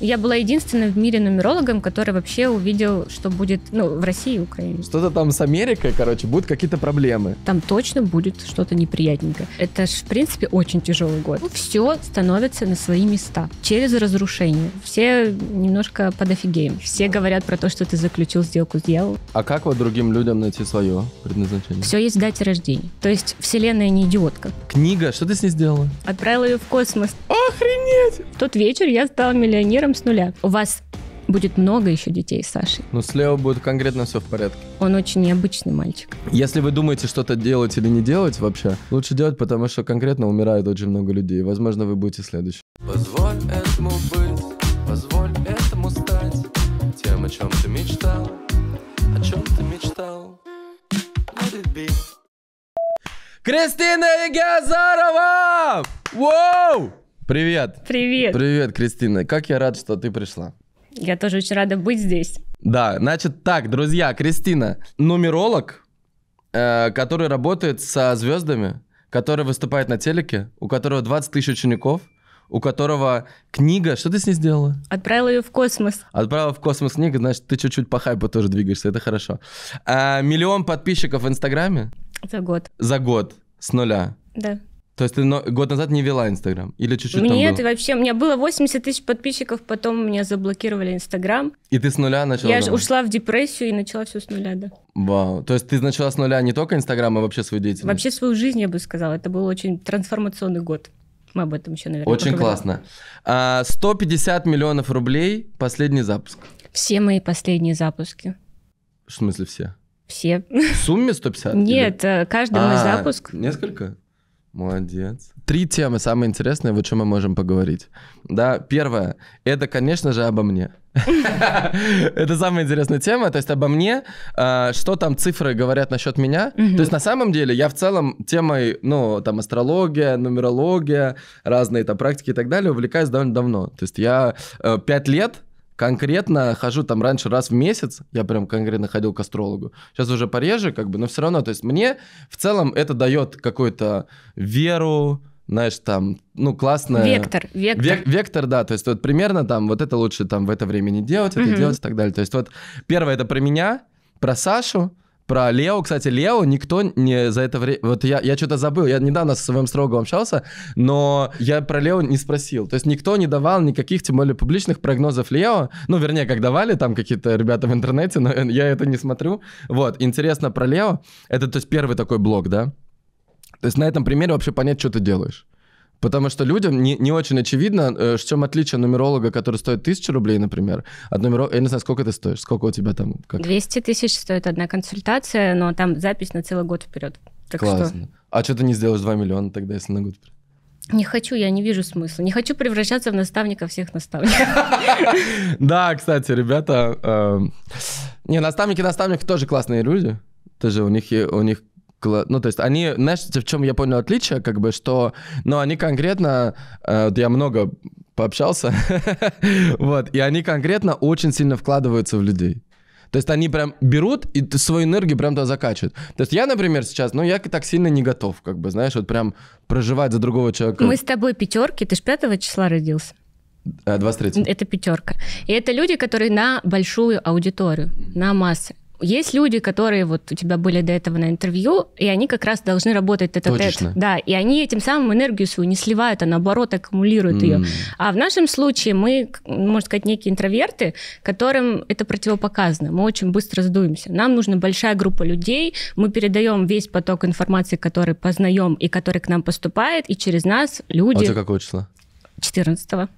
Я была единственным в мире нумерологом, который вообще увидел, что будет ну, в России и Украине. Что-то там с Америкой, короче, будут какие-то проблемы. Там точно будет что-то неприятненькое. Это ж, в принципе, очень тяжелый год. Ну, Все становится на свои места через разрушение. Все немножко подофигеем. Все говорят про то, что ты заключил сделку сделал. А как вот другим людям найти свое предназначение? Все есть в дате рождения. То есть вселенная не идиотка. Книга, что ты с ней сделала? Отправила ее в космос. Охренеть! В тот вечер я стала миллионером прям с нуля. У вас будет много еще детей с Сашей. Ну, с Лео будет конкретно все в порядке. Он очень необычный мальчик. Если вы думаете что-то делать или не делать вообще, лучше делать, потому что конкретно умирает очень много людей. Возможно, вы будете следующим. Позволь этому быть, позволь этому стать тем, о чем ты мечтал, о чем ты мечтал. Кристина Егиазарова! Воу! Привет. Привет. Привет, Кристина. Как я рад, что ты пришла. Я тоже очень рада быть здесь. Да, значит так, друзья, Кристина, нумеролог, э, который работает со звездами, который выступает на телеке, у которого 20 тысяч учеников, у которого книга... Что ты с ней сделала? Отправила ее в космос. Отправила в космос книгу, значит, ты чуть-чуть по хайпу тоже двигаешься, это хорошо. А, миллион подписчиков в Инстаграме? За год. За год, с нуля. Да. То есть ты год назад не вела Инстаграм? Или чуть-чуть Нет, там было? вообще, у меня было 80 тысяч подписчиков, потом меня заблокировали Инстаграм. И ты с нуля начала? Я же ушла в депрессию и начала все с нуля, да. Вау, то есть ты начала с нуля не только Инстаграм, а вообще свою деятельность? Вообще свою жизнь, я бы сказала. Это был очень трансформационный год. Мы об этом еще, наверное, Очень поговорим. классно. 150 а, миллионов рублей, последний запуск. Все мои последние запуски. В смысле все? Все. В сумме 150? Нет, или... Э, каждый мой а, запуск. Несколько? Молодец. Три темы самые интересные, вот чем мы можем поговорить. Да, первое, это, конечно же, обо мне. Это самая интересная тема, то есть обо мне, а, что там цифры говорят насчет меня. То есть на самом деле я в целом темой, ну, там, астрология, нумерология, разные там практики и так далее увлекаюсь довольно давно. То есть я э, пять лет конкретно хожу там раньше раз в месяц, я прям конкретно ходил к астрологу. Сейчас уже пореже, как бы, но все равно, то есть мне в целом это дает какую-то веру, знаешь, там, ну, классно Вектор, вектор. Век, вектор, да, то есть вот примерно там, вот это лучше там в это время не делать, это угу. делать и так далее. То есть вот первое это про меня, про Сашу, про Лео, кстати, Лео никто не за это время... Вот я, я что-то забыл, я недавно с своим Строговым общался, но я про Лео не спросил. То есть никто не давал никаких, тем более публичных прогнозов Лео. Ну, вернее, как давали там какие-то ребята в интернете, но я это не смотрю. Вот, интересно про Лео. Это, то есть, первый такой блок, да? То есть на этом примере вообще понять, что ты делаешь. Потому что людям не, не очень очевидно, э, в чем отличие нумеролога, который стоит 1000 рублей, например, от нумеролога... Я не знаю, сколько ты стоишь, сколько у тебя там... Как... 200 тысяч стоит одна консультация, но там запись на целый год вперед. Так Классно. Что? А что ты не сделаешь 2 миллиона тогда, если на год вперед? Не хочу, я не вижу смысла. Не хочу превращаться в наставника всех наставников. Да, кстати, ребята... Э, не, наставники наставников тоже классные люди. Тоже у них, у них ну, то есть они, знаешь, в чем я понял отличие, как бы, что, ну, они конкретно, э, я много пообщался, вот, и они конкретно очень сильно вкладываются в людей. То есть они прям берут и свою энергию прям туда закачивают. То есть я, например, сейчас, ну, я так сильно не готов, как бы, знаешь, вот прям проживать за другого человека. Мы с тобой пятерки, ты же 5 числа родился. 23. Э, это пятерка. И это люди, которые на большую аудиторию, на массы. Есть люди, которые вот у тебя были до этого на интервью, и они как раз должны работать тет -тет, Да, и они этим самым энергию свою не сливают, а наоборот аккумулируют mm. ее. А в нашем случае мы, можно сказать, некие интроверты, которым это противопоказано. Мы очень быстро сдуемся. Нам нужна большая группа людей, мы передаем весь поток информации, который познаем и который к нам поступает, и через нас люди... А за какое число? 14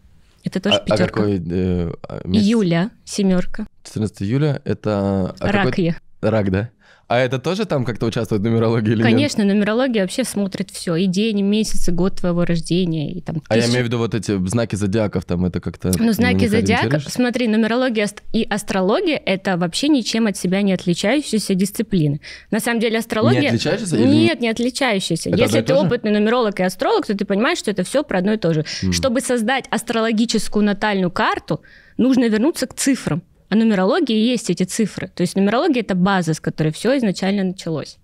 это тоже а, а пятерка. Э, а, а какой, э, месяц? Июля, семерка. 14 июля это... А Рак какой... Рак, да? А это тоже там как-то участвует нумерология или Конечно, нет? нумерология вообще смотрит все. И день, и месяц, и год твоего рождения. И, там, тысяч... А я имею в виду вот эти знаки зодиаков, там это как-то... Ну, знаки зодиаков, смотри, нумерология и астрология — это вообще ничем от себя не отличающиеся дисциплины. На самом деле астрология... Не отличающиеся? Нет, не отличающиеся. Это Если ты тоже? опытный нумеролог и астролог, то ты понимаешь, что это все про одно и то же. Mm. Чтобы создать астрологическую натальную карту, нужно вернуться к цифрам. А нумерологии есть эти цифры. То есть нумерология – это база, с которой все изначально началось.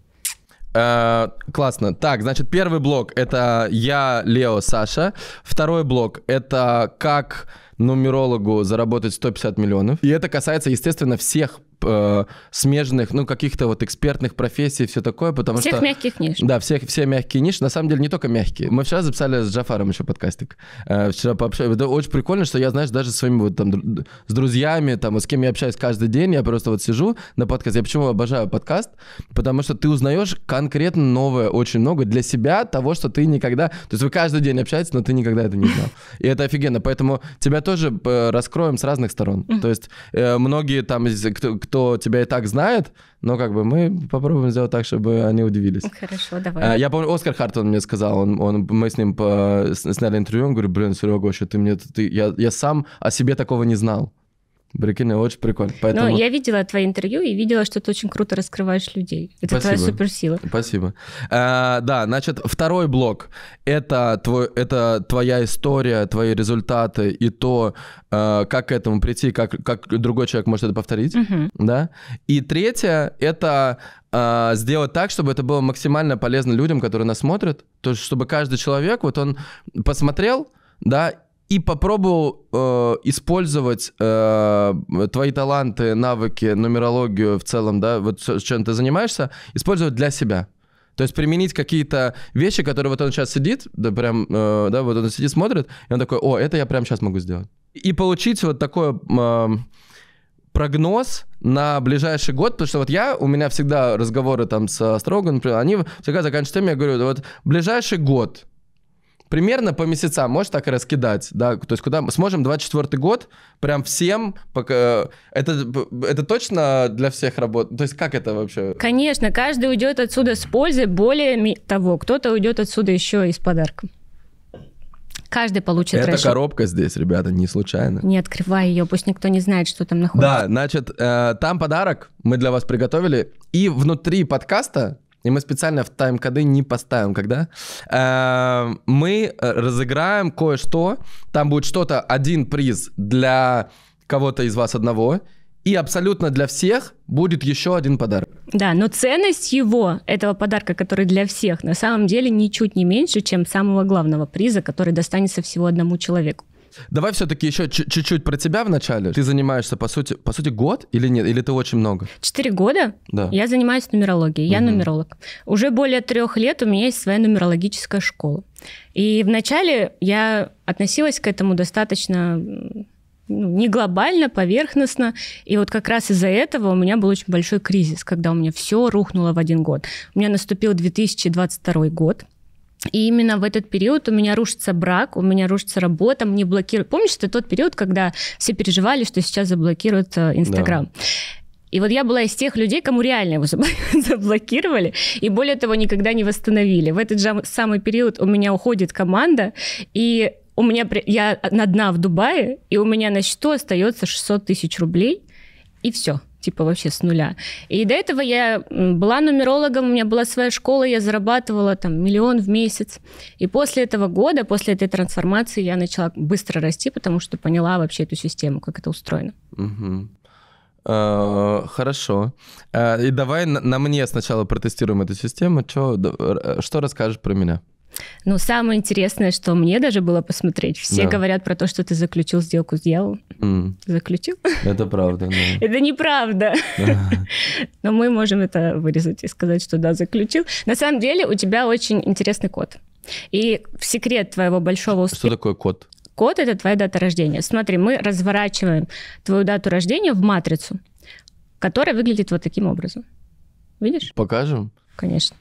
Э, классно. Так, значит, первый блок это я, Лео, Саша. Второй блок это как нумерологу заработать 150 миллионов. И это касается, естественно, всех э, смежных, ну, каких-то вот экспертных профессий и все такое, потому всех что... Всех мягких ниш. Да, всех, все мягкие ниши. На самом деле, не только мягкие. Мы вчера записали с Джафаром еще подкастик. Э, вчера пообщались. Это очень прикольно, что я, знаешь, даже с своими вот там с друзьями, там, с кем я общаюсь каждый день, я просто вот сижу на подкасте. Я почему обожаю подкаст? Потому что ты узнаешь конкретно новое очень много для себя, того, что ты никогда... То есть вы каждый день общаетесь, но ты никогда это не знал. И это офигенно. Поэтому тебя тоже э, раскроем с разных сторон. То есть э, многие там, кто, кто кто тебя и так знает, но как бы мы попробуем сделать так, чтобы они удивились. Хорошо, давай. А, я помню, Оскар Хартон мне сказал, он, он, мы с ним по, сняли интервью, он говорит, блин, Серега, вообще ты мне, ты, я, я сам о себе такого не знал. Брикины очень прикольно. Поэтому... Но ну, я видела твои интервью и видела, что ты очень круто раскрываешь людей. Это Спасибо. твоя суперсила. Спасибо. А, да, значит, второй блок это, твой, это твоя история, твои результаты и то, а, как к этому прийти, как, как другой человек может это повторить. Угу. Да? И третье это а, сделать так, чтобы это было максимально полезно людям, которые нас смотрят. То есть, чтобы каждый человек, вот он посмотрел, да, и попробовал э, использовать э, твои таланты, навыки, нумерологию в целом, да, вот все, чем ты занимаешься, использовать для себя. То есть применить какие-то вещи, которые вот он сейчас сидит, да прям, э, да, вот он сидит, смотрит, и он такой, о, это я прям сейчас могу сделать. И получить вот такой Э, прогноз на ближайший год, потому что вот я, у меня всегда разговоры там с астрологом, например, они всегда заканчиваются тем, я говорю, вот ближайший год, примерно по месяцам можешь так раскидать, да, то есть куда мы сможем 24 год прям всем, пока, э, это, это точно для всех работ, то есть как это вообще? Конечно, каждый уйдет отсюда с пользой, более того, кто-то уйдет отсюда еще и с подарком. Каждый получит Это трэш. коробка здесь, ребята, не случайно. Не открывай ее, пусть никто не знает, что там находится. Да, значит, э, там подарок мы для вас приготовили. И внутри подкаста и мы специально в тайм-коды не поставим, когда, э, мы э, разыграем кое-что, там будет что-то, один приз для кого-то из вас одного, и абсолютно для всех будет еще один подарок. Да, но ценность его, этого подарка, который для всех, на самом деле ничуть не меньше, чем самого главного приза, который достанется всего одному человеку. Давай все-таки еще чуть-чуть про тебя вначале. Ты занимаешься, по сути, по сути, год или нет? Или ты очень много? Четыре года да. я занимаюсь нумерологией. Я угу. нумеролог. Уже более трех лет у меня есть своя нумерологическая школа. И вначале я относилась к этому достаточно ну, не глобально, поверхностно. И вот как раз из-за этого у меня был очень большой кризис, когда у меня все рухнуло в один год. У меня наступил 2022 год. И именно в этот период у меня рушится брак, у меня рушится работа, мне блокируют. Помнишь, это тот период, когда все переживали, что сейчас заблокируют э, Инстаграм? И вот я была из тех людей, кому реально его заблокировали, и более того, никогда не восстановили. В этот же самый период у меня уходит команда, и у меня, я на дна в Дубае, и у меня на счету остается 600 тысяч рублей, и все типа вообще с нуля. И до этого я была нумерологом, у меня была своя школа, я зарабатывала там миллион в месяц. И после этого года, после этой трансформации я начала быстро расти, потому что поняла вообще эту систему, как это устроено. Угу. Хорошо. А, и давай на мне сначала протестируем эту систему. Э, что расскажешь про меня? Ну, самое интересное, что мне даже было посмотреть, все да. говорят про то, что ты заключил сделку с дьяволом. Mm. Заключил? Это правда. Да. Это неправда. Но мы можем это вырезать и сказать, что да, заключил. На самом деле у тебя очень интересный код. И секрет твоего большого успеха... Что такое код? Код — это твоя дата рождения. Смотри, мы разворачиваем твою дату рождения в матрицу, которая выглядит вот таким образом. Видишь? Покажем? Конечно.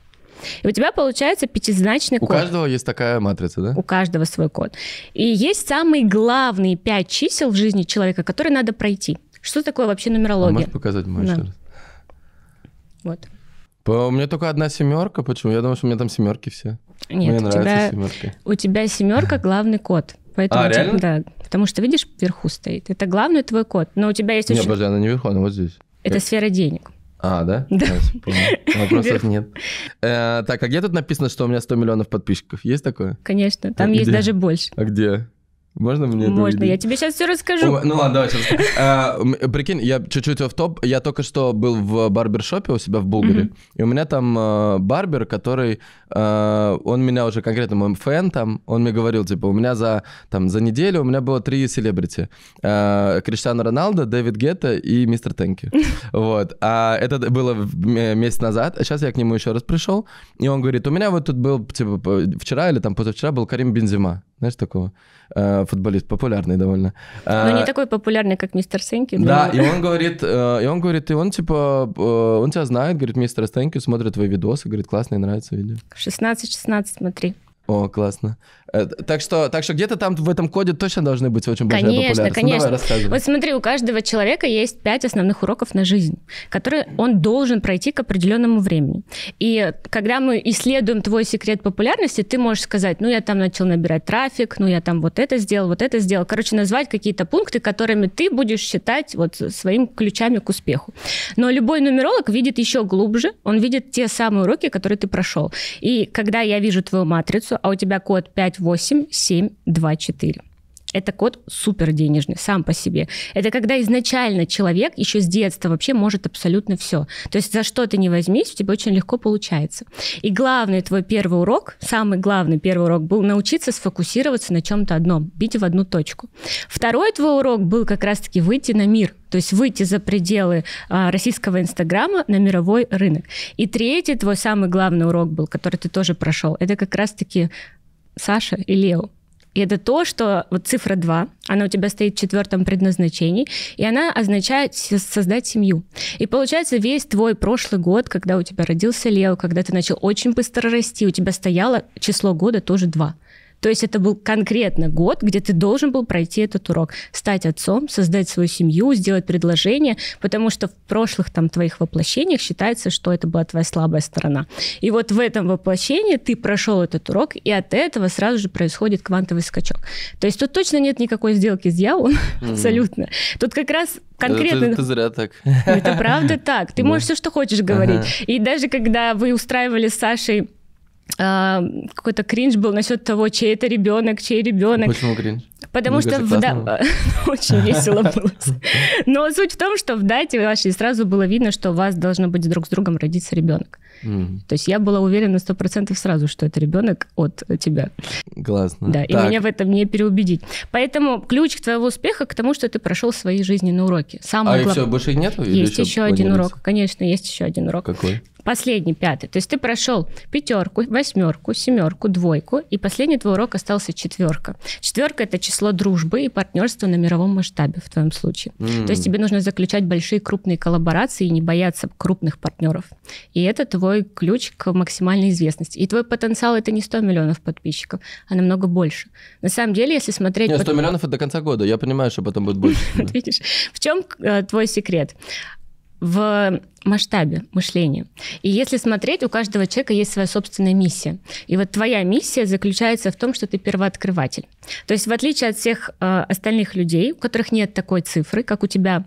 И у тебя получается пятизначный у код. У каждого есть такая матрица, да? У каждого свой код. И есть самые главные пять чисел в жизни человека, которые надо пройти. Что такое вообще а нумерология? А можешь показать мой да. раз? Вот. у меня только одна семерка. Почему? Я думаю, что у меня там семерки все. Нет, Мне у тебя, семерки. у тебя семерка главный код. Поэтому а, реально? да, потому что, видишь, вверху стоит. Это главный твой код. Но у тебя есть... Нет, очень... подожди, она не вверху, она вот здесь. Это как? сфера денег. А, да? Да. Вопросов нет. Э, так, а где тут написано, что у меня 100 миллионов подписчиков? Есть такое? Конечно, там э, есть даже больше. А где? Можно мне Можно, я тебе сейчас все расскажу. О, ну ладно, давай сейчас. Э, прикинь, я чуть-чуть в топ. Я только что был в барбершопе у себя в Булгаре, и у меня там э, барбер, который, э, он меня уже конкретно мой фэн там, он мне говорил, типа, у меня за там за неделю у меня было три селебрити: э, Криштиану Роналдо, Дэвид Гетта и мистер Тенки. Вот. А это было месяц назад. А сейчас я к нему еще раз пришел, и он говорит, у меня вот тут был типа вчера или там позавчера был Карим Бензима. Знаешь такого? Э, футболист популярный довольно. Но э, не такой популярный, как мистер Сенки. Но... Да, и он говорит, э, и он говорит, и он типа, он тебя знает, говорит, мистер Сенки, смотрит твои видосы, говорит, классные, нравится видео. 16-16 смотри. О, классно. Э, так что, так что где-то там в этом коде точно должны быть очень большая конечно, ну, Конечно, конечно. Вот смотри, у каждого человека есть пять основных уроков на жизнь, которые он должен пройти к определенному времени. И когда мы исследуем твой секрет популярности, ты можешь сказать, ну, я там начал набирать трафик, ну, я там вот это сделал, вот это сделал. Короче, назвать какие-то пункты, которыми ты будешь считать вот своим ключами к успеху. Но любой нумеролог видит еще глубже, он видит те самые уроки, которые ты прошел. И когда я вижу твою матрицу, а у тебя код 58724 это код супер денежный сам по себе. Это когда изначально человек еще с детства вообще может абсолютно все. То есть за что ты не возьмись, у тебя очень легко получается. И главный твой первый урок, самый главный первый урок был научиться сфокусироваться на чем-то одном, бить в одну точку. Второй твой урок был как раз-таки выйти на мир, то есть выйти за пределы а, российского Инстаграма на мировой рынок. И третий твой самый главный урок был, который ты тоже прошел, это как раз-таки Саша и Лео. И это то, что вот цифра 2, она у тебя стоит в четвертом предназначении, и она означает создать семью. И получается, весь твой прошлый год, когда у тебя родился Лео, когда ты начал очень быстро расти, у тебя стояло число года тоже 2. То есть это был конкретно год, где ты должен был пройти этот урок, стать отцом, создать свою семью, сделать предложение, потому что в прошлых там твоих воплощениях считается, что это была твоя слабая сторона. И вот в этом воплощении ты прошел этот урок, и от этого сразу же происходит квантовый скачок. То есть тут точно нет никакой сделки с дьяволом, mm-hmm. абсолютно. Тут как раз конкретно... Это, это зря так. Это правда так. Ты можешь все, что хочешь говорить. И даже когда вы устраивали с Сашей а, какой-то кринж был насчет того, чей это ребенок, чей ребенок. Почему кринж? Потому Мне что в да... очень весело было. Но суть в том, что в дате вашей сразу было видно, что у вас должно быть друг с другом родиться ребенок. Mm. То есть я была уверена сто процентов сразу, что это ребенок от тебя. Классно. Да, так. и меня в этом не переубедить. Поэтому ключ к твоего успеха к тому, что ты прошел свои жизненные уроки. Самое а глав... и все, больше нет? Есть еще, еще один урок, конечно, есть еще один урок. Какой? Последний, пятый. То есть ты прошел пятерку, восьмерку, семерку, двойку, и последний твой урок остался четверка. Четверка это число дружбы и партнерства на мировом масштабе в твоем случае. Mm. То есть тебе нужно заключать большие крупные коллаборации и не бояться крупных партнеров. И это твой ключ к максимальной известности. И твой потенциал это не 100 миллионов подписчиков, а намного больше. На самом деле, если смотреть... Нет, 100 потом... миллионов это до конца года. Я понимаю, что потом будет больше. Видишь, в чем э, твой секрет? В масштабе мышления. И если смотреть, у каждого человека есть своя собственная миссия. И вот твоя миссия заключается в том, что ты первооткрыватель. То есть в отличие от всех э, остальных людей, у которых нет такой цифры, как у тебя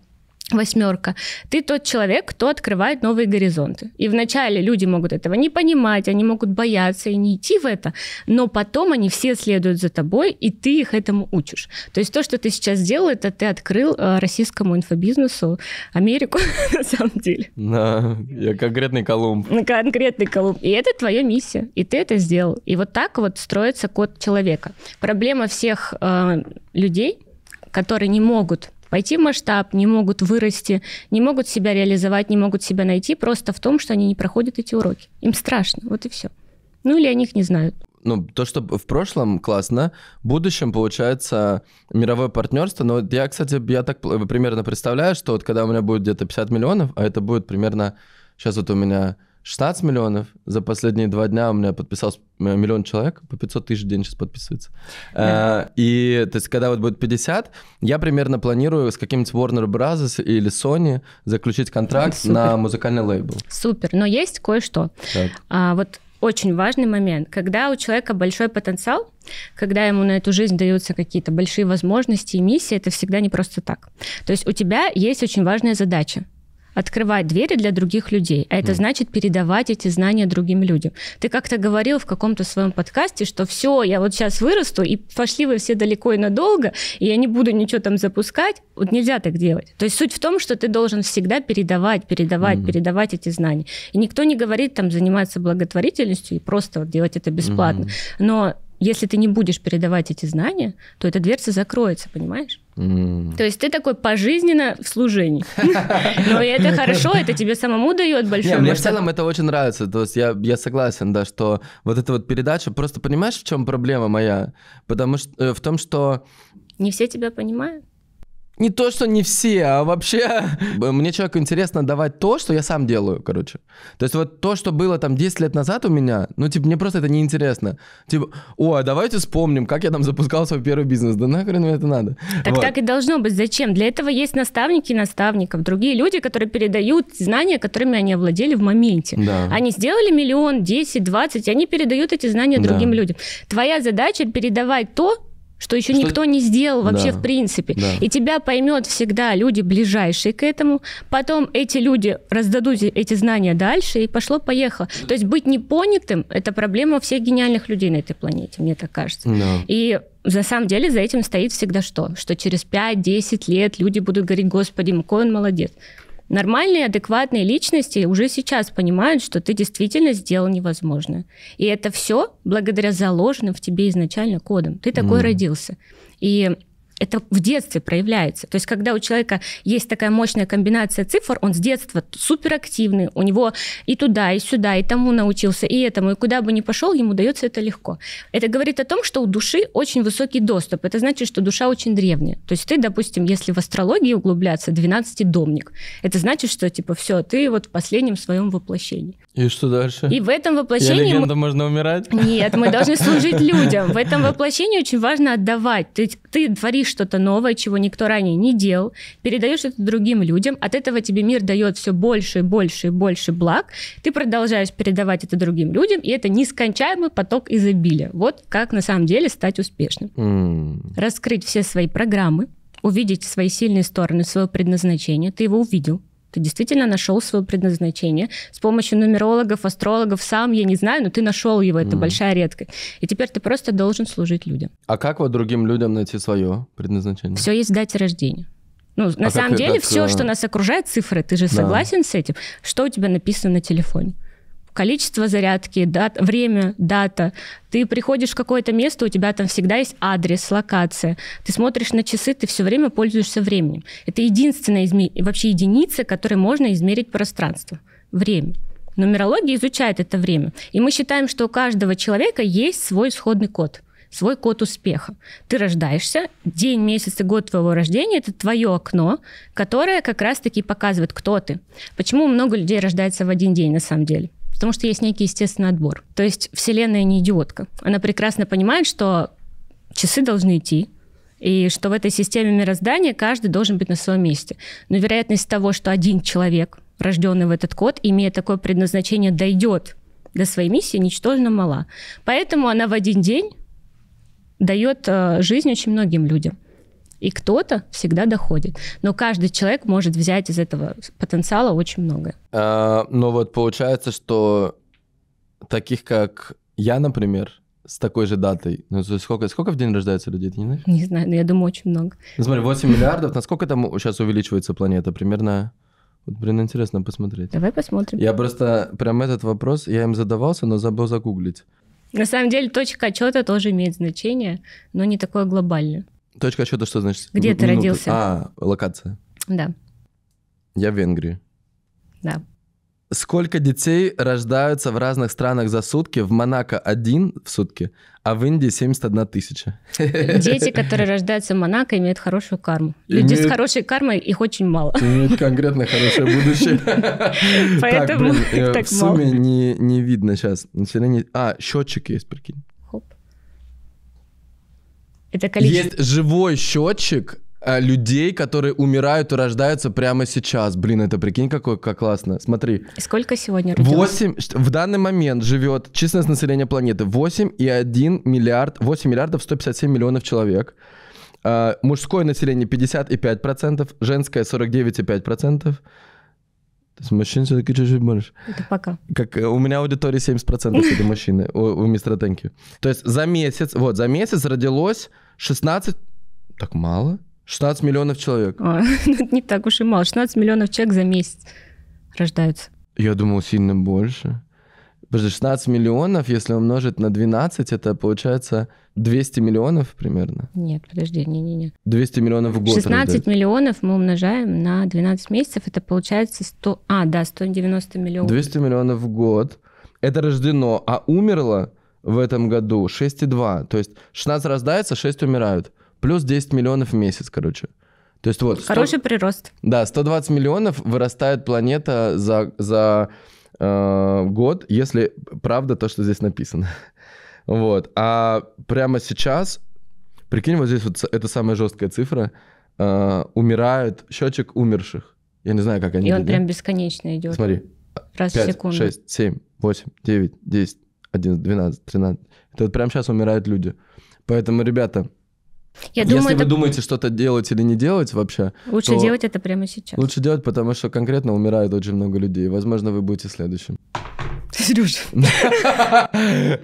восьмерка. Ты тот человек, кто открывает новые горизонты. И вначале люди могут этого не понимать, они могут бояться и не идти в это, но потом они все следуют за тобой, и ты их этому учишь. То есть то, что ты сейчас сделал, это ты открыл э, российскому инфобизнесу Америку, на самом деле. Да, я конкретный Колумб. Конкретный Колумб. И это твоя миссия, и ты это сделал. И вот так вот строится код человека. Проблема всех э, людей, которые не могут Пойти в масштаб, не могут вырасти, не могут себя реализовать, не могут себя найти просто в том, что они не проходят эти уроки. Им страшно, вот и все. Ну или о них не знают. Ну, то, что в прошлом классно, в будущем, получается, мировое партнерство. Но я, кстати, я так примерно представляю, что вот когда у меня будет где-то 50 миллионов, а это будет примерно... Сейчас вот у меня 16 миллионов. За последние два дня у меня подписалось миллион человек, по 500 тысяч в день сейчас подписывается. Yeah. Э, и, то есть, когда вот будет 50, я примерно планирую с каким-нибудь Warner Bros. или Sony заключить контракт Супер. на музыкальный лейбл. Супер, но есть кое-что. А, вот очень важный момент. Когда у человека большой потенциал, когда ему на эту жизнь даются какие-то большие возможности и миссии, это всегда не просто так. То есть у тебя есть очень важная задача – открывать двери для других людей. А это mm. значит передавать эти знания другим людям. Ты как-то говорил в каком-то своем подкасте, что все, я вот сейчас вырасту, и пошли вы все далеко и надолго, и я не буду ничего там запускать. Вот нельзя так делать. То есть суть в том, что ты должен всегда передавать, передавать, mm. передавать эти знания. И никто не говорит там заниматься благотворительностью и просто вот делать это бесплатно. Mm. Но если ты не будешь передавать эти знания, то эта дверца закроется, понимаешь? Mm. То есть ты такой пожизненно в служении. Но это хорошо, это тебе самому дает большой... Мне в целом это очень нравится. То есть я согласен, да, что вот эта вот передача... Просто понимаешь, в чем проблема моя? Потому что э, в том, что... Не все тебя понимают не то, что не все, а вообще мне человеку интересно давать то, что я сам делаю, короче. То есть вот то, что было там 10 лет назад у меня, ну, типа, мне просто это неинтересно. Типа, о, а давайте вспомним, как я там запускал свой первый бизнес. Да нахрен мне это надо? Так вот. так и должно быть. Зачем? Для этого есть наставники наставников, другие люди, которые передают знания, которыми они овладели в моменте. Да. Они сделали миллион, 10, 20, они передают эти знания да. другим людям. Твоя задача передавать то, что еще что... никто не сделал вообще да. в принципе. Да. И тебя поймет всегда люди ближайшие к этому. Потом эти люди раздадут эти знания дальше, и пошло-поехало. То есть быть непонятым – это проблема всех гениальных людей на этой планете, мне так кажется. Да. И на самом деле за этим стоит всегда что? Что через 5-10 лет люди будут говорить, господи, какой он молодец. Нормальные, адекватные личности уже сейчас понимают, что ты действительно сделал невозможное. И это все благодаря заложенным в тебе изначально кодам. Ты такой mm. родился. И это в детстве проявляется. То есть, когда у человека есть такая мощная комбинация цифр, он с детства суперактивный, у него и туда, и сюда, и тому научился, и этому, и куда бы ни пошел, ему дается это легко. Это говорит о том, что у души очень высокий доступ. Это значит, что душа очень древняя. То есть ты, допустим, если в астрологии углубляться, 12-домник. Это значит, что типа все, ты вот в последнем своем воплощении. И что дальше? И в этом воплощении... Я легенда, мы... можно умирать? Нет, мы должны служить людям. В этом воплощении очень важно отдавать. Ты, ты творишь что-то новое, чего никто ранее не делал, передаешь это другим людям, от этого тебе мир дает все больше и больше и больше благ, ты продолжаешь передавать это другим людям, и это нескончаемый поток изобилия. Вот как на самом деле стать успешным. Mm. Раскрыть все свои программы, увидеть свои сильные стороны, свое предназначение, ты его увидел, ты действительно нашел свое предназначение с помощью нумерологов, астрологов, сам, я не знаю, но ты нашел его, это mm. большая редкость. И теперь ты просто должен служить людям. А как вот другим людям найти свое предназначение? Все есть в дате рождения. Ну, а на а самом деле, как... все, что нас окружает, цифры, ты же да. согласен с этим? Что у тебя написано на телефоне? количество зарядки, дат, время, дата. Ты приходишь в какое-то место, у тебя там всегда есть адрес, локация. Ты смотришь на часы, ты все время пользуешься временем. Это единственная изме... вообще единица, которой можно измерить пространство. Время. Нумерология изучает это время. И мы считаем, что у каждого человека есть свой исходный код свой код успеха. Ты рождаешься, день, месяц и год твоего рождения – это твое окно, которое как раз-таки показывает, кто ты. Почему много людей рождается в один день на самом деле? потому что есть некий естественный отбор. То есть Вселенная не идиотка. Она прекрасно понимает, что часы должны идти, и что в этой системе мироздания каждый должен быть на своем месте. Но вероятность того, что один человек, рожденный в этот код, имея такое предназначение, дойдет до своей миссии, ничтожно мала. Поэтому она в один день дает э, жизнь очень многим людям. И кто-то всегда доходит. Но каждый человек может взять из этого потенциала очень многое. А, но вот получается, что таких, как я, например, с такой же датой. Ну, сколько, сколько в день рождается людей, ты не знаешь? Не знаю, но я думаю, очень много. Ну, смотри, 8 миллиардов. Насколько там сейчас увеличивается планета? Примерно... Вот, блин, интересно посмотреть. Давай посмотрим. Я просто прям этот вопрос, я им задавался, но забыл загуглить. На самом деле точка отчета тоже имеет значение, но не такое глобальное. Точка отсчета что значит? Где ты родился? А, локация. Да. Я в Венгрии. Да. Сколько детей рождаются в разных странах за сутки? В Монако один в сутки, а в Индии 71 тысяча. Дети, которые рождаются в Монако, имеют хорошую карму. Люди имеют... с хорошей кармой их очень мало. Имеют конкретно хорошее будущее. Поэтому э, так, блин, в сумме не, не видно сейчас. А, счетчик есть, прикинь. Это количество... Есть живой счетчик э, людей, которые умирают и рождаются прямо сейчас. Блин, это прикинь, какой как классно. Смотри. Сколько сегодня родилось? 8, в данный момент живет численность населения планеты 8,1 миллиард, 8 миллиардов 157 миллионов человек. Э, мужское население 55%, женское 49,5%. То есть мужчин все-таки чуть-чуть больше. Это пока. Как э, у меня аудитория 70% это мужчины у, у мистера Тенки. То есть за месяц, вот, за месяц родилось 16... Так мало? 16 миллионов человек. О, а, ну, не так уж и мало. 16 миллионов человек за месяц рождаются. Я думал, сильно больше. Подожди, 16 миллионов, если умножить на 12, это получается 200 миллионов примерно? Нет, подожди, не-не-не. 200 миллионов в год. 16 миллионов мы умножаем на 12 месяцев, это получается 100... А, да, 190 миллионов. 200 миллионов в год. Это рождено, а умерло в этом году 6,2. То есть 16 рождается, 6 умирают. Плюс 10 миллионов в месяц, короче. То есть вот... 100... Хороший прирост. Да, 120 миллионов вырастает планета за... за Э, год, если правда то, что здесь написано. Вот. А прямо сейчас, прикинь, вот здесь вот это самая жесткая цифра, э, умирают, счетчик умерших. Я не знаю, как они... И он прям бесконечно идет. Смотри. Раз 5, в секунду. 6, 7, 8, 9, 10, 11, 12, 13. Это вот прямо сейчас умирают люди. Поэтому, ребята, я Если думаю, вы это... думаете что-то делать или не делать вообще... Лучше делать это прямо сейчас. Лучше делать, потому что конкретно умирает очень много людей. Возможно, вы будете следующим. Сережа.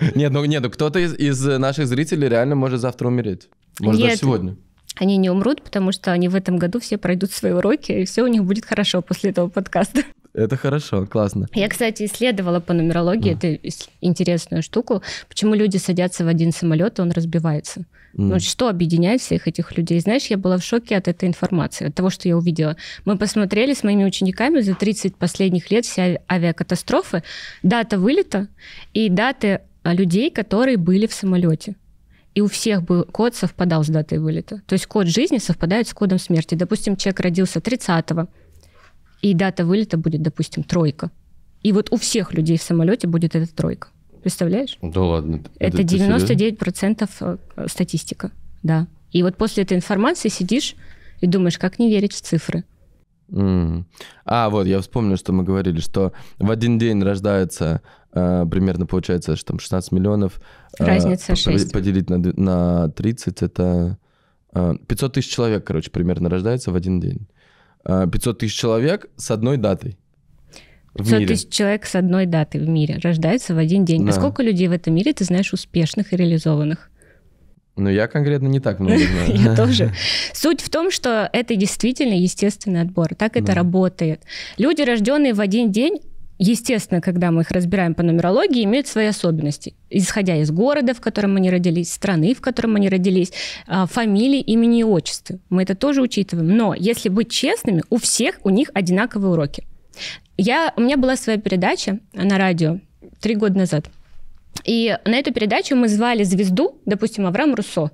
Нет, ну нет, ну кто-то из, наших зрителей реально может завтра умереть. Может, даже сегодня они не умрут, потому что они в этом году все пройдут свои уроки, и все у них будет хорошо после этого подкаста. Это хорошо, классно. Я, кстати, исследовала по нумерологии эту интересную штуку. Почему люди садятся в один самолет, и он разбивается? Ну, что объединяет всех этих людей? Знаешь, я была в шоке от этой информации, от того, что я увидела. Мы посмотрели с моими учениками за 30 последних лет все авиакатастрофы, дата вылета и даты а, людей, которые были в самолете и у всех был код совпадал с датой вылета. То есть код жизни совпадает с кодом смерти. Допустим, человек родился 30-го, и дата вылета будет, допустим, тройка. И вот у всех людей в самолете будет эта тройка. Представляешь? Да ладно. Это, это 99% э, статистика, да. И вот после этой информации сидишь и думаешь, как не верить в цифры. Mm. А, вот, я вспомнил, что мы говорили, что в один день рождается э, примерно, получается, что там 16 миллионов. Э, Разница 6. Поделить на, на 30, это э, 500 тысяч человек, короче, примерно рождается в один день. Э, 500 тысяч человек с одной датой в мире. тысяч человек с одной даты в мире рождаются в один день. Да. А сколько людей в этом мире ты знаешь успешных и реализованных? Ну, я конкретно не так много знаю. Я тоже. Суть в том, что это действительно естественный отбор. Так это работает. Люди, рожденные в один день, естественно, когда мы их разбираем по нумерологии, имеют свои особенности, исходя из города, в котором они родились, страны, в котором они родились, а, фамилии, имени и отчества. Мы это тоже учитываем. Но если быть честными, у всех у них одинаковые уроки. Я, у меня была своя передача на радио три года назад. И на эту передачу мы звали звезду, допустим, Авраам Руссо.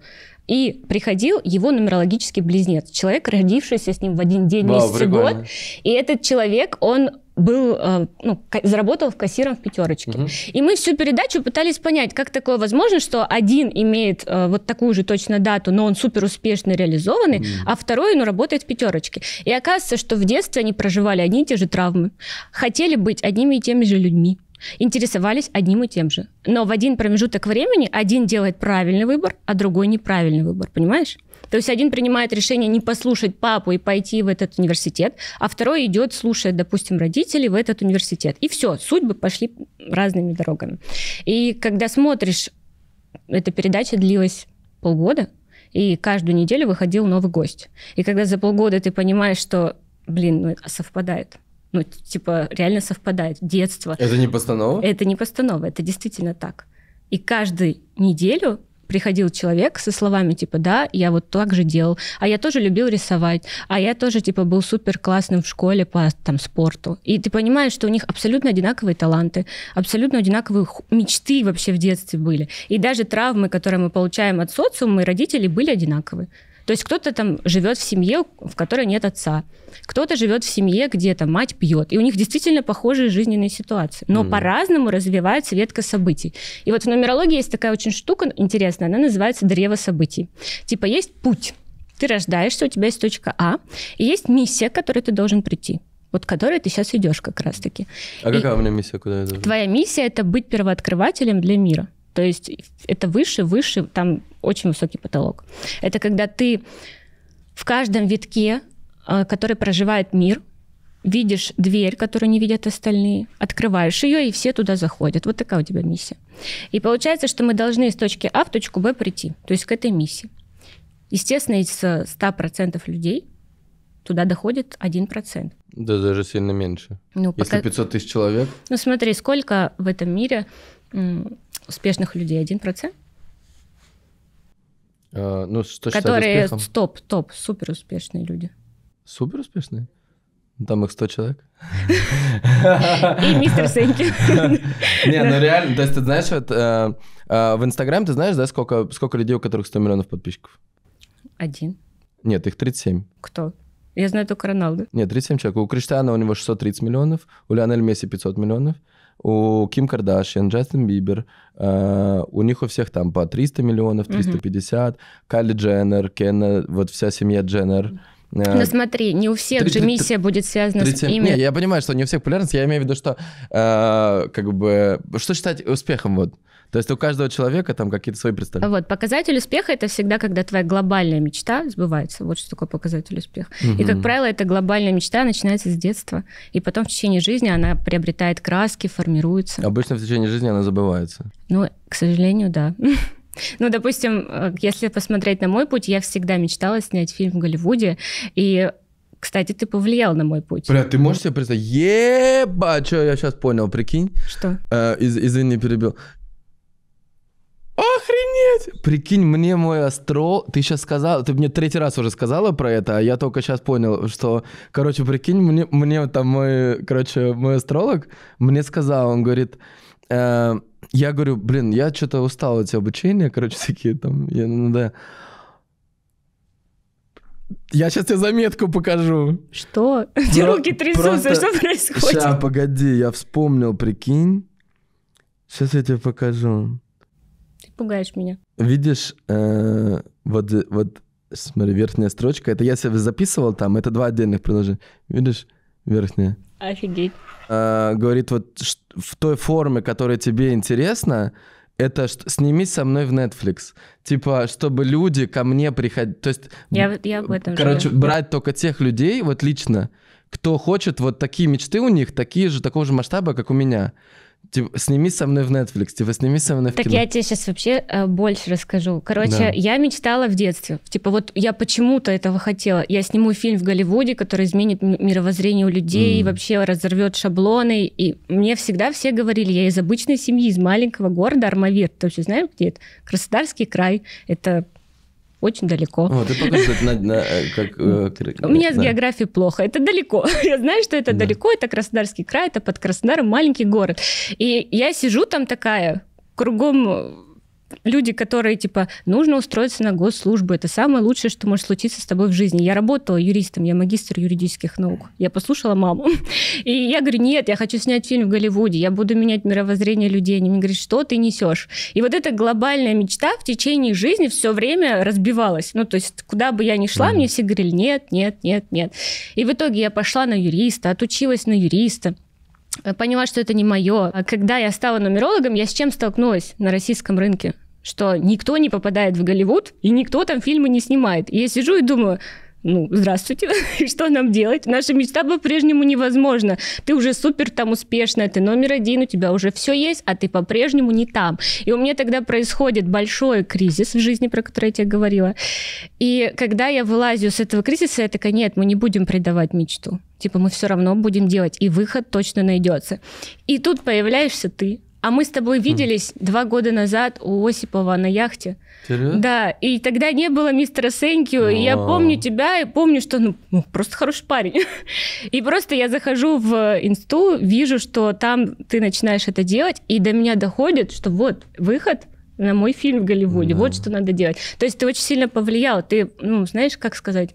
И приходил его нумерологический близнец, человек, родившийся с ним в один день, Вау, месяц и год. И этот человек, он был, э, ну, заработал в кассиром в пятерочке. Угу. И мы всю передачу пытались понять, как такое возможно, что один имеет э, вот такую же точно дату, но он супер успешно реализованный, угу. а второй, ну, работает в пятерочке. И оказывается, что в детстве они проживали одни и те же травмы, хотели быть одними и теми же людьми интересовались одним и тем же. Но в один промежуток времени один делает правильный выбор, а другой неправильный выбор, понимаешь? То есть один принимает решение не послушать папу и пойти в этот университет, а второй идет, слушает, допустим, родителей в этот университет. И все, судьбы пошли разными дорогами. И когда смотришь, эта передача длилась полгода, и каждую неделю выходил новый гость. И когда за полгода ты понимаешь, что, блин, ну совпадает. Ну, типа, реально совпадает. Детство. Это не постанова? Это не постанова, это действительно так. И каждую неделю приходил человек со словами типа, да, я вот так же делал, а я тоже любил рисовать, а я тоже типа был супер классным в школе по там спорту. И ты понимаешь, что у них абсолютно одинаковые таланты, абсолютно одинаковые мечты вообще в детстве были. И даже травмы, которые мы получаем от социума и родителей, были одинаковые. То есть кто-то там живет в семье, в которой нет отца, кто-то живет в семье, где там мать пьет, и у них действительно похожие жизненные ситуации, но mm. по-разному развивается ветка событий. И вот в нумерологии есть такая очень штука интересная, она называется древо событий. Типа есть путь. Ты рождаешься, у тебя есть точка А, и есть миссия, к которой ты должен прийти вот которой ты сейчас идешь как раз-таки. А и какая у меня миссия, куда я должен? Твоя миссия — это быть первооткрывателем для мира. То есть это выше, выше, там очень высокий потолок. Это когда ты в каждом витке, э, который проживает мир, видишь дверь, которую не видят остальные, открываешь ее, и все туда заходят. Вот такая у тебя миссия. И получается, что мы должны из точки А в точку Б прийти, то есть к этой миссии. Естественно, из 100% людей туда доходит 1%. Да даже сильно меньше. Ну, Если 500 тысяч человек. Ну смотри, сколько в этом мире успешных людей 1%? А, ну, что Которые стоп топ, супер успешные люди. Супер успешные? Ну, там их 100 человек. И мистер Сенки. Не, ну реально, то есть ты знаешь, вот, э, э, в инстаграме ты знаешь, да, сколько, сколько людей, у которых 100 миллионов подписчиков? Один. Нет, их 37. Кто? Я знаю только Роналду. Нет, 37 человек. У Криштиана у него 630 миллионов, у Лионель Месси 500 миллионов, у Ким Кардашьян, Джастин Бибер, э, у них у всех там по 300 миллионов, 350, mm Кали Дженнер, Кенна, вот вся семья Дженнер. Э, ну смотри, не у всех 3, же 3, миссия 3, будет связана 37... с имя. Не, я понимаю, что не у всех популярность, я имею в виду, что э, как бы, что считать успехом вот? То есть у каждого человека там какие-то свои представления. Вот, показатель успеха это всегда, когда твоя глобальная мечта сбывается. Вот что такое показатель успеха. Угу. И, как правило, эта глобальная мечта начинается с детства. И потом в течение жизни она приобретает краски, формируется. Обычно в течение жизни она забывается. Ну, к сожалению, да. Ну, допустим, э, если посмотреть на мой путь, я всегда мечтала снять фильм в Голливуде, и кстати, ты повлиял на мой путь. Бля, ты можешь себе представить? Еба, что я сейчас понял, прикинь? Что? Э, из, извини, перебил. Охренеть! Прикинь, мне мой астрол... Ты сейчас сказал... Ты мне третий раз уже сказала про это, а я только сейчас понял, что... Короче, прикинь, мне, мне там мой... Короче, мой астролог мне сказал, он говорит... Э, я говорю, блин, я что-то устал от обучения, короче, такие там... Я, ну, да. Я сейчас тебе заметку покажу. Что? Про- Руки трясутся, просто... что происходит? Сейчас, погоди, я вспомнил, прикинь. Сейчас я тебе покажу пугаешь меня. Видишь, э, вот, вот смотри, верхняя строчка, это я себе записывал там, это два отдельных предложения. Видишь, верхняя? Офигеть. Э, говорит, вот в той форме, которая тебе интересна, это сними со мной в Netflix. Типа, чтобы люди ко мне приходили. То есть, я, я об этом короче, же. брать только тех людей, вот лично, кто хочет вот такие мечты у них, такие же, такого же масштаба, как у меня. Типа, сними со мной в Netflix, типа, сними со мной в Так кино. я тебе сейчас вообще э, больше расскажу. Короче, да. я мечтала в детстве. Типа, вот я почему-то этого хотела. Я сниму фильм в Голливуде, который изменит мировоззрение у людей, mm. вообще разорвет шаблоны. И мне всегда все говорили, я из обычной семьи, из маленького города Армавир. Ты вообще знаешь, где это? Краснодарский край. Это очень далеко. Вот, ты пока на, на, э, как, э, У меня с да. географией плохо, это далеко. Я знаю, что это да. далеко, это Краснодарский край, это под Краснодаром маленький город. И я сижу там такая, кругом люди, которые, типа, нужно устроиться на госслужбу, это самое лучшее, что может случиться с тобой в жизни. Я работала юристом, я магистр юридических наук. Я послушала маму. И я говорю, нет, я хочу снять фильм в Голливуде, я буду менять мировоззрение людей. Они мне говорят, что ты несешь? И вот эта глобальная мечта в течение жизни все время разбивалась. Ну, то есть, куда бы я ни шла, mm-hmm. мне все говорили, нет, нет, нет, нет. И в итоге я пошла на юриста, отучилась на юриста Э, поняла, что это не мое. А когда я стала нумерологом, я с чем столкнулась на российском рынке? Что никто не попадает в Голливуд, и никто там фильмы не снимает. И я сижу и думаю, ну, здравствуйте, что нам делать? Наша мечта по-прежнему невозможна. Ты уже супер там успешная, ты номер один, у тебя уже все есть, а ты по-прежнему не там. И у меня тогда происходит большой кризис в жизни, про который я тебе говорила. И когда я вылазю с этого кризиса, я такая, нет, мы не будем предавать мечту. Типа мы все равно будем делать, и выход точно найдется. И тут появляешься ты. А мы с тобой виделись mm. два года назад у Осипова на яхте. Серьезно? Да, и тогда не было мистера Сенкио, и я а. помню тебя, и помню, что ну, ну просто хороший парень. и просто я захожу в инсту, вижу, что там ты начинаешь это делать, и до меня доходит, что вот выход на мой фильм в Голливуде, да. вот что надо делать. То есть ты очень сильно повлиял, ты, ну, знаешь, как сказать,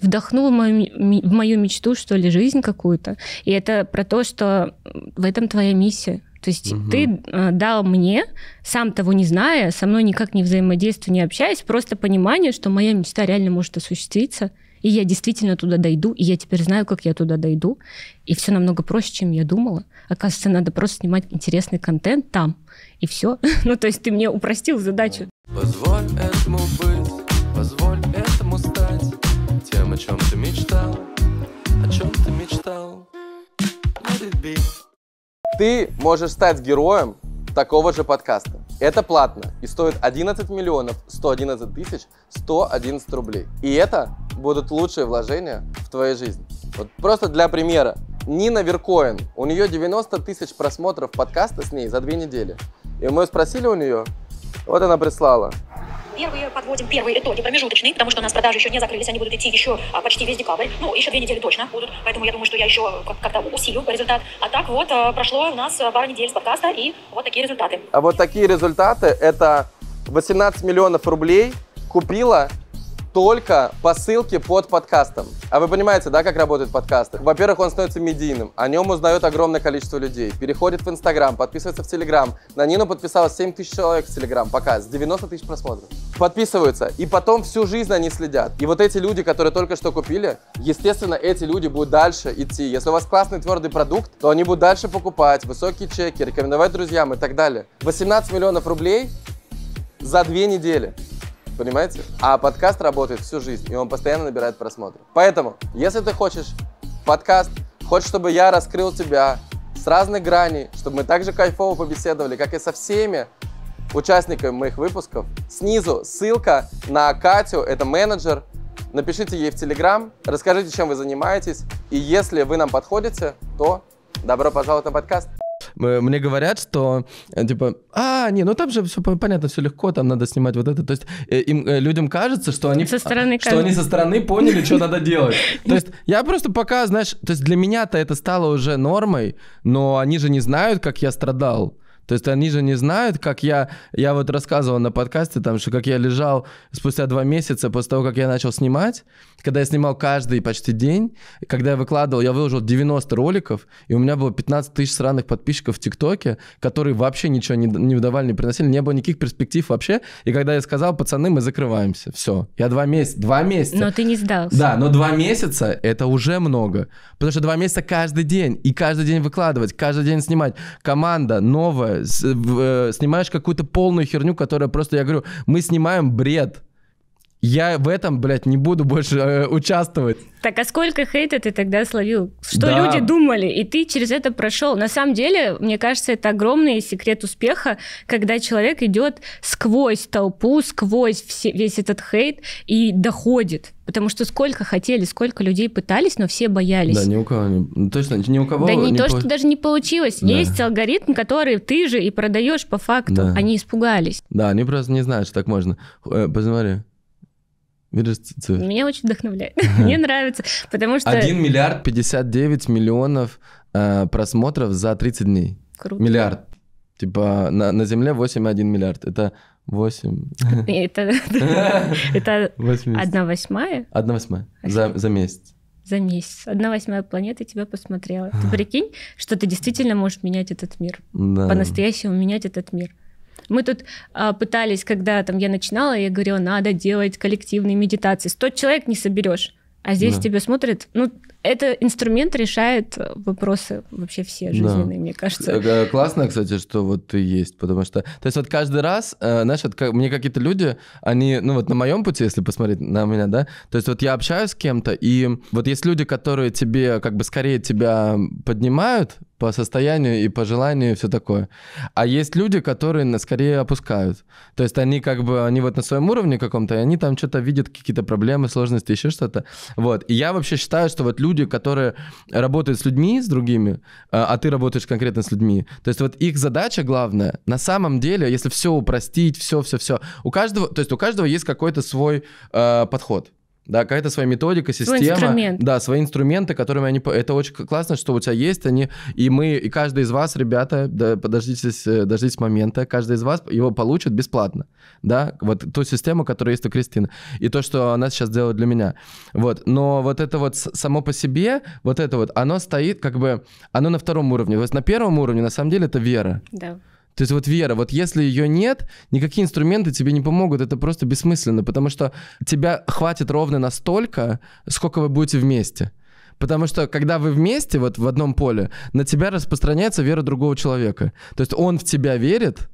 вдохнул в мою, в мою мечту, что ли, жизнь какую-то. И это про то, что в этом твоя миссия. То есть угу. ты э, дал мне, сам того не зная, со мной никак не взаимодействуя, не общаясь, просто понимание, что моя мечта реально может осуществиться, и я действительно туда дойду, и я теперь знаю, как я туда дойду, и все намного проще, чем я думала. Оказывается, надо просто снимать интересный контент там, и все. ну, то есть ты мне упростил задачу. Позволь этому быть, позволь этому стать тем, о чем ты мечтал. Ты можешь стать героем такого же подкаста. Это платно и стоит 11 миллионов 111 тысяч 111 рублей. И это будут лучшие вложения в твою жизнь. Вот просто для примера. Нина Веркоин, у нее 90 тысяч просмотров подкаста с ней за две недели. И мы спросили у нее, вот она прислала. Первые подводим первые итоги промежуточные, потому что у нас продажи еще не закрылись, они будут идти еще а, почти весь декабрь. Ну, еще две недели точно будут, поэтому я думаю, что я еще как-то усилю результат. А так вот, э, прошло у нас пару недель с подкаста, и вот такие результаты. А вот такие результаты – это 18 миллионов рублей купила только по ссылке под подкастом. А вы понимаете, да, как работают подкасты? Во-первых, он становится медийным, о нем узнает огромное количество людей, переходит в Инстаграм, подписывается в Телеграм. На Нину подписалось 7 тысяч человек в Телеграм пока, с 90 тысяч просмотров. Подписываются, и потом всю жизнь они следят. И вот эти люди, которые только что купили, естественно, эти люди будут дальше идти. Если у вас классный твердый продукт, то они будут дальше покупать, высокие чеки, рекомендовать друзьям и так далее. 18 миллионов рублей за две недели. Понимаете? А подкаст работает всю жизнь, и он постоянно набирает просмотры. Поэтому, если ты хочешь подкаст, хочешь, чтобы я раскрыл тебя с разных граней, чтобы мы также кайфово побеседовали, как и со всеми участниками моих выпусков, снизу ссылка на Катю, это менеджер, напишите ей в Телеграм, расскажите, чем вы занимаетесь, и если вы нам подходите, то добро пожаловать на подкаст мне говорят, что э, типа, а, не, ну там же все понятно, все легко, там надо снимать вот это. То есть э, им э, людям кажется, что они со стороны, что кажется. они со стороны поняли, что надо делать. То есть я просто пока, знаешь, то есть для меня-то это стало уже нормой, но они же не знают, как я страдал. То есть они же не знают, как я... Я вот рассказывал на подкасте, там, что как я лежал спустя два месяца после того, как я начал снимать, когда я снимал каждый почти день, когда я выкладывал, я выложил 90 роликов, и у меня было 15 тысяч сраных подписчиков в ТикТоке, которые вообще ничего не, не выдавали, не приносили, не было никаких перспектив вообще. И когда я сказал, пацаны, мы закрываемся, все. Я два месяца... Два месяца. Но ты не сдался. Да, но два месяца — это уже много. Потому что два месяца каждый день, и каждый день выкладывать, каждый день снимать. Команда новая, Э, снимаешь какую-то полную херню, которая просто, я говорю, мы снимаем бред я в этом, блядь, не буду больше э, участвовать. Так а сколько хейта ты тогда словил? Что да. люди думали? И ты через это прошел. На самом деле, мне кажется, это огромный секрет успеха, когда человек идет сквозь толпу, сквозь все, весь этот хейт и доходит. Потому что сколько хотели, сколько людей пытались, но все боялись. Да, ни у кого не... Ну, точно, ни у кого Да не, не то, по... что даже не получилось. Да. Есть алгоритм, который ты же и продаешь по факту. Да. Они испугались. Да, они просто не знают, что так можно. Э, посмотри. Меня очень вдохновляет. Мне нравится, потому что... 1 миллиард 59 миллионов э, просмотров за 30 дней. Круто. Миллиард. Типа на, на Земле 8,1 миллиард. Это 8... Это, это 1 восьмая? 1 восьмая. За, за месяц. За месяц. Одна восьмая планеты тебя посмотрела. Ты прикинь, что ты действительно можешь менять этот мир. Да. По-настоящему менять этот мир. Мы тут а, пытались, когда там я начинала, я говорила, надо делать коллективные медитации. Сто человек не соберешь. А здесь да. тебя смотрят, ну, это инструмент решает вопросы вообще все жизненные, да. мне кажется. Э, э, классно, кстати, что вот ты есть, потому что... То есть вот каждый раз, э, знаешь, вот мне какие-то люди, они, ну вот на моем пути, если посмотреть на меня, да, то есть вот я общаюсь с кем-то, и вот есть люди, которые тебе, как бы скорее тебя поднимают по состоянию и по желанию и все такое. А есть люди, которые скорее опускают. То есть они как бы, они вот на своем уровне каком-то, и они там что-то видят, какие-то проблемы, сложности, еще что-то. Вот. И я вообще считаю, что вот люди, которые работают с людьми, с другими, а, а ты работаешь конкретно с людьми, то есть вот их задача главная, на самом деле, если все упростить, все-все-все, у каждого, то есть у каждого есть какой-то свой э, подход да, какая-то своя методика, система. Свой инструмент. Да, свои инструменты, которыми они... Это очень классно, что у тебя есть они, и мы, и каждый из вас, ребята, да, подождитесь, э, дождитесь момента, каждый из вас его получит бесплатно, да, вот ту систему, которая есть у Кристины, и то, что она сейчас делает для меня, вот, но вот это вот само по себе, вот это вот, оно стоит как бы, оно на втором уровне, то есть на первом уровне, на самом деле, это вера. Да. То есть вот вера, вот если ее нет, никакие инструменты тебе не помогут, это просто бессмысленно, потому что тебя хватит ровно настолько, сколько вы будете вместе. Потому что, когда вы вместе, вот в одном поле, на тебя распространяется вера другого человека. То есть он в тебя верит,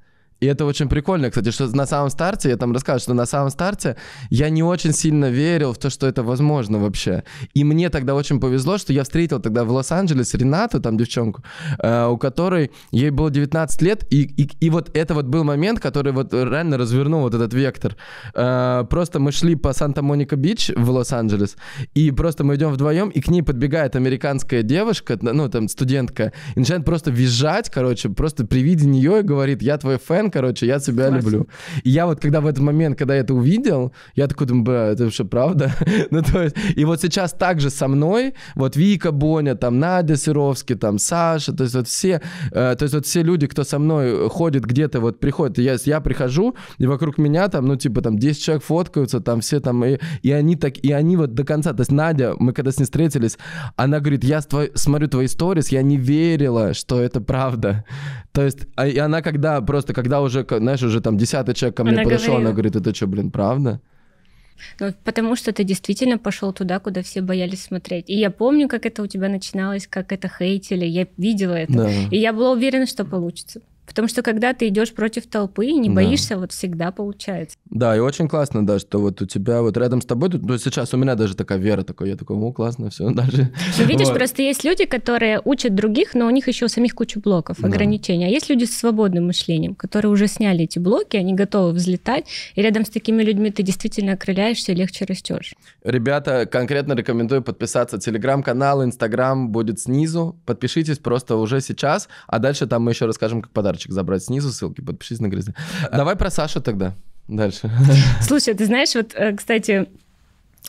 и это очень прикольно, кстати, что на самом старте, я там рассказывал, что на самом старте я не очень сильно верил в то, что это возможно вообще. И мне тогда очень повезло, что я встретил тогда в Лос-Анджелесе Ренату, там девчонку, э, у которой ей было 19 лет, и, и, и вот это вот был момент, который вот реально развернул вот этот вектор. Э, просто мы шли по Санта-Моника-Бич в Лос-Анджелес, и просто мы идем вдвоем, и к ней подбегает американская девушка, ну там студентка, и начинает просто визжать, короче, просто при виде нее и говорит, я твой фэн, короче, я тебя Спасибо. люблю. И я вот, когда в этот момент, когда я это увидел, я такой думаю, бля, это вообще правда? ну, то есть, и вот сейчас также со мной, вот Вика Боня, там Надя Серовский, там Саша, то есть вот все, э, то есть вот все люди, кто со мной ходит где-то, вот приходит, я, я прихожу, и вокруг меня там, ну, типа, там 10 человек фоткаются, там все там, и, и они так, и они вот до конца, то есть Надя, мы когда с ней встретились, она говорит, я твой, смотрю твои сторис, я не верила, что это правда. То есть, а, и она когда, просто когда когда уже, знаешь, уже там десятый человек ко мне она подошел, говорила. она говорит, это что, блин, правда? Ну, потому что ты действительно пошел туда, куда все боялись смотреть. И я помню, как это у тебя начиналось, как это хейтили, я видела это. Да. И я была уверена, что получится. Потому что когда ты идешь против толпы и не да. боишься, вот всегда получается. Да, и очень классно, да, что вот у тебя вот рядом с тобой, ну, сейчас у меня даже такая вера, такой, я такой, ну, классно, все, даже. Ну, видишь, вот. просто есть люди, которые учат других, но у них еще у самих куча блоков, да. ограничений. А есть люди с свободным мышлением, которые уже сняли эти блоки, они готовы взлетать, и рядом с такими людьми ты действительно окрыляешься и легче растешь. Ребята, конкретно рекомендую подписаться. Телеграм-канал, Инстаграм будет снизу. Подпишитесь просто уже сейчас, а дальше там мы еще расскажем, как подарок подарочек забрать снизу, ссылки, подпишись на Гризли. А Давай про Сашу тогда. Дальше. Слушай, ты знаешь, вот, э, кстати,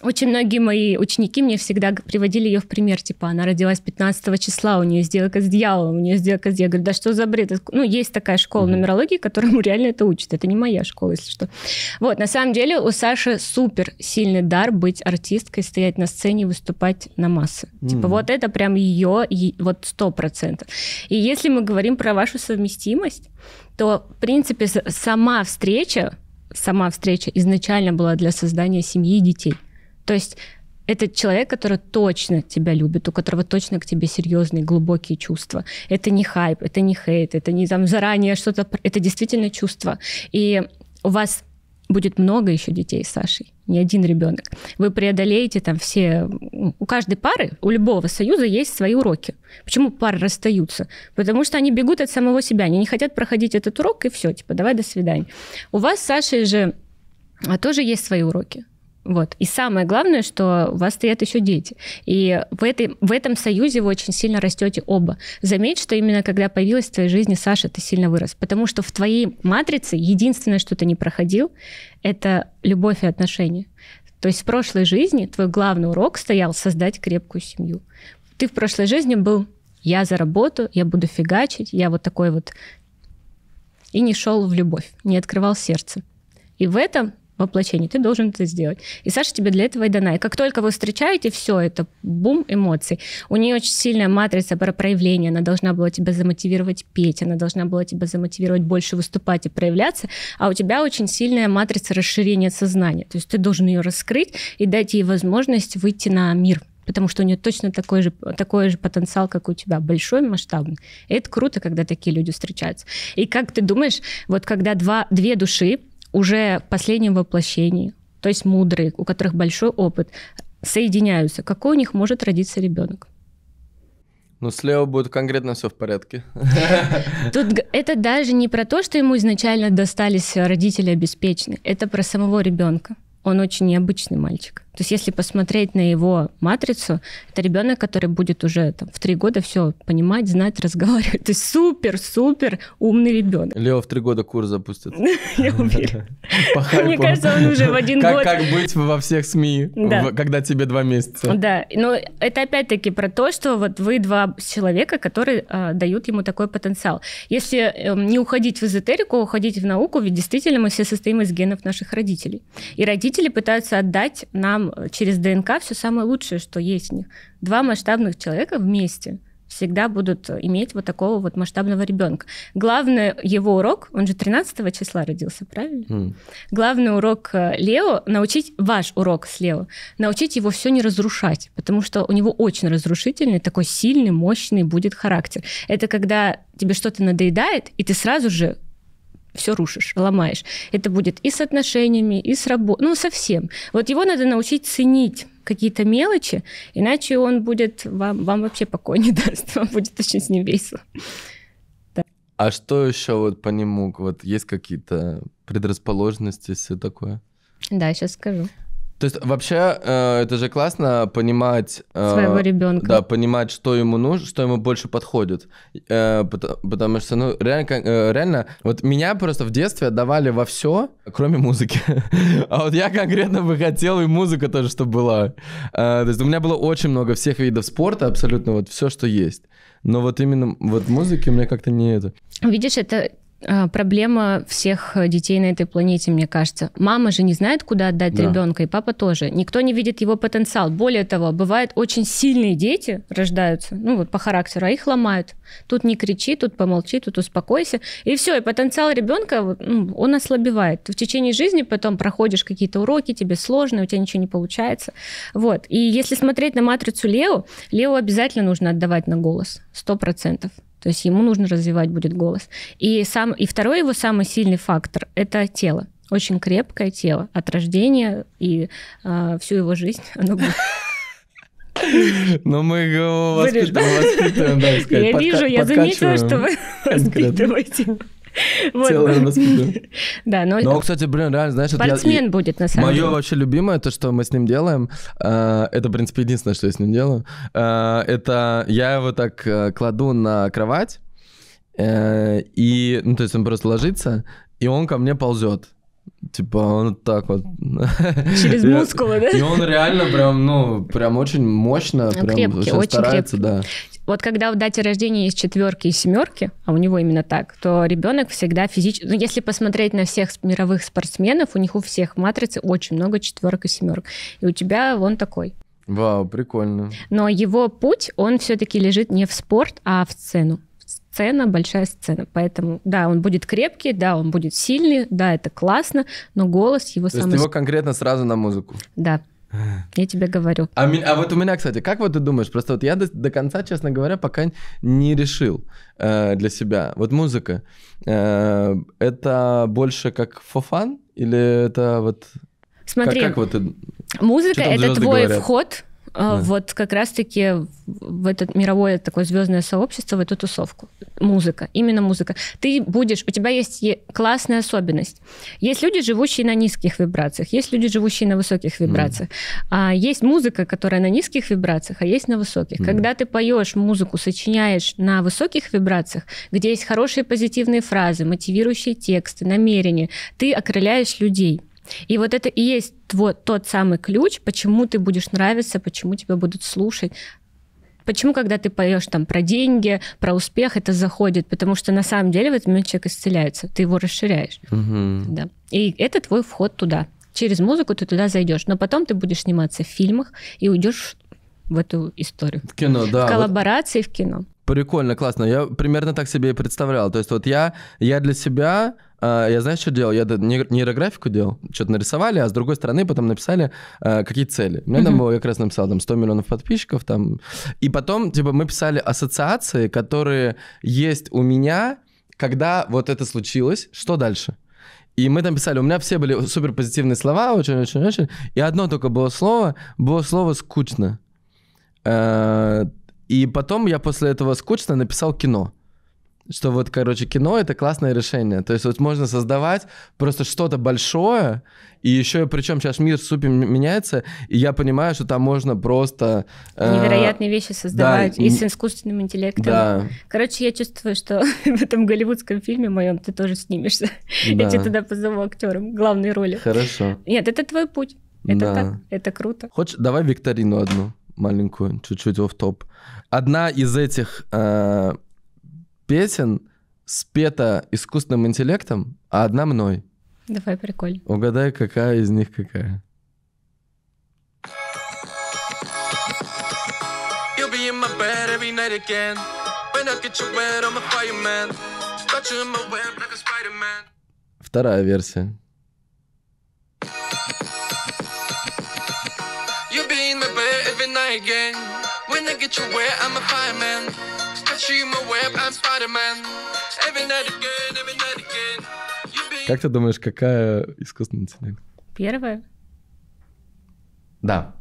очень многие мои ученики мне всегда приводили ее в пример, типа, она родилась 15 числа, у нее сделка с дьяволом, у нее сделка с дьяволом. Я говорю, да что за бред? Ну, есть такая школа mm нумерологии, которому реально это учат. Это не моя школа, если что. Вот, на самом деле у Саши супер сильный дар быть артисткой, стоять на сцене и выступать на массы. Mm-hmm. Типа, вот это прям ее, вот сто процентов. И если мы говорим про вашу совместимость, то, в принципе, сама встреча, сама встреча изначально была для создания семьи и детей. То есть это человек, который точно тебя любит, у которого точно к тебе серьезные, глубокие чувства. Это не хайп, это не хейт, это не там заранее что-то, это действительно чувство. И у вас будет много еще детей с Сашей, не один ребенок. Вы преодолеете там все... У каждой пары, у любого союза есть свои уроки. Почему пары расстаются? Потому что они бегут от самого себя, они не хотят проходить этот урок, и все, типа, давай, до свидания. У вас с Сашей же а, тоже есть свои уроки. Вот. И самое главное, что у вас стоят еще дети. И в, этой, в этом союзе вы очень сильно растете оба. Заметь, что именно когда появилась в твоей жизни Саша, ты сильно вырос. Потому что в твоей матрице единственное, что ты не проходил, это любовь и отношения. То есть в прошлой жизни твой главный урок стоял создать крепкую семью. Ты в прошлой жизни был я за работу, я буду фигачить, я вот такой вот... И не шел в любовь, не открывал сердце. И в этом воплощении. Ты должен это сделать. И Саша тебе для этого и дана. И как только вы встречаете, все, это бум эмоций. У нее очень сильная матрица про проявление. Она должна была тебя замотивировать петь, она должна была тебя замотивировать больше выступать и проявляться. А у тебя очень сильная матрица расширения сознания. То есть ты должен ее раскрыть и дать ей возможность выйти на мир потому что у нее точно такой же, такой же потенциал, как у тебя, большой, масштабный. И это круто, когда такие люди встречаются. И как ты думаешь, вот когда два, две души уже в последнем воплощении, то есть мудрые, у которых большой опыт, соединяются, какой у них может родиться ребенок. Ну, слева будет конкретно все в порядке. Тут это даже не про то, что ему изначально достались родители обеспечены. Это про самого ребенка. Он очень необычный мальчик. То есть если посмотреть на его матрицу, это ребенок, который будет уже там, в три года все понимать, знать, разговаривать. То есть супер-супер умный ребенок. Лео в три года курс запустит. Я уверена. Мне кажется, он уже в один год. Как быть во всех СМИ, когда тебе два месяца. Да, но это опять-таки про то, что вот вы два человека, которые а, дают ему такой потенциал. Если эм, не уходить в эзотерику, а уходить в науку, ведь действительно мы все состоим из генов наших родителей. И родители пытаются отдать нам Э, через ДНК все самое лучшее, что есть в них. Два масштабных человека вместе всегда будут э, иметь вот такого вот масштабного ребенка. Главный его урок, он же 13 числа родился, правильно? Mm. Главный урок э, Лео — научить, ваш урок с Лео, научить его все не разрушать, потому что у него очень разрушительный, такой сильный, мощный будет характер. Это когда тебе что-то надоедает, и ты сразу же все рушишь, ломаешь. Это будет и с отношениями, и с работой, ну, совсем. Вот его надо научить ценить какие-то мелочи, иначе он будет вам, вам вообще покой не даст, вам будет очень с ним весело. Да. А что еще вот по нему? Вот есть какие-то предрасположенности, все такое? Да, сейчас скажу. То есть вообще э, это же классно понимать э, своего ребенка. Да, понимать, что ему нужно, что ему больше подходит, э, потому, потому что ну реально, э, реально, вот меня просто в детстве отдавали во все, кроме музыки, а вот я конкретно бы хотел и музыка тоже, чтобы была. Э, то есть у меня было очень много всех видов спорта, абсолютно вот все, что есть. Но вот именно вот музыки у меня как-то не это. Видишь, это Э, проблема всех э, детей на этой планете, мне кажется. Мама же не знает, куда отдать да. ребенка, и папа тоже. Никто не видит его потенциал. Более того, бывает очень сильные дети рождаются, ну вот по характеру, а их ломают. Тут не кричи, тут помолчи, тут успокойся. И все, и потенциал ребенка, ну, он ослабевает. Ты в течение жизни потом проходишь какие-то уроки, тебе сложно, у тебя ничего не получается. Вот. И если смотреть на матрицу Лео, Лео обязательно нужно отдавать на голос, сто процентов. То есть ему нужно развивать будет голос. И, сам, и второй его самый сильный фактор – это тело. Очень крепкое тело от рождения и э, всю его жизнь оно будет. Но мы его воспитываем, воспитываем да, сказать, Я подка- вижу, я заметила, что вы воспитываете. Да, но... Но, ну, кстати, блин, реально, знаешь... Спортсмен будет, на самом деле. Мое вообще любимое, то, что мы с ним делаем, э, это, в принципе, единственное, что я с ним делаю, э, это я его так э, кладу на кровать, и, ну, то есть он просто ложится, и он ко мне ползет. Типа он вот так вот. Через мускулы, да? И он реально прям, ну, прям очень мощно, прям крепкий, очень старается, крепкий. да. Вот когда в дате рождения есть четверки и семерки, а у него именно так, то ребенок всегда физически... Ну, если посмотреть на всех мировых спортсменов, у них у всех в матрице очень много четверок и семерок. И у тебя вон такой. Вау, прикольно. Но его путь, он все-таки лежит не в спорт, а в сцену. Сцена, большая сцена. Поэтому, да, он будет крепкий, да, он будет сильный, да, это классно, но голос его самый. То есть его конкретно сразу на музыку? Да. Я тебе говорю. А, а вот у меня, кстати, как вот ты думаешь? Просто вот я до, до конца, честно говоря, пока не решил э, для себя. Вот музыка, э, это больше как фофан или это вот... Смотри, как, как вот, музыка это твой говорят? вход а, да. вот как раз-таки в это мировое такое звездное сообщество, в эту тусовку. Музыка, именно музыка. Ты будешь, у тебя есть классная особенность. Есть люди, живущие на низких вибрациях, есть люди, живущие на высоких вибрациях. Mm. А есть музыка, которая на низких вибрациях, а есть на высоких. Mm. Когда ты поешь музыку, сочиняешь на высоких вибрациях, где есть хорошие позитивные фразы, мотивирующие тексты, намерения, ты окрыляешь людей. И вот это и есть вот тот самый ключ, почему ты будешь нравиться, почему тебя будут слушать. Почему, когда ты поешь там про деньги, про успех, это заходит? Потому что на самом деле в этот момент человек исцеляется, ты его расширяешь. Угу. Да. И это твой вход туда. Через музыку ты туда зайдешь, но потом ты будешь сниматься в фильмах и уйдешь в эту историю. В кино, да. В коллаборации вот... в кино. Прикольно, классно. Я примерно так себе и представлял. То есть вот я, я для себя а, я знаешь, что делал? Я нейрографику делал, что-то нарисовали, а с другой стороны потом написали, а, какие цели. У меня там было, я как раз написал, там 100 миллионов подписчиков, там. И потом, типа, мы писали ассоциации, которые есть у меня, когда вот это случилось, что дальше? И мы там писали, у меня все были супер позитивные слова, очень-очень-очень, и одно только было слово, было слово «скучно». Э, и потом я после этого скучно написал кино что вот, короче, кино — это классное решение. То есть вот можно создавать просто что-то большое, и еще, причем сейчас мир супер меняется, и я понимаю, что там можно просто... Э, Невероятные вещи создавать, да, и с искусственным интеллектом. Да. Короче, я чувствую, что в этом голливудском фильме моем ты тоже снимешься. Да. Я тебя туда позову актером, главной роли. Хорошо. Нет, это твой путь. Это да. так, это круто. Хочешь, давай викторину одну маленькую, чуть-чуть оф топ Одна из этих э, песен спета искусственным интеллектом, а одна мной. Давай, прикольно. Угадай, какая из них какая. Вторая версия. You be in my bed every night again. When I get you wet, I'm a fireman. Как ты думаешь, какая искусственный интеллект? Первая. Да.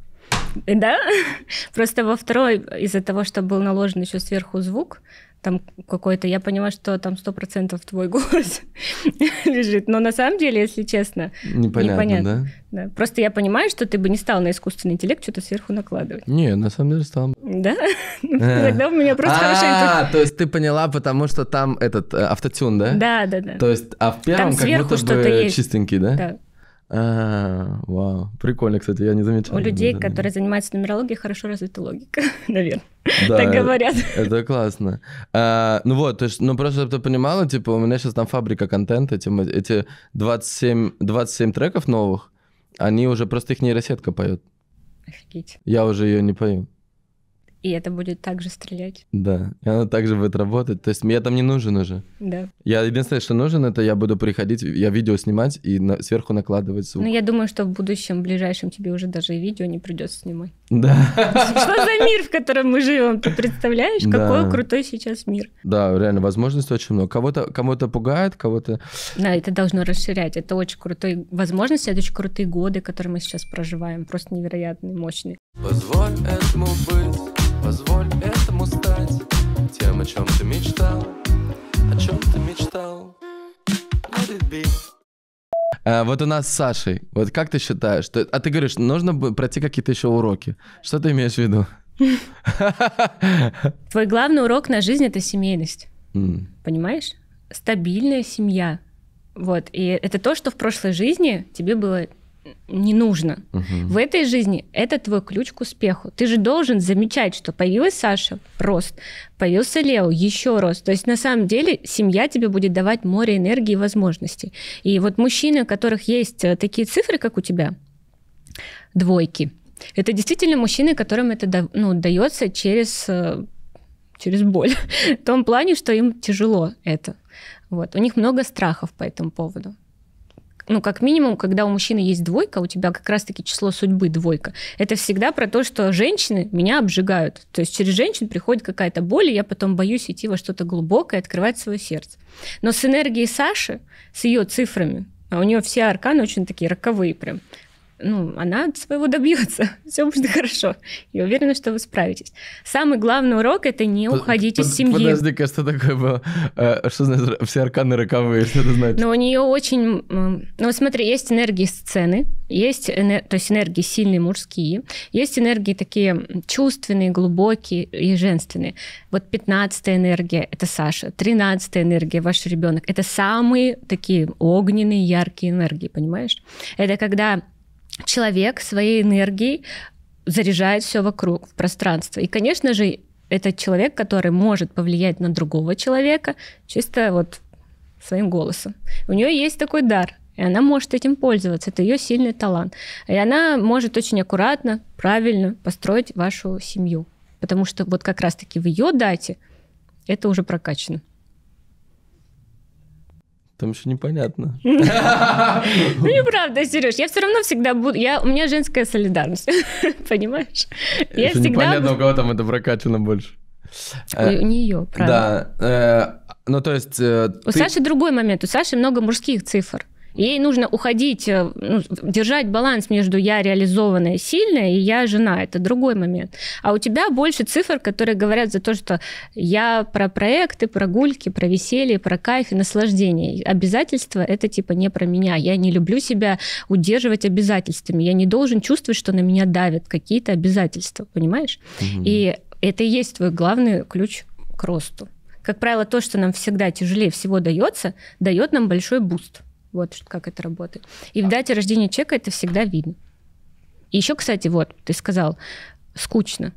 Да? Просто во второй, из-за того, что был наложен еще сверху звук, там какой-то, я понимаю, что там сто процентов твой голос лежит. Но на самом деле, если честно, непонятно, непонятно. Да? да? Просто я понимаю, что ты бы не стал на искусственный интеллект что-то сверху накладывать. Не, на самом деле стал. Да? Тогда у меня просто хорошая А, то есть ты поняла, потому что там этот э, автотюн, да? Да, да, да. То есть, а в первом как будто бы чистенький, да? Да. А, вау. Прикольно, кстати, я не замечал. У людей, которые занимаются нумерологией, хорошо развита логика, наверное. Да, так э, говорят. Это классно. А, ну вот, то есть, ну просто, чтобы ты понимала, типа, у меня сейчас там фабрика контента, эти, эти 27, 27 треков новых, они уже просто их нейросетка поет. Офигеть. Я уже ее не пою и это будет также стрелять. Да, и она также будет работать. То есть мне там не нужен уже. Да. Я единственное, что нужен, это я буду приходить, я видео снимать и на, сверху накладывать звук. Ну, я думаю, что в будущем, в ближайшем тебе уже даже и видео не придется снимать. Да. Что за мир, в котором мы живем? Ты представляешь, да. какой крутой сейчас мир? Да, реально, возможностей очень много. Кого-то кому кого пугает, кого-то... Да, это должно расширять. Это очень крутые возможности, это очень крутые годы, которые мы сейчас проживаем. Просто невероятные, мощные. Позволь этому быть, позволь этому стать тем, о чем ты мечтал, о чем ты мечтал. Let it be. А, вот у нас с Сашей. Вот как ты считаешь? Ты, а ты говоришь, нужно пройти какие-то еще уроки. Что ты имеешь в виду? Твой главный урок на жизнь это семейность. Понимаешь? Стабильная семья. Вот. И это то, что в прошлой жизни тебе было не нужно. Угу. В этой жизни это твой ключ к успеху. Ты же должен замечать, что появилась Саша, рост, появился Лео, еще рост. То есть на самом деле семья тебе будет давать море энергии и возможностей. И вот мужчины, у которых есть э, такие цифры, как у тебя, двойки, это действительно мужчины, которым это ну, дается через э, через боль. в том плане, что им тяжело это. Вот. У них много страхов по этому поводу ну, как минимум, когда у мужчины есть двойка, у тебя как раз-таки число судьбы двойка. Это всегда про то, что женщины меня обжигают. То есть через женщин приходит какая-то боль, и я потом боюсь идти во что-то глубокое, открывать свое сердце. Но с энергией Саши, с ее цифрами, а у нее все арканы очень такие роковые прям ну, она своего добьется, все будет хорошо. Я уверена, что вы справитесь. Самый главный урок это не под, уходить под, из семьи. Подожди-ка, что такое было? А, что значит все арканы роковые? Что это значит? Но у нее очень... Ну, смотри, есть энергии сцены, есть, энер... то есть энергии сильные мужские, есть энергии такие чувственные, глубокие и женственные. Вот 15-я энергия – это Саша, 13-я энергия – ваш ребенок. Это самые такие огненные, яркие энергии, понимаешь? Это когда человек своей энергией заряжает все вокруг, в пространство. И, конечно же, этот человек, который может повлиять на другого человека чисто вот своим голосом. У нее есть такой дар, и она может этим пользоваться. Это ее сильный талант. И она может очень аккуратно, правильно построить вашу семью. Потому что вот как раз-таки в ее дате это уже прокачано. Там еще непонятно. Ну, неправда, Сереж. Я все равно всегда буду... Я... У меня женская солидарность. Понимаешь? Я всегда... Непонятно, у кого там это прокачано больше. У нее, правда. Да. Э, ну, то есть... Э, у Саши другой момент. У Саши много мужских цифр. Ей нужно уходить, э, ну, держать баланс между я реализованная, сильная и я жена. Это другой момент. А у тебя больше цифр, которые говорят за то, что я про проекты, про гульки, про веселье, про кайф и наслаждение. Обязательства это типа не про меня. Я не люблю себя удерживать обязательствами. Я не должен чувствовать, что на меня давят какие-то обязательства. Понимаешь? Угу. И это и есть твой главный ключ к росту. Как правило, то, что нам всегда тяжелее всего дается, дает нам большой буст. Вот как это работает. И а. в дате рождения человека это всегда видно. И еще, кстати, вот, ты сказал, скучно.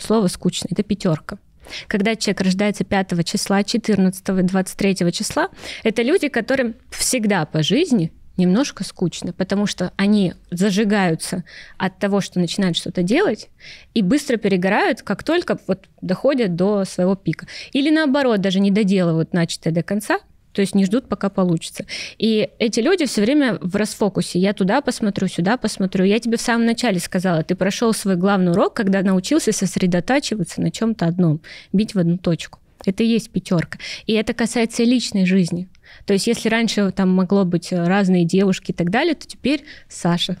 Слово скучно, это пятерка. Когда человек рождается 5 числа, 14 23 числа, это люди, которым всегда по жизни немножко скучно, потому что они зажигаются от того, что начинают что-то делать, и быстро перегорают, как только вот доходят до своего пика. Или наоборот, даже не доделывают начатое до конца – то есть не ждут, пока получится. И эти люди все время в расфокусе. Я туда посмотрю, сюда посмотрю. Я тебе в самом начале сказала, ты прошел свой главный урок, когда научился сосредотачиваться на чем-то одном, бить в одну точку. Это и есть пятерка. И это касается и личной жизни. То есть если раньше там могло быть разные девушки и так далее, то теперь Саша.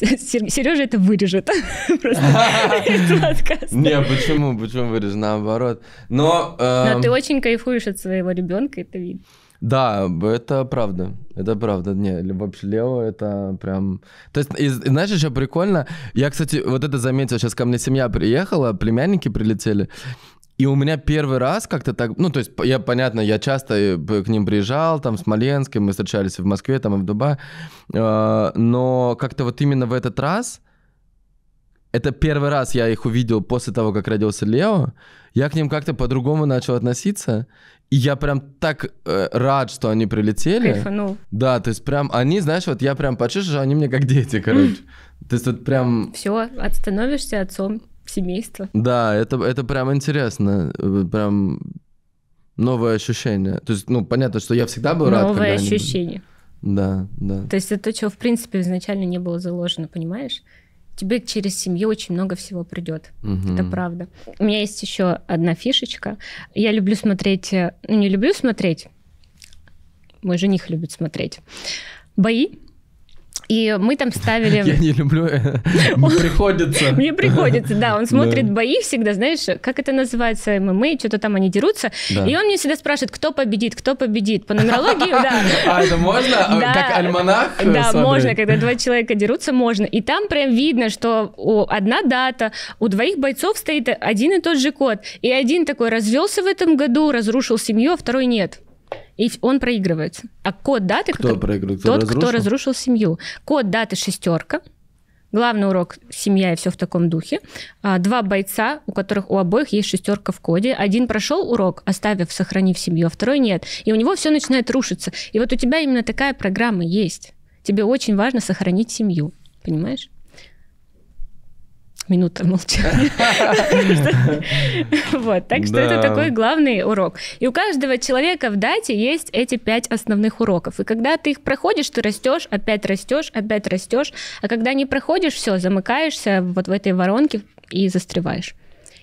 Сережа это вырежет. Не, почему? Почему вырежет? Наоборот. Но... Эм, ты очень кайфуешь от своего ребенка, это видно. Да, это правда. Это правда. Не, вообще Лео это прям... То есть, и, и, знаешь, еще прикольно, я, кстати, вот это заметил, сейчас ко мне семья приехала, племянники прилетели, и у меня первый раз как-то так, ну, то есть, я, понятно, я часто э, к ним приезжал, там, в Смоленске, мы встречались в Москве, там, и в Дубае, а, но как-то вот именно в этот раз, это первый раз я их увидел после того, как родился Лео, я к ним как-то по-другому начал относиться, и я прям так э, рад, что они прилетели. Кайфанул. Да, то есть прям они, знаешь, вот я прям почувствовал, что они мне как дети, короче. То есть вот прям... Все, отстановишься отцом семейство. Да, это, это прям интересно. Э, прям новое ощущение. То есть, ну, понятно, что я всегда был рад. Новое ощущение. Да, да. То есть это то, чего, в принципе, изначально не было заложено, понимаешь? Тебе через семью очень много всего придет. Угу. Это правда. У меня есть еще одна фишечка. Я люблю смотреть, э, ну, не люблю смотреть, мой жених любит смотреть. Бои и мы там ставили... Я не люблю, мне э, приходится. Мне приходится, да. Он смотрит бои всегда, знаешь, как это называется, ММА, что-то там они дерутся. И он мне всегда спрашивает, кто победит, кто победит. По нумерологии, да. А это можно? А, как альманах? Э, да, можно, когда два человека дерутся, можно. И там прям видно, что одна дата, у двоих бойцов стоит один и тот же код. И один такой развелся в этом году, разрушил семью, а второй нет. И он проигрывает. А код даты... Кто который, проигрывает? Кто тот, разрушил? кто разрушил семью. Код даты шестерка. Главный урок – семья и все в таком духе. А, два бойца, у которых у обоих есть шестерка в коде. Один прошел урок, оставив, сохранив семью, а второй нет. И у него все начинает рушиться. И вот у тебя именно такая программа есть. Тебе очень важно сохранить семью. Понимаешь? минута молчания. Вот, так что это такой главный урок. И у каждого человека в дате есть эти пять основных уроков. И когда ты их проходишь, ты растешь, опять растешь, опять растешь. А когда не проходишь, все, замыкаешься вот в этой воронке и застреваешь.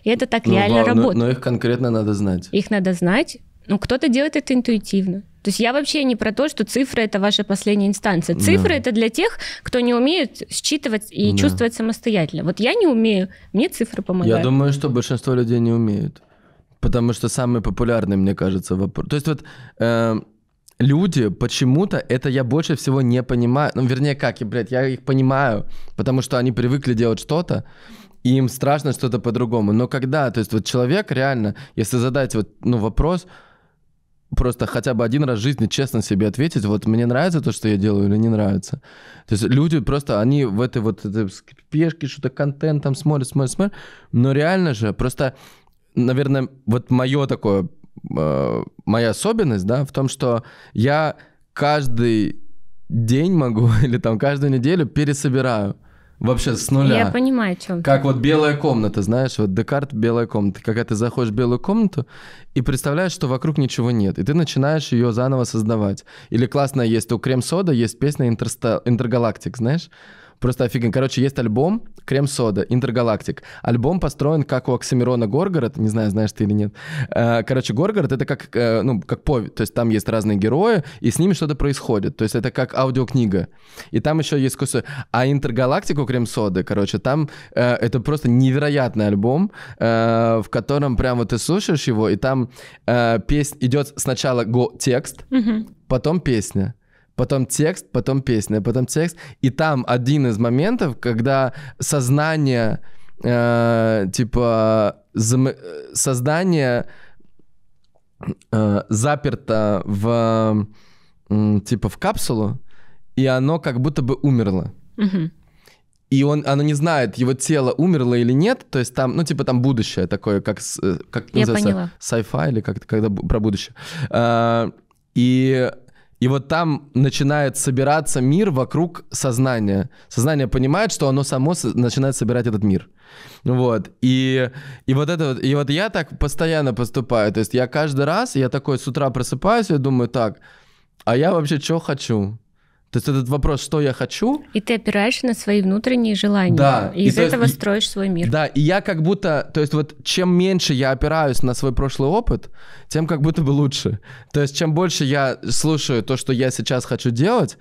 И это так ну, реально работает. Но их конкретно надо знать. Их надо знать, ну, кто-то делает это интуитивно. То есть я вообще не про то, что цифры это ваша последняя инстанция. Цифры да. это для тех, кто не умеет считывать и да. чувствовать самостоятельно. Вот я не умею, мне цифры помогают. Я думаю, что большинство людей не умеют. Потому что самый популярный, мне кажется, вопрос. То есть вот э, люди почему-то, это я больше всего не понимаю. Ну, вернее, как, я, блядь, я их понимаю, потому что они привыкли делать что-то, и им страшно что-то по-другому. Но когда, то есть вот человек реально, если задать вот, ну, вопрос, просто хотя бы один раз в жизни честно себе ответить, вот мне нравится то, что я делаю или не нравится. То есть люди просто, они в этой вот этой пешке что-то контент там смотрят, смотрят, смотрят, но реально же просто, наверное, вот мое такое, э, моя особенность, да, в том, что я каждый день могу или там каждую неделю пересобираю. Вообще с нуля. Я понимаю, о чем. Как вот белая комната, знаешь, вот Декарт белая комната. Когда ты заходишь в белую комнату и представляешь, что вокруг ничего нет, и ты начинаешь ее заново создавать. Или классная есть у Крем Сода, есть песня Интергалактик, знаешь? Просто офиген, Короче, есть альбом «Крем-сода», «Интергалактик». Альбом построен как у Оксимирона Горгород, не знаю, знаешь ты или нет. Э, короче, Горгород — это как, э, ну, как повесть, то есть там есть разные герои, и с ними что-то происходит. То есть это как аудиокнига. И там еще есть кусок. А «Интергалактику» «Крем-соды», короче, там э, это просто невероятный альбом, в котором прям вот ты слушаешь его, и там песня идет сначала го текст, угу. потом песня потом текст, потом песня, потом текст. И там один из моментов, когда сознание, э, типа, зам... сознание э, заперто в, э, типа, в капсулу, и оно как будто бы умерло. И он, оно не знает, его тело умерло или нет, то есть там, ну, типа, там будущее такое, как, э, как Я называется, sci-fi или как-то, когда про будущее. Э, и и вот там начинает собираться мир вокруг сознания. Сознание понимает, что оно само начинает собирать этот мир. Вот. И, и вот это вот, и вот я так постоянно поступаю. То есть я каждый раз, я такой с утра просыпаюсь, я думаю, так, а я вообще что хочу? То есть этот вопрос, что я хочу... И ты опираешься на свои внутренние желания. Да. И, и из этого есть, строишь свой мир. Да, и я как будто... То есть вот чем меньше я опираюсь на свой прошлый опыт, тем как будто бы лучше. То есть чем больше я слушаю то, что я сейчас хочу делать,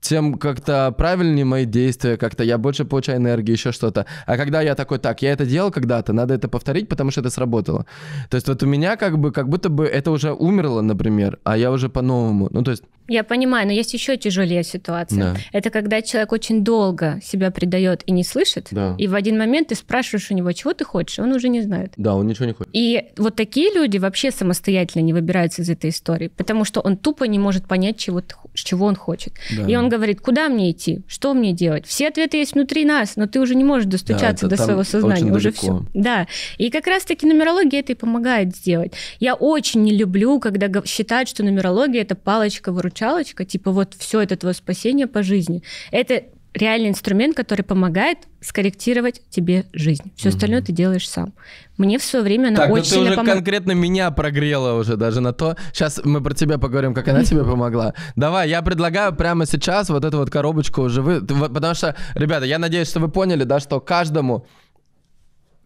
тем как-то правильнее мои действия, как-то я больше получаю энергии, еще что-то. А когда я такой, так, я это делал когда-то, надо это повторить, потому что это сработало. То есть вот у меня как бы, как будто бы это уже умерло, например, а я уже по-новому. Ну, то есть я понимаю, но есть еще тяжелее ситуация. Да. Это когда человек очень долго себя предает и не слышит, да. и в один момент ты спрашиваешь у него, чего ты хочешь, он уже не знает. Да, он ничего не хочет. И вот такие люди вообще самостоятельно не выбираются из этой истории, потому что он тупо не может понять, чего, чего он хочет. Да. И он говорит, куда мне идти, что мне делать. Все ответы есть внутри нас, но ты уже не можешь достучаться да, до своего сознания, уже далеко. все. Да. И как раз-таки нумерология это и помогает сделать. Я очень не люблю, когда считают, что нумерология это палочка в выручает обручалочка, типа вот все это твое спасение по жизни. Это реальный инструмент, который помогает скорректировать тебе жизнь. Все угу. остальное ты делаешь сам. Мне в свое время она так, очень ну ты уже помог... конкретно меня прогрела уже даже на то. Сейчас мы про тебя поговорим, как она тебе помогла. Давай, я предлагаю прямо сейчас вот эту вот коробочку уже вы... Потому что, ребята, я надеюсь, что вы поняли, да, что каждому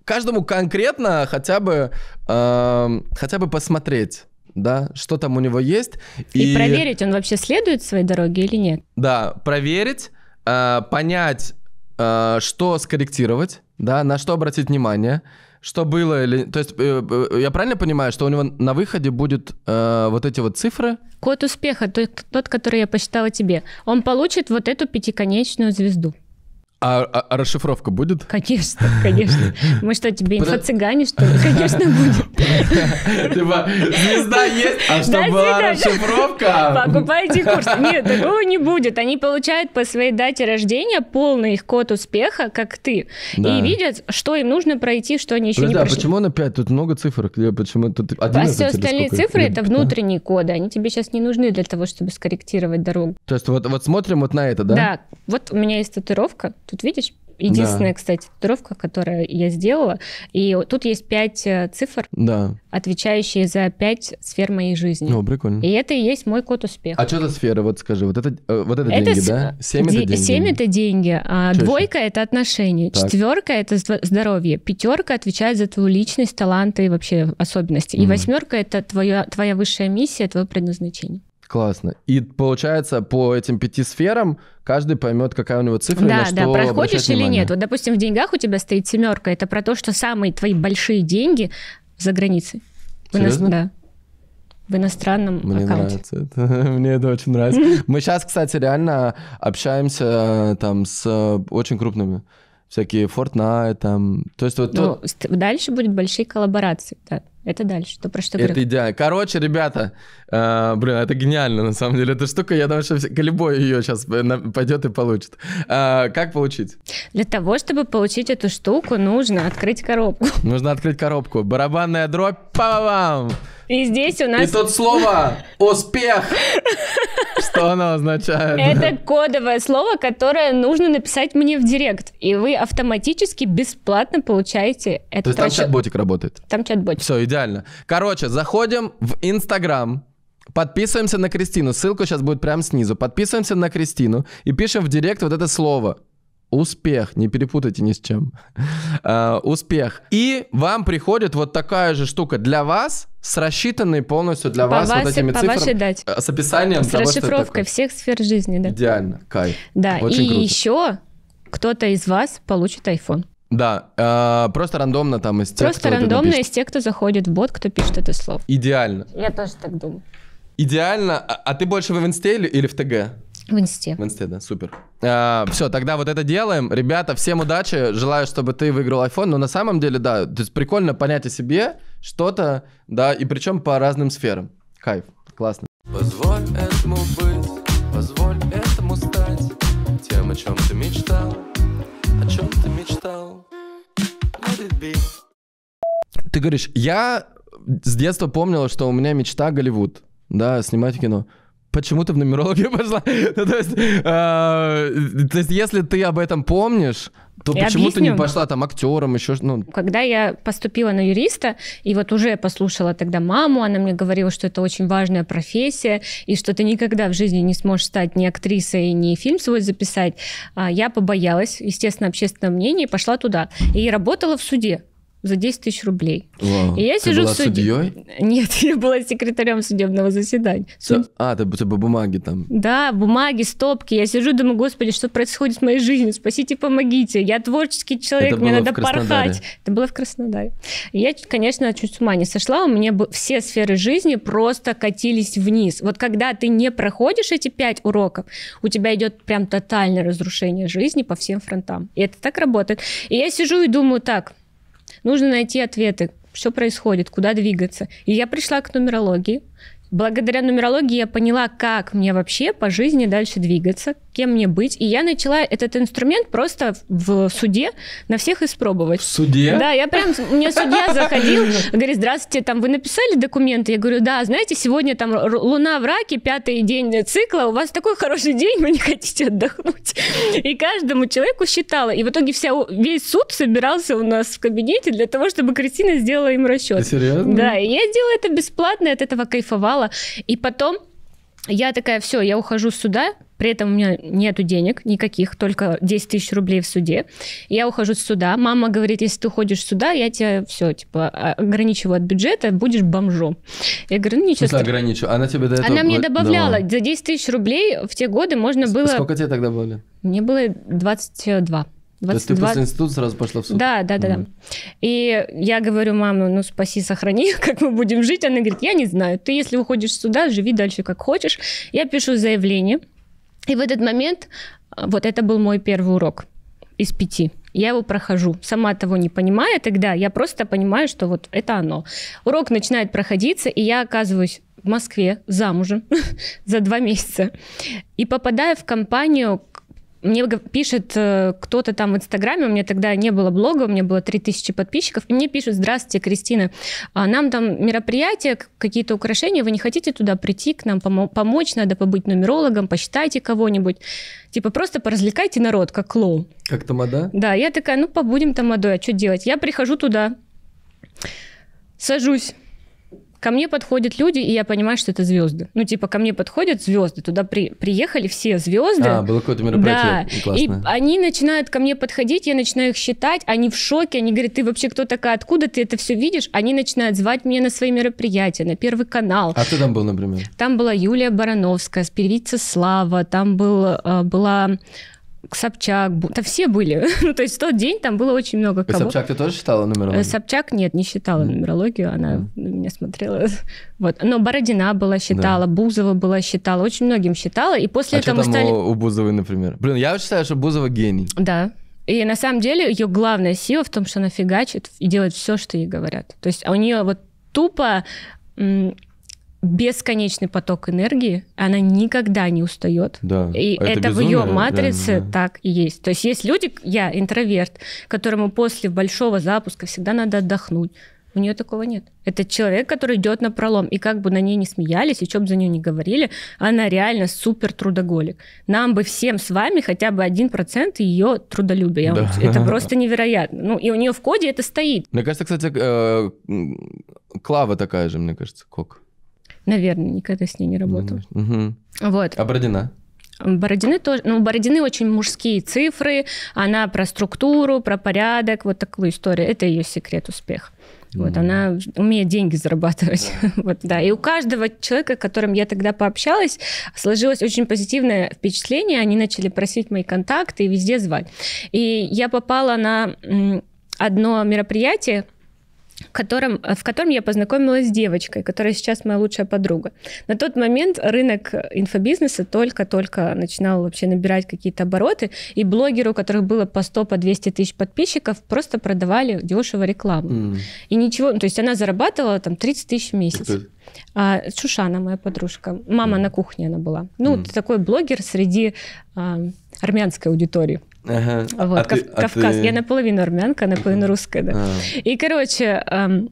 каждому конкретно хотя бы э, хотя бы посмотреть да, что там у него есть. И, и проверить, он вообще следует своей дороге или нет. Да, проверить, э, понять, э, что скорректировать, да, на что обратить внимание, что было или... То есть э, э я правильно понимаю, что у него на выходе будут э, вот эти вот цифры? Код успеха, тот, тот, который я посчитала тебе, он получит вот эту пятиконечную звезду. А, а, а, расшифровка будет? Конечно, конечно. Мы что, тебе инфо-цыгане, что ли? Конечно, будет. Типа, звезда есть, а что была расшифровка? Покупайте курс. Нет, такого не будет. Они получают по своей дате рождения полный их код успеха, как ты, и видят, что им нужно пройти, что они еще не а прошли. почему на 5? Тут много цифр. Почему тут А все остальные цифры — это внутренние коды. Они тебе сейчас не нужны для того, чтобы скорректировать дорогу. То есть вот смотрим вот на это, да? Да. Вот у меня есть татуировка Тут видишь? Единственная, да. кстати, татуировка, которую я сделала. И тут есть пять э, цифр, да. отвечающие за пять сфер моей жизни. О, прикольно. И это и есть мой код успеха. А что за сфера, вот скажи, вот это, э, вот это, это деньги, с... да? Э, семь Ди... это деньги? Семь это деньги, а двойка это отношения, так. четверка это здоровье, пятерка отвечает за твою личность, таланты и вообще особенности. Mm. И восьмерка это твоя, твоя высшая миссия, твое предназначение. Классно. И получается, по этим пяти сферам каждый поймет, какая у него цифра, да, на что Да, проходишь или внимание. нет. Вот, допустим, в деньгах у тебя стоит семерка. Это про то, что самые твои большие деньги за границей. Серьезно? да в иностранном Мне аккаунте. нравится это. Мне это очень нравится. Мы сейчас, кстати, реально общаемся э, там с э, очень крупными. Всякие Fortnite там. То есть вот... Ну, тут... дальше будут большие коллаборации, да. Это дальше. То, про что это говорю. идеально. Короче, ребята, э, блин, это гениально, на самом деле. Эта штука, я думаю, что любой ее сейчас э, пойдет и получит. Э, как получить? Для того, чтобы получить эту штуку, нужно открыть коробку. Нужно открыть коробку. Барабанная дробь. Па-бам! И здесь у нас... И тут слово «успех». Что оно означает? Это кодовое слово, которое нужно написать мне в директ. И вы автоматически бесплатно получаете это. То есть там чат-ботик работает? Там чат-ботик. Все, идеально идеально. Короче, заходим в Инстаграм. Подписываемся на Кристину. Ссылка сейчас будет прямо снизу. Подписываемся на Кристину и пишем в директ вот это слово. Успех, не перепутайте ни с чем. Uh, успех. И вам приходит вот такая же штука для вас, с рассчитанной полностью для по вас вашей, вот этими по цифрами. Вашей дате. Э, с описанием. С того, расшифровкой всех сфер жизни, да. Идеально, кайф. Да, Очень и круто. еще кто-то из вас получит iPhone. Да, э, просто рандомно там из тех, Просто кто рандомно из тех, кто заходит в бот, кто пишет это слово. Идеально. Я тоже так думаю. Идеально. А, а ты больше в инсте или, или в ТГ? В инсте. В инсте, да, супер. А, э, все, тогда вот это делаем. Ребята, всем удачи. Желаю, чтобы ты выиграл iPhone. Но на самом деле, да, то есть прикольно понять о себе что-то, да, и причем по разным сферам. Кайф, классно. Позволь этому быть, позволь этому стать тем, о чем ты мечтаешь стал. Ты говоришь, я с детства помнила, что у меня мечта Голливуд, да, снимать кино. Почему ты в нумерологию пошла? Ну, а, то есть, если ты об этом помнишь, то почему ты не пошла там актером еще? Ну... Когда я поступила на юриста, и вот уже послушала тогда маму, она мне говорила, что это очень важная профессия, и что ты никогда в жизни не сможешь стать ни актрисой, ни фильм свой записать, а я побоялась, естественно, общественного мнения, и пошла туда. И работала в суде за 10 тысяч рублей. Вау. И я ты сижу была в суде. судьей? Нет, я была секретарем судебного заседания. Суд... А, ты, ты по типа, бумаге там? Да, бумаги, стопки. Я сижу, думаю, господи, что происходит с моей жизнью? Спасите, помогите. Я творческий человек, Это мне надо порхать. Это было в Краснодаре. я, конечно, чуть с ума не сошла. У меня все сферы жизни просто катились вниз. Вот когда ты не проходишь эти пять уроков, у тебя идет прям тотальное разрушение жизни по всем фронтам. И это так работает. И я сижу и думаю, так, нужно найти ответы, что происходит, куда двигаться. И я пришла к нумерологии. Благодаря нумерологии я поняла, как мне вообще по жизни дальше двигаться, кем мне быть. И я начала этот инструмент просто в суде на всех испробовать. В суде? Да, я прям, мне судья заходил, говорит, здравствуйте, там вы написали документы? Я говорю, да, знаете, сегодня там луна в раке, пятый день цикла, у вас такой хороший день, вы не хотите отдохнуть. И каждому человеку считала. И в итоге вся, весь суд собирался у нас в кабинете для того, чтобы Кристина сделала им расчет. Серьезно? Да, и я делала это бесплатно, от этого кайфовала. И потом я такая, все, я ухожу сюда, при этом у меня нету денег никаких, только 10 тысяч рублей в суде. Я ухожу с суда. Мама говорит, если ты уходишь сюда, я тебя все, типа, а, ограничиваю от бюджета, будешь бомжом. Я говорю, ну ничего страшного. ограничиваю? Она тебе до этого... Она мне добавляла. Давала. За 10 тысяч рублей в те годы можно было... Сколько тебе тогда было? Мне было 22. 22... То есть ты после института сразу пошла в суд? Да, да, да, mm. да. И я говорю, мама, ну спаси, сохрани, как мы будем жить. Она говорит, я не знаю. Ты, если уходишь сюда, живи дальше как хочешь. Я пишу заявление. И в этот момент, а, вот это был мой первый урок из пяти. Я его прохожу, сама того не понимая тогда, я просто понимаю, что вот это оно. Урок начинает проходиться, и я оказываюсь в Москве замужем за два месяца и попадаю в компанию, мне пишет э, кто-то там в Инстаграме, у меня тогда не было блога, у меня было 3000 подписчиков, и мне пишут, здравствуйте, Кристина, а, нам там мероприятие, какие-то украшения, вы не хотите туда прийти к нам, помочь, надо побыть нумерологом, посчитайте кого-нибудь. Типа просто поразвлекайте народ, как клоун. Как тамада? Да, я такая, ну побудем тамадой, а что делать? Я прихожу туда, сажусь, ко мне подходят люди, и я понимаю, что это звезды. Ну, типа, ко мне подходят звезды, туда при, приехали все звезды. А, было какое-то мероприятие. Да, и они начинают ко мне подходить, я начинаю их считать, они в шоке, они говорят, ты вообще кто такая, откуда ты это все видишь? Они начинают звать меня на свои мероприятия, на Первый канал. А ты там был, например? Там была Юлия Барановская, певица Слава, там был, э, была Собчак, да все были. ну, то есть в тот день там было очень много кого. Собчак ты тоже считала нумерологию? Э, Собчак нет, не считала нумерологию, она mm. на меня смотрела. вот. Но Бородина была считала, да. Бузова была считала, очень многим считала. И после а этого мы стали... у, у Бузовой, например? Блин, я считаю, что Бузова гений. Да. И на самом деле ее главная сила в том, что она фигачит и делает все, что ей говорят. То есть у нее вот тупо бесконечный поток энергии, она никогда не устает. Да. И а это, это безумие, в ее матрице да, да. так и есть. То есть есть люди, я интроверт, которому после большого запуска всегда надо отдохнуть. У нее такого нет. Это человек, который идет на пролом. И как бы на ней не смеялись, и что бы за нее не говорили, она реально супер трудоголик. Нам бы всем с вами хотя бы один процент ее трудолюбия. Да. Это просто невероятно. Ну, и у нее в коде это стоит. Мне кажется, кстати, э, Клава такая же, мне кажется, Кок. Наверное, никогда с ней не работала. Угу. Вот. А Бородина? Бородины тоже, ну, Бородины очень мужские цифры, она про структуру, про порядок, вот такую историю. Это ее секрет успеха. Вот, mm. она умеет деньги зарабатывать. Yeah. вот, да. И у каждого человека, с которым я тогда пообщалась, сложилось очень позитивное впечатление. Они начали просить мои контакты и везде звать. И я попала на одно мероприятие, в котором, в котором я познакомилась с девочкой, которая сейчас моя лучшая подруга. На тот момент рынок инфобизнеса только-только начинал вообще набирать какие-то обороты, и блогеры, у которых было по 100, по 200 тысяч подписчиков, просто продавали дешево рекламу. Mm. И ничего, то есть она зарабатывала там 30 тысяч в месяц. Это... А, Шушана, моя подружка. Мама mm. на кухне она была. Ну, mm. такой блогер среди а, армянской аудитории. Ага. Вот, а Кав... ты, а Кавказ. Ты... Я наполовину армянка, наполовину русская, да. А. И, короче, эм,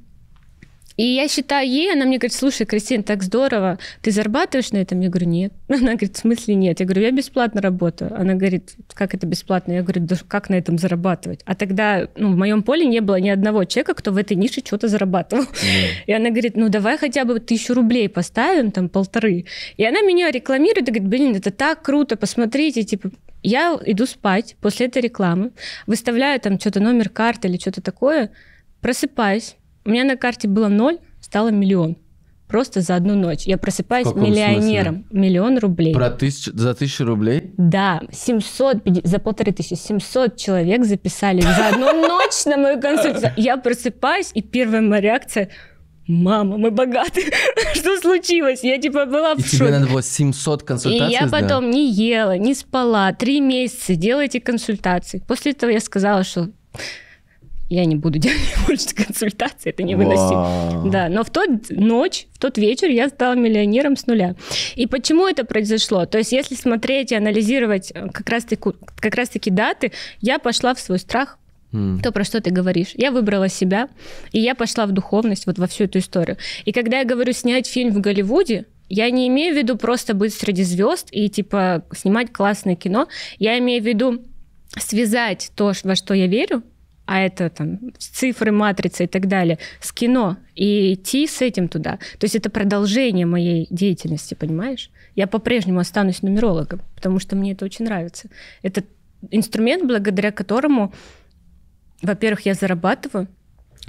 и я считаю ей, она мне говорит, слушай, Кристина, так здорово, ты зарабатываешь на этом? Я говорю, нет. Она говорит, в смысле нет? Я говорю, я бесплатно работаю. Она говорит, как это бесплатно? Я говорю, да как на этом зарабатывать? А тогда ну, в моем поле не было ни одного человека, кто в этой нише что-то зарабатывал. Mm. И она говорит, ну давай хотя бы тысячу рублей поставим, там полторы. И она меня рекламирует и говорит, блин, это так круто, посмотрите, типа, я иду спать после этой рекламы, выставляю там что-то номер карты или что-то такое, просыпаюсь. У меня на карте было ноль, стало миллион. Просто за одну ночь. Я просыпаюсь миллионером. Смысле? Миллион рублей. Про тысяч, за тысячу рублей? Да. 750, за полторы тысячи. 700 человек записали за одну ночь на мою консультацию. Я просыпаюсь, и первая моя реакция – мама, мы богаты, что случилось? Я типа была в И шоке. тебе надо было 700 консультаций И я сделать? потом не ела, не спала, три месяца Делайте консультации. После этого я сказала, что я не буду делать больше консультаций, это не выносимо. Да, но в тот ночь, в тот вечер я стала миллионером с нуля. И почему это произошло? То есть, если смотреть и анализировать э, как раз-таки, как раз-таки даты, я пошла в свой страх, Mm. То, про что ты говоришь. Я выбрала себя, и я пошла в духовность, вот во всю эту историю. И когда я говорю снять фильм в Голливуде, я не имею в виду просто быть среди звезд и, типа, снимать классное кино. Я имею в виду связать то, во что я верю, а это там цифры, матрицы и так далее, с кино и идти с этим туда. То есть это продолжение моей деятельности, понимаешь? Я по-прежнему останусь нумерологом, потому что мне это очень нравится. Это инструмент, благодаря которому во-первых, я зарабатываю,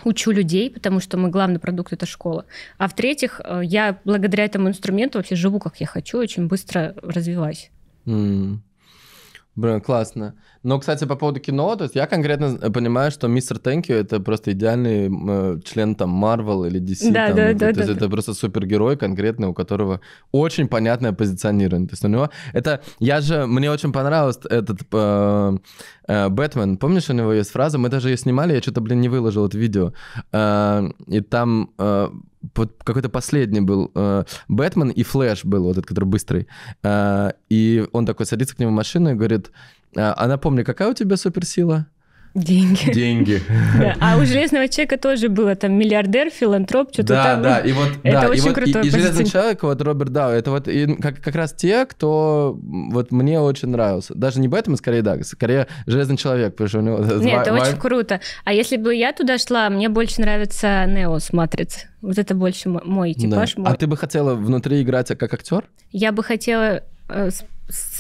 учу людей, потому что мой главный продукт — это школа. А в-третьих, э, я благодаря этому инструменту вообще живу, как я хочу, очень быстро развиваюсь. Mm. Блин, классно. Но, кстати, по поводу кино, то есть я конкретно понимаю, что мистер Тенкио это просто идеальный э, член там Марвел или DC. Да, там, да, да. То да, есть да. это просто супергерой конкретный, у которого очень понятное позиционирование. То есть у него это... Я же... Мне очень понравилось этот э, Э, Бэтмен, помнишь, у него есть фраза, мы даже ее снимали, я что-то, блин, не выложил это видео, э, и там э, какой-то последний был Бэтмен и Флэш был, вот этот, который быстрый, и он такой садится к нему в машину и говорит, а напомни, какая у тебя суперсила? Деньги. Деньги. А у железного человека тоже было там миллиардер, филантроп, что-то да, там. Да, и вот, это да, очень и и, железный человек, вот Роберт Дау, это вот как, как раз те, кто вот мне очень нравился. Даже не Бэтмен, скорее, да, скорее железный человек, потому что у него... Нет, это очень круто. А если бы я туда шла, мне больше нравится Нео с Матриц. Вот это больше мой типаж. А ты бы хотела внутри играть как актер? Я бы хотела э,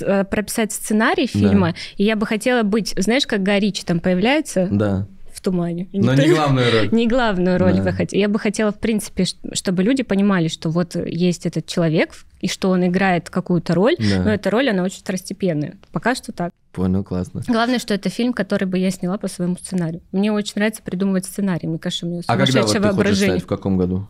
Э, прописать сценарий фильма, да. и я бы хотела быть, знаешь, как Горичи там появляется? Да в тумане. Но не главную роль. Не главную роль да. выходить. Я бы хотела, в принципе, чтобы люди понимали, что вот есть этот человек, и что он играет какую-то роль, но эта роль, она очень второстепенная. Пока что так. Понял, классно. Главное, что это фильм, который бы я сняла по своему сценарию. Мне очень нравится придумывать сценарий. Мне кажется, у меня сумасшедшее а когда воображение. Ты хочешь в каком году?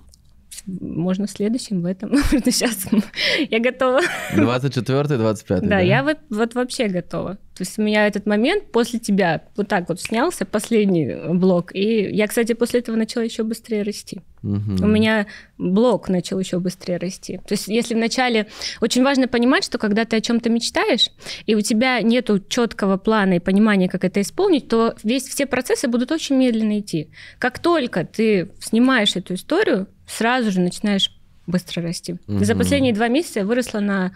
можно следующим в этом. Сейчас я готова. 24-25. Да, да, я вот вообще готова. То есть у меня этот момент после тебя вот так вот снялся, последний э, блок. И я, кстати, после этого начала еще быстрее расти. Угу. У меня блок начал еще быстрее расти. То есть если вначале... Очень важно понимать, что когда ты о чем-то мечтаешь, и у тебя нет четкого плана и понимания, как это исполнить, то весь, все процессы будут очень медленно идти. Как только ты снимаешь эту историю, сразу же начинаешь быстро расти. Угу. За последние два месяца я выросла на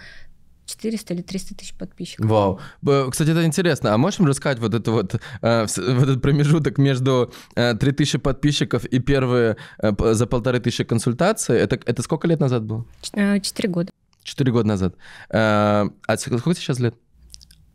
400 или 300 тысяч подписчиков. Вау. Кстати, это интересно. А можешь рассказать вот, это вот, э, вот этот промежуток между э, 3000 подписчиков и первые э, за полторы тысячи консультаций? Это, это сколько лет назад было? Э, четыре года. Четыре года назад. Э, а сколько сейчас лет?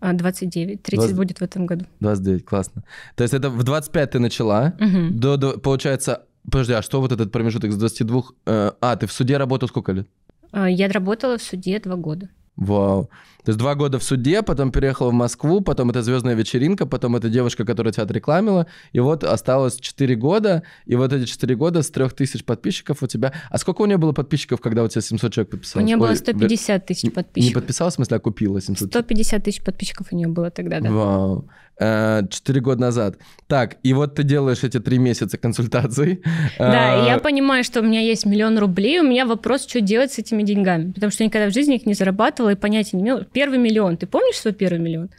29, 30 20... будет в этом году. 29, классно. То есть это в 25 ты начала, угу. до, до, получается, подожди, а что вот этот промежуток с 22? Э, а, ты в суде работал сколько лет? А, я работала в суде два года. Wow То есть два года в суде, потом переехала в Москву, потом это звездная вечеринка, потом эта девушка, которая тебя отрекламила, и вот осталось 4 года, и вот эти 4 года с 3000 подписчиков у тебя... А сколько у нее было подписчиков, когда у тебя 700 человек подписалось? У нее было 150 тысяч подписчиков. Не подписалась, в смысле, а купила 700 150 тысяч подписчиков у нее было тогда, да. Вау. Э, четыре года назад. Так, и вот ты делаешь эти три месяца консультаций. Да, а... я э, понимаю, что у меня есть миллион рублей, у меня вопрос, что делать с этими деньгами, потому что никогда в жизни их не зарабатывала и понятия не имела Первый миллион. Ты помнишь свой первый миллион?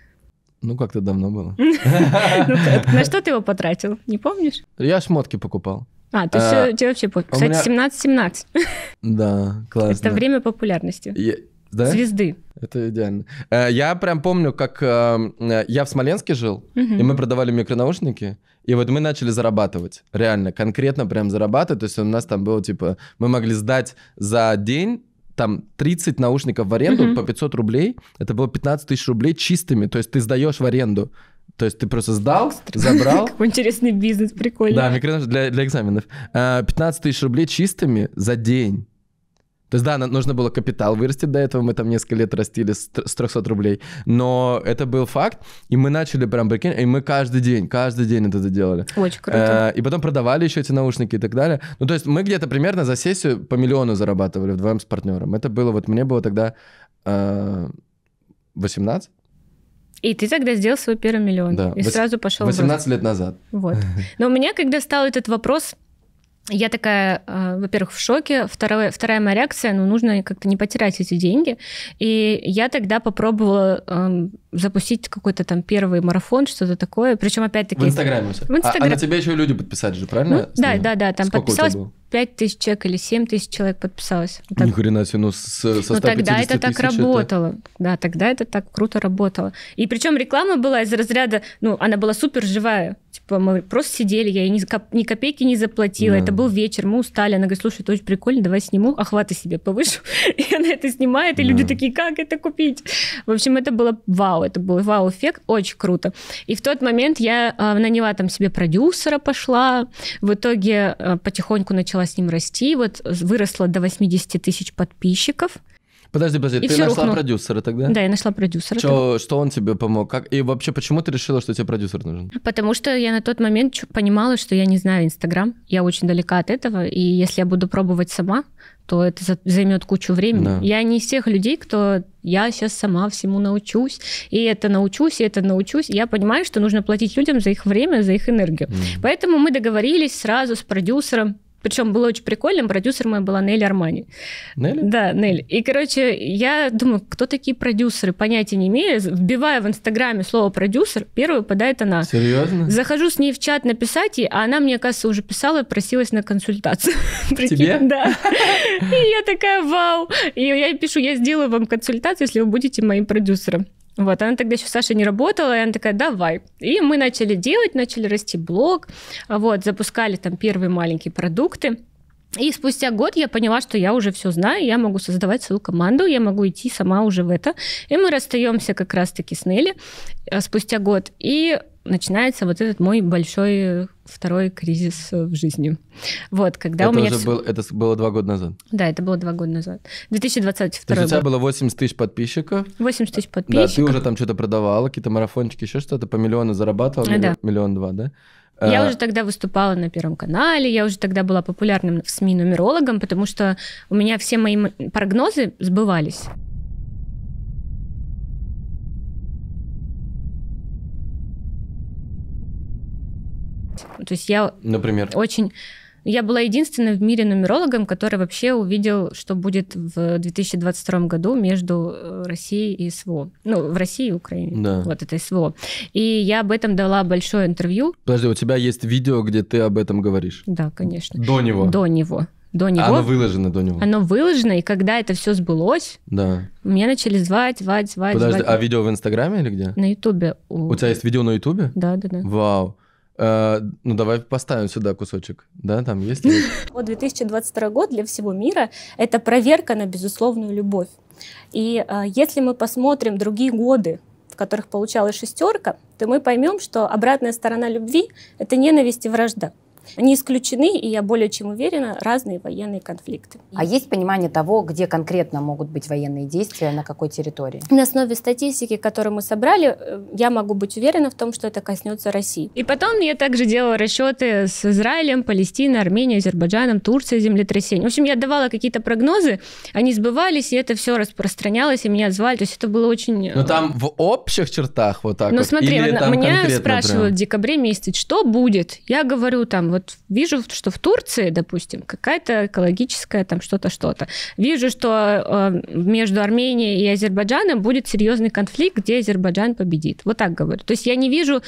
Ну, как-то давно было. Ну, на что ты его потратил? Не помнишь? Я шмотки покупал. А, то есть а, тебе вообще Кстати, меня... 17-17. Да, классно. Это время популярности. Да? Звезды. Это идеально. Э, я прям помню, как эм, э, я в Смоленске жил, и мы продавали микронаушники, и вот мы начали зарабатывать. Реально, конкретно прям зарабатывать. То есть у нас там было типа, мы могли сдать за день там 30 наушников в аренду mm-hmm. по 500 рублей. Это было 15 тысяч рублей чистыми. То есть ты сдаешь в аренду. То есть ты просто сдал, забрал. Какой интересный бизнес, прикольно. Да, микро для, для экзаменов. 15 э, тысяч рублей чистыми за день. То есть, да, нужно было капитал вырастить до этого, мы там несколько лет растили с 300 рублей, но это был факт, и мы начали прям, прикинь, и мы каждый день, каждый день это делали. Очень круто. Э, и потом продавали еще эти наушники и так далее. Ну, то есть мы где-то примерно за сессию по миллиону зарабатывали вдвоем с партнером. Это было, вот мне было тогда 18, э, и ты тогда сделал свой первый миллион. Да. И 8, сразу пошел. 18 в лет назад. Вот. Но у меня, когда стал этот вопрос я такая, э, во-первых, в шоке. Второе, вторая моя реакция, ну, нужно как-то не потерять эти деньги. И я тогда попробовала эм, запустить какой-то там первый марафон, что-то такое. Причем опять-таки... В Инстаграме В Инстаграме. А, а на тебя еще люди подписали же, правильно? Ну, да, да, да. Там Сколько подписалось 5 тысяч человек или 7 тысяч человек подписалось. Вот так. Ни хрена себе, ну, с, со ну тогда это так работало. Это... Да, тогда это так круто работало. И причем реклама была из разряда, ну, она была супер живая. Типа мы просто сидели, я ей ни, коп- ни копейки не заплатила. Да. Это был вечер, мы устали. Она говорит, слушай, это очень прикольно, давай сниму, охваты себе повышу. И она это снимает, и да. люди такие, как это купить? В общем, это было вау, это был вау-эффект, очень круто. И в тот момент я а, наняла там себе продюсера, пошла. В итоге а, потихоньку начала начала с ним расти, вот выросла до 80 тысяч подписчиков. Подожди, подожди, и ты нашла рухну. продюсера тогда? Да, я нашла продюсера. Что, что он тебе помог? Как? И вообще, почему ты решила, что тебе продюсер нужен? Потому что я на тот момент понимала, что я не знаю Инстаграм, я очень далека от этого, и если я буду пробовать сама, то это займет кучу времени. Да. Я не из тех людей, кто я сейчас сама всему научусь, и это научусь, и это научусь. Я понимаю, что нужно платить людям за их время, за их энергию. Mm. Поэтому мы договорились сразу с продюсером, причем было очень прикольно, продюсер моя была Нелли Армани. Нелли? Да, Нелли. И, короче, я думаю, кто такие продюсеры, понятия не имею. Вбиваю в Инстаграме слово продюсер, первую попадает она. Серьезно? Захожу с ней в чат написать и она мне, оказывается уже писала, просилась на консультацию. Тебе? Да. И я такая, вау. И я пишу, я сделаю вам консультацию, если вы будете моим продюсером. Вот, она тогда еще Саша не работала, и она такая, давай. И мы начали делать, начали расти блог, вот, запускали там первые маленькие продукты. И спустя год я поняла, что я уже все знаю, я могу создавать свою команду, я могу идти сама уже в это. И мы расстаемся как раз-таки с Нелли э, спустя год. И начинается вот этот мой большой второй кризис э, в жизни. Вот, когда это у меня... Уже все... был, это было два года назад? Да, это было два года назад. 2022 То у тебя было 80 тысяч подписчиков? 80 тысяч подписчиков. Да, ты уже там что-то продавала, какие-то марафончики, еще что-то, по миллиону зарабатывала, а, э, миллион, да. миллион два, да? Я а... уже тогда выступала на Первом канале, я уже тогда была популярным в СМИ нумерологом, потому что у меня все мои прогнозы сбывались. То есть я... Например? Очень... Я была единственным в мире нумерологом, который вообще увидел, что будет в 2022 году между э, Россией и СВО. Ну, в России и Украине. Да. Вот это СВО. И я об этом дала большое интервью. Подожди, у тебя есть видео, где ты об этом говоришь? Да, конечно. До него? До него. До него. Оно выложено до него. Оно выложено, и когда это все сбылось, да. меня начали звать, звать, звать. Подожди, звать. а видео в Инстаграме или где? На Ютубе. У... у тебя есть видео на Ютубе? Да, да, да. Вау. Э, ну, давай поставим сюда кусочек. Да, там есть? Вот 2022 год для всего мира — это проверка на безусловную любовь. И э, если мы посмотрим другие годы, в которых получалась шестерка, то мы поймем, что обратная сторона любви — это ненависть и вражда. Не исключены, и я более чем уверена, разные военные конфликты. А есть понимание того, где конкретно могут быть военные действия, на какой территории? На основе статистики, которую мы собрали, э, я могу быть уверена в том, что это коснется России. И потом я также делала расчеты с Израилем, Палестиной, Арменией, Азербайджаном, Турцией, землетрясением. В общем, я давала какие-то прогнозы, они сбывались, и это все распространялось, и меня звали. То есть это было очень... ну там в общих чертах вот так Ну вот. смотри, Или меня спрашивают прям? в декабре месяце, что будет? Я говорю там, вот вот вижу, что в Турции, допустим, какая-то экологическая там что-то, что-то. Вижу, что э, между Арменией и Азербайджаном будет серьезный конфликт, где Азербайджан победит. Вот так говорю. То есть я не вижу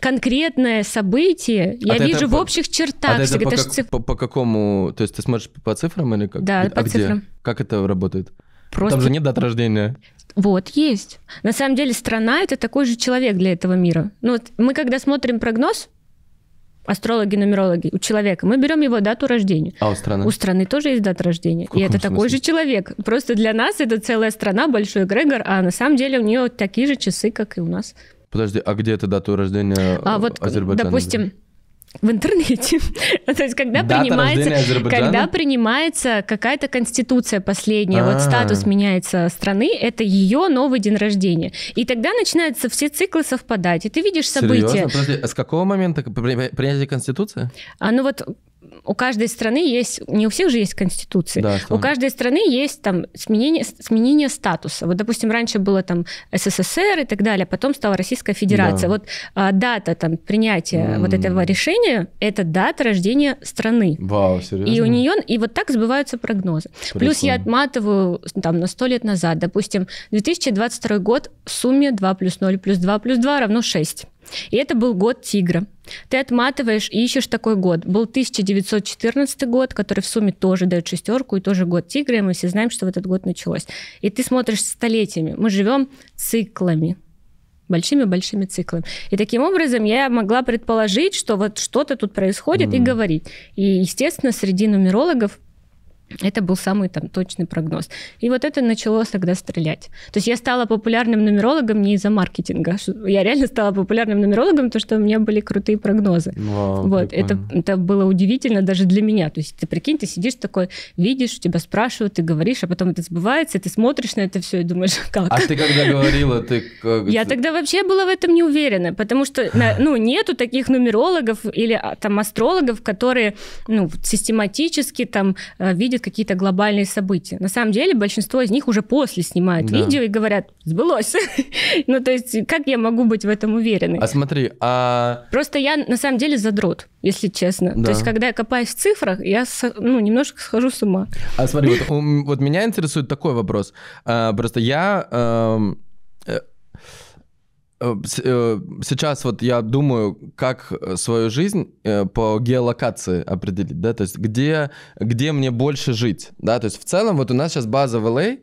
конкретное событие я а вижу это, в общих чертах. А это по, как, циф... по, по какому? То есть ты смотришь по цифрам или как? Да, а по где? цифрам. Как это работает? Просто... Там же нет дат рождения. Вот, есть. На самом деле страна — это такой же человек для этого мира. Ну, вот мы когда смотрим прогноз, астрологи-нумерологи, у человека, мы берем его дату рождения. А у страны? У страны тоже есть дата рождения. И это смысле? такой же человек. Просто для нас это целая страна, большой эгрегор, а на самом деле у нее такие же часы, как и у нас. Подожди, а где эта дата рождения а, вот, Азербайджана? Допустим, в интернете. То есть, когда принимается, когда принимается какая-то конституция последняя, А-а-а. вот а. статус меняется страны, это ее новый день рождения. И тогда начинаются все циклы совпадать. И ты видишь события. Серьезно? Подожди, а с какого момента принятие конституции? А ну вот у каждой страны есть, не у всех же есть конституции, да, у каждой страны есть там сменение, сменение статуса. Вот, допустим, раньше было там СССР и так далее, потом стала Российская Федерация. Да. Вот а, дата там принятия mm. вот этого решения, это дата рождения страны. Вау, серьезно? И у нее, и вот так сбываются прогнозы. Прикольно. Плюс я отматываю там на сто лет назад, допустим, 2022 год в сумме 2 плюс 0 плюс 2 плюс 2 равно 6. И это был год тигра. Ты отматываешь и ищешь такой год. Был 1914 год, который в сумме тоже дает шестерку, и тоже год тигра, и мы все знаем, что в этот год началось. И ты смотришь столетиями. Мы живем циклами большими-большими циклами. И таким образом я могла предположить, что вот что-то тут происходит, mm. и говорить. И, естественно, среди нумерологов это был самый там точный прогноз. И вот это начало тогда стрелять. То есть я стала популярным нумерологом не из-за маркетинга. Я реально стала популярным нумерологом, потому что у меня были крутые прогнозы. Вау, вот, это, это было удивительно даже для меня. То есть ты прикинь, ты сидишь такой, видишь, тебя спрашивают, ты говоришь, а потом это сбывается, и ты смотришь на это все и думаешь, как? А ты когда говорила, ты... Как... Я тогда вообще была в этом не уверена, потому что, ну, нету таких нумерологов или а, там астрологов, которые, ну, систематически там э, видят какие-то глобальные события. На самом деле большинство из них уже после снимают да. видео и говорят, сбылось. ну, то есть, как я могу быть в этом уверенной? А смотри, а... Просто я, на самом деле, задрот, если честно. Да. То есть, когда я копаюсь в цифрах, я ну, немножко схожу с ума. А смотри, вот, вот меня интересует такой вопрос. А, просто я... А Э, э, сейчас вот я думаю, как э, свою жизнь по геолокации определить, да, то есть где, где мне больше жить, да, то есть в целом вот у нас сейчас база в LA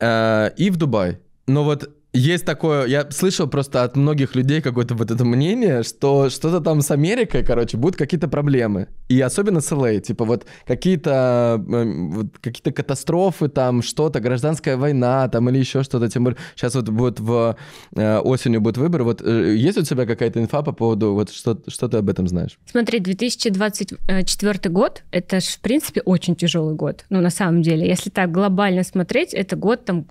а, э, и в Дубай, но вот есть такое, я слышал просто от многих людей какое-то вот это мнение, что что-то там с Америкой, короче, будут какие-то проблемы. И особенно с LA, а. типа вот какие-то э, вот какие-то катастрофы там, что-то, гражданская война там или еще что-то. Тем более сейчас вот будет в э, осенью будет выбор. Вот э, есть у тебя какая-то инфа по поводу, вот что, что ты об этом знаешь? Смотри, 2024 год, это ж, в принципе, очень тяжелый год. Ну, на самом деле, если так глобально смотреть, это год там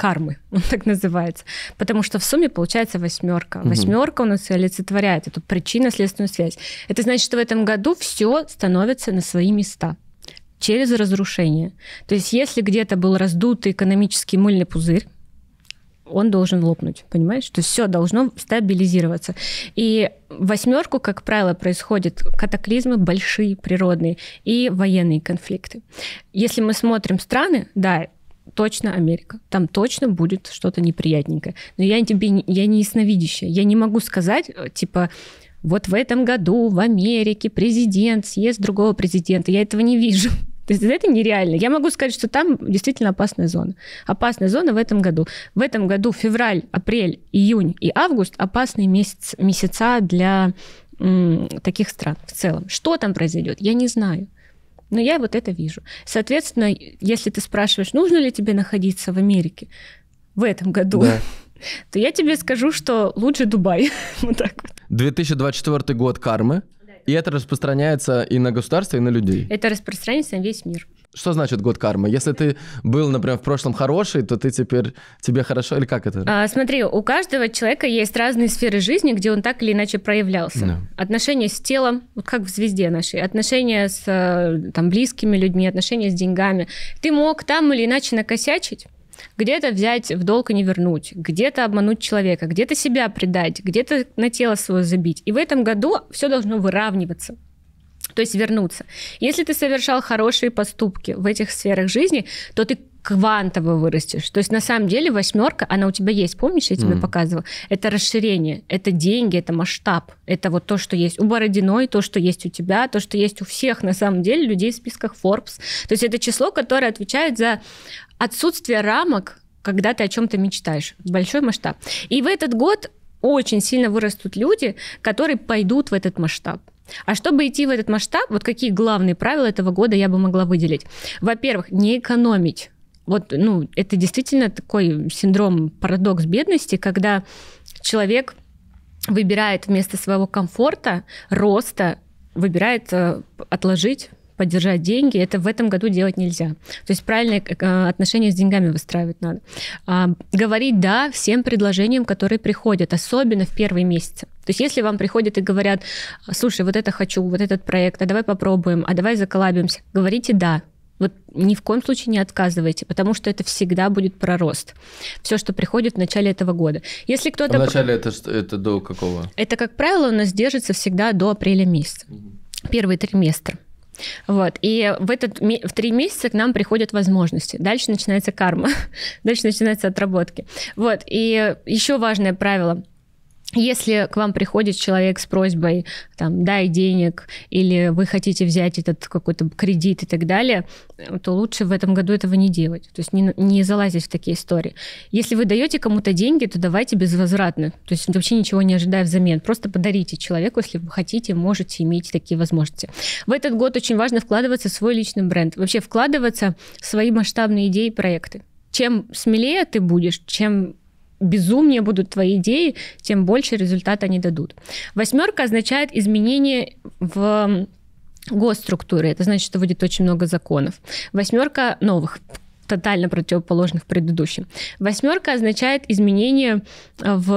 кармы, он так называется. Потому что в сумме получается восьмерка. Угу. Восьмерка у нас олицетворяет эту причинно-следственную связь. Это значит, что в этом году все становится на свои места через разрушение. То есть если где-то был раздутый экономический мыльный пузырь, он должен лопнуть, понимаешь? что все должно стабилизироваться. И восьмерку, как правило, происходят катаклизмы большие, природные, и военные конфликты. Если мы смотрим страны, да, точно Америка. Там точно будет что-то неприятненькое. Но я тебе, я не ясновидящая. Я не могу сказать, э, типа, вот в этом году в Америке президент съест другого президента. Я этого не вижу. То есть это нереально. Я могу сказать, что там действительно опасная зона. Опасная зона в этом году. В этом году февраль, апрель, июнь и август опасные месяц, месяца для м, таких стран в целом. Что там произойдет, я не знаю. Но я вот это вижу. Соответственно, если ты спрашиваешь, нужно ли тебе находиться в Америке в этом году, да. то я тебе скажу, что лучше Дубай. вот так вот. 2024 год кармы. И это распространяется и на государство, и на людей. Это распространяется на весь мир. Что значит год кармы? Если ты был, например, в прошлом хороший, то ты теперь тебе хорошо или как это? А, смотри, у каждого человека есть разные сферы жизни, где он так или иначе проявлялся. Да. Отношения с телом, вот как в звезде нашей, отношения с э, там близкими людьми, отношения с деньгами. Ты мог там или иначе накосячить, где-то взять в долг и не вернуть, где-то обмануть человека, где-то себя предать, где-то на тело свое забить. И в этом году все должно выравниваться. То есть вернуться. Если ты совершал хорошие поступки в этих сферах жизни, то ты квантово вырастешь. То есть на самом деле восьмерка, она у тебя есть, помнишь, я тебе mm. показывала? Это расширение, это деньги, это масштаб, это вот то, что есть у Бородиной, то, что есть у тебя, то, что есть у всех на самом деле людей в списках Forbes. То есть это число, которое отвечает за отсутствие рамок, когда ты о чем-то мечтаешь. Большой масштаб. И в этот год очень сильно вырастут люди, которые пойдут в этот масштаб. А чтобы идти в этот масштаб, вот какие главные правила этого года я бы могла выделить? Во-первых, не экономить. Вот, ну, это действительно такой синдром, парадокс бедности, когда человек выбирает вместо своего комфорта, роста, выбирает э, отложить поддержать деньги, это в этом году делать нельзя. То есть правильное э, отношение с деньгами выстраивать надо. А, говорить «да» всем предложениям, которые приходят, особенно в первые месяцы. То есть если вам приходят и говорят, слушай, вот это хочу, вот этот проект, а давай попробуем, а давай заколабимся, говорите «да». Вот ни в коем случае не отказывайте, потому что это всегда будет пророст. Все, что приходит в начале этого года. Если кто-то... А в начале это, это до какого? Это, как правило, у нас держится всегда до апреля месяца. Первый триместр. Вот. И в, этот, в три месяца к нам приходят возможности. Дальше начинается карма. Дальше начинаются отработки. Вот. И еще важное правило – если к вам приходит человек с просьбой, там, дай денег, или вы хотите взять этот какой-то кредит и так далее, э, то лучше в этом году этого не делать. То есть не, не залазить в такие истории. Если вы даете кому-то деньги, то давайте безвозвратно. То есть вообще ничего не ожидая взамен. Просто подарите человеку, если вы хотите, можете иметь такие возможности. В этот год очень важно вкладываться в свой личный бренд. Вообще вкладываться в свои масштабные идеи и проекты чем смелее ты будешь, чем безумнее будут твои идеи, тем больше результат они дадут. Восьмерка означает изменение в госструктуры. Это значит, что будет очень много законов. Восьмерка новых, тотально противоположных предыдущим. Восьмерка означает изменение э, в,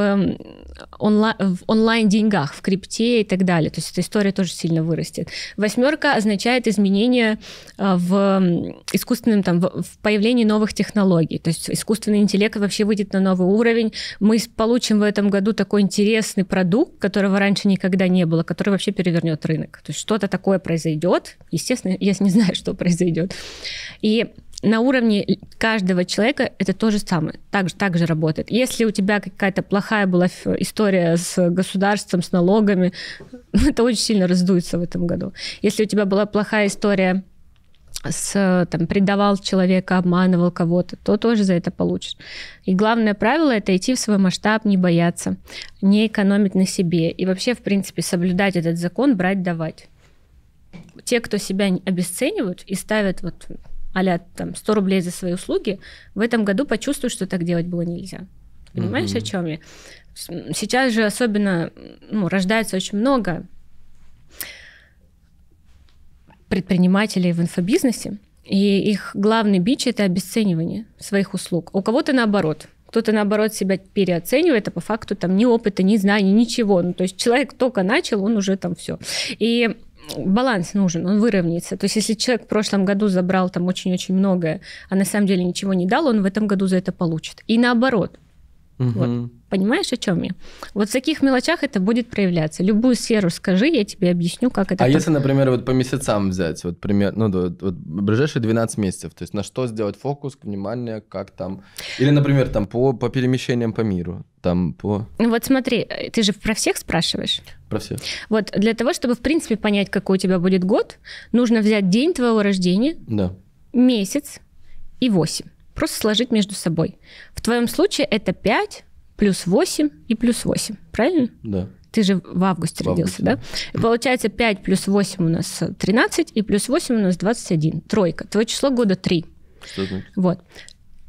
онла- в онлайн-деньгах, в крипте и так далее. То есть эта история тоже сильно вырастет. Восьмерка означает изменение э, в искусственном, там, в появлении новых технологий. То есть искусственный интеллект вообще выйдет на новый уровень. Мы получим в этом году такой интересный продукт, которого раньше никогда не было, который вообще перевернет рынок. То есть что-то такое произойдет. Естественно, я не знаю, что произойдет. И на уровне каждого человека это то же самое, так, так же работает. Если у тебя какая-то плохая была история с государством, с налогами, это очень сильно раздуется в этом году. Если у тебя была плохая история с, там, предавал человека, обманывал кого-то, то тоже за это получишь. И главное правило – это идти в свой масштаб, не бояться, не экономить на себе и вообще, в принципе, соблюдать этот закон «брать-давать». Те, кто себя обесценивают и ставят вот а там 100 рублей за свои услуги, в этом году почувствуешь, что так делать было нельзя. Понимаешь, mm-hmm. о чем я? Сейчас же особенно ну, рождается очень много предпринимателей в инфобизнесе, и их главный бич – это обесценивание своих услуг. У кого-то наоборот. Кто-то, наоборот, себя переоценивает, а по факту там ни опыта, ни знаний, ничего. Ну, то есть человек только начал, он уже там все. И баланс нужен, он выровняется. То есть если человек в прошлом году забрал там очень-очень многое, а на самом деле ничего не дал, он в этом году за это получит. И наоборот. Угу. Вот. Понимаешь, о чем я? Вот в таких мелочах это будет проявляться. Любую сферу скажи, я тебе объясню, как это. А там... если, например, вот по месяцам взять, вот пример, ну, вот, вот ближайшие 12 месяцев, то есть на что сделать фокус, внимание, как там, или, например, там по, по перемещениям по миру, там по... Ну вот смотри, ты же про всех спрашиваешь? Про всех. Вот для того, чтобы, в принципе, понять, какой у тебя будет год, нужно взять день твоего рождения, да. месяц и 8. Просто сложить между собой. В твоем случае это 5 плюс 8 и плюс 8, правильно? Да. Ты же в августе в родился, августе, да? И получается 5 плюс 8 у нас 13, и плюс 8 у нас 21. Тройка. Твое число года 3. Что значит? Вот.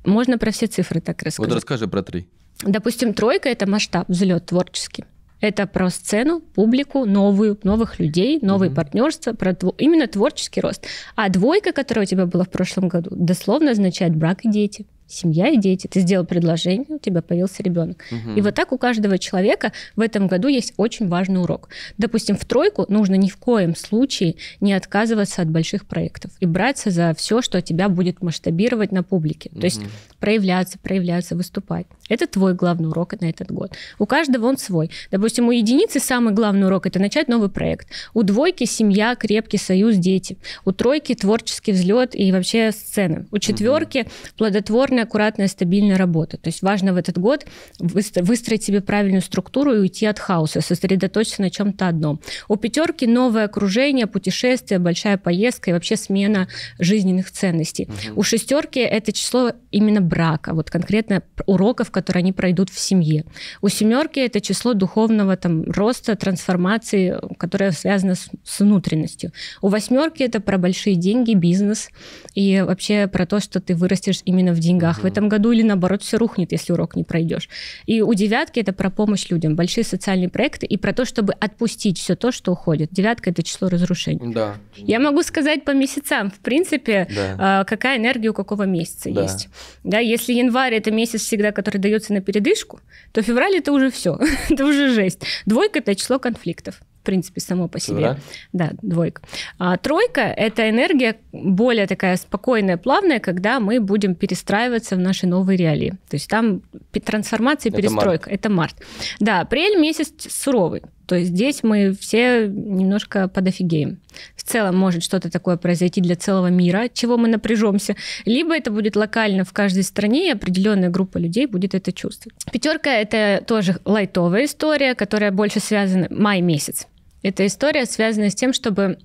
Можно про все цифры так рассказать. Вот расскажи про 3. Допустим, тройка – это масштаб, взлет творческий. Это про сцену, публику, новую, новых людей, новые mm партнерства, про тв... именно творческий рост. А двойка, которая у тебя была в прошлом году, дословно означает брак и дети семья и дети. Ты сделал предложение, у тебя появился ребенок. Угу. И вот так у каждого человека в этом году есть очень важный урок. Допустим, в тройку нужно ни в коем случае не отказываться от больших проектов и браться за все, что тебя будет масштабировать на публике. Угу. То есть проявляться, проявляться, выступать. Это твой главный урок на этот год. У каждого он свой. Допустим, у единицы самый главный урок – это начать новый проект. У двойки – семья, крепкий союз, дети. У тройки – творческий взлет и вообще сцены. У четверки – плодотворная самая аккуратная, стабильная работа. То есть важно в этот год выстроить себе правильную структуру и уйти от хаоса, сосредоточиться на чем-то одном. У пятерки новое окружение, путешествие, большая поездка и вообще смена жизненных ценностей. Угу. У шестерки это число именно брака, вот конкретно уроков, которые они пройдут в семье. У семерки это число духовного там роста, трансформации, которая связана с, с внутренностью. У восьмерки это про большие деньги, бизнес и вообще про то, что ты вырастешь именно в деньгах деньгах угу. в этом году, или наоборот все рухнет, если урок не пройдешь. И у девятки это про помощь людям, большие социальные проекты и про то, чтобы отпустить все то, что уходит. Девятка это число разрушений. Да. Я могу сказать по месяцам, в принципе, да. А, какая энергия у какого месяца да. есть. Да, если январь это месяц всегда, который дается на передышку, то февраль это уже все, это уже жесть. Двойка это число конфликтов принципе, само по себе. Да, да двойка. А тройка – это энергия более такая спокойная, плавная, когда мы будем перестраиваться в наши новые реалии. То есть там трансформация, это перестройка. Март. Это март. Да, апрель месяц суровый. То есть здесь мы все немножко подофигеем. В целом может что-то такое произойти для целого мира, от чего мы напряжемся. Либо это будет локально в каждой стране, и определенная группа людей будет это чувствовать. Пятерка – это тоже лайтовая история, которая больше связана май месяц. Эта история связана с тем, чтобы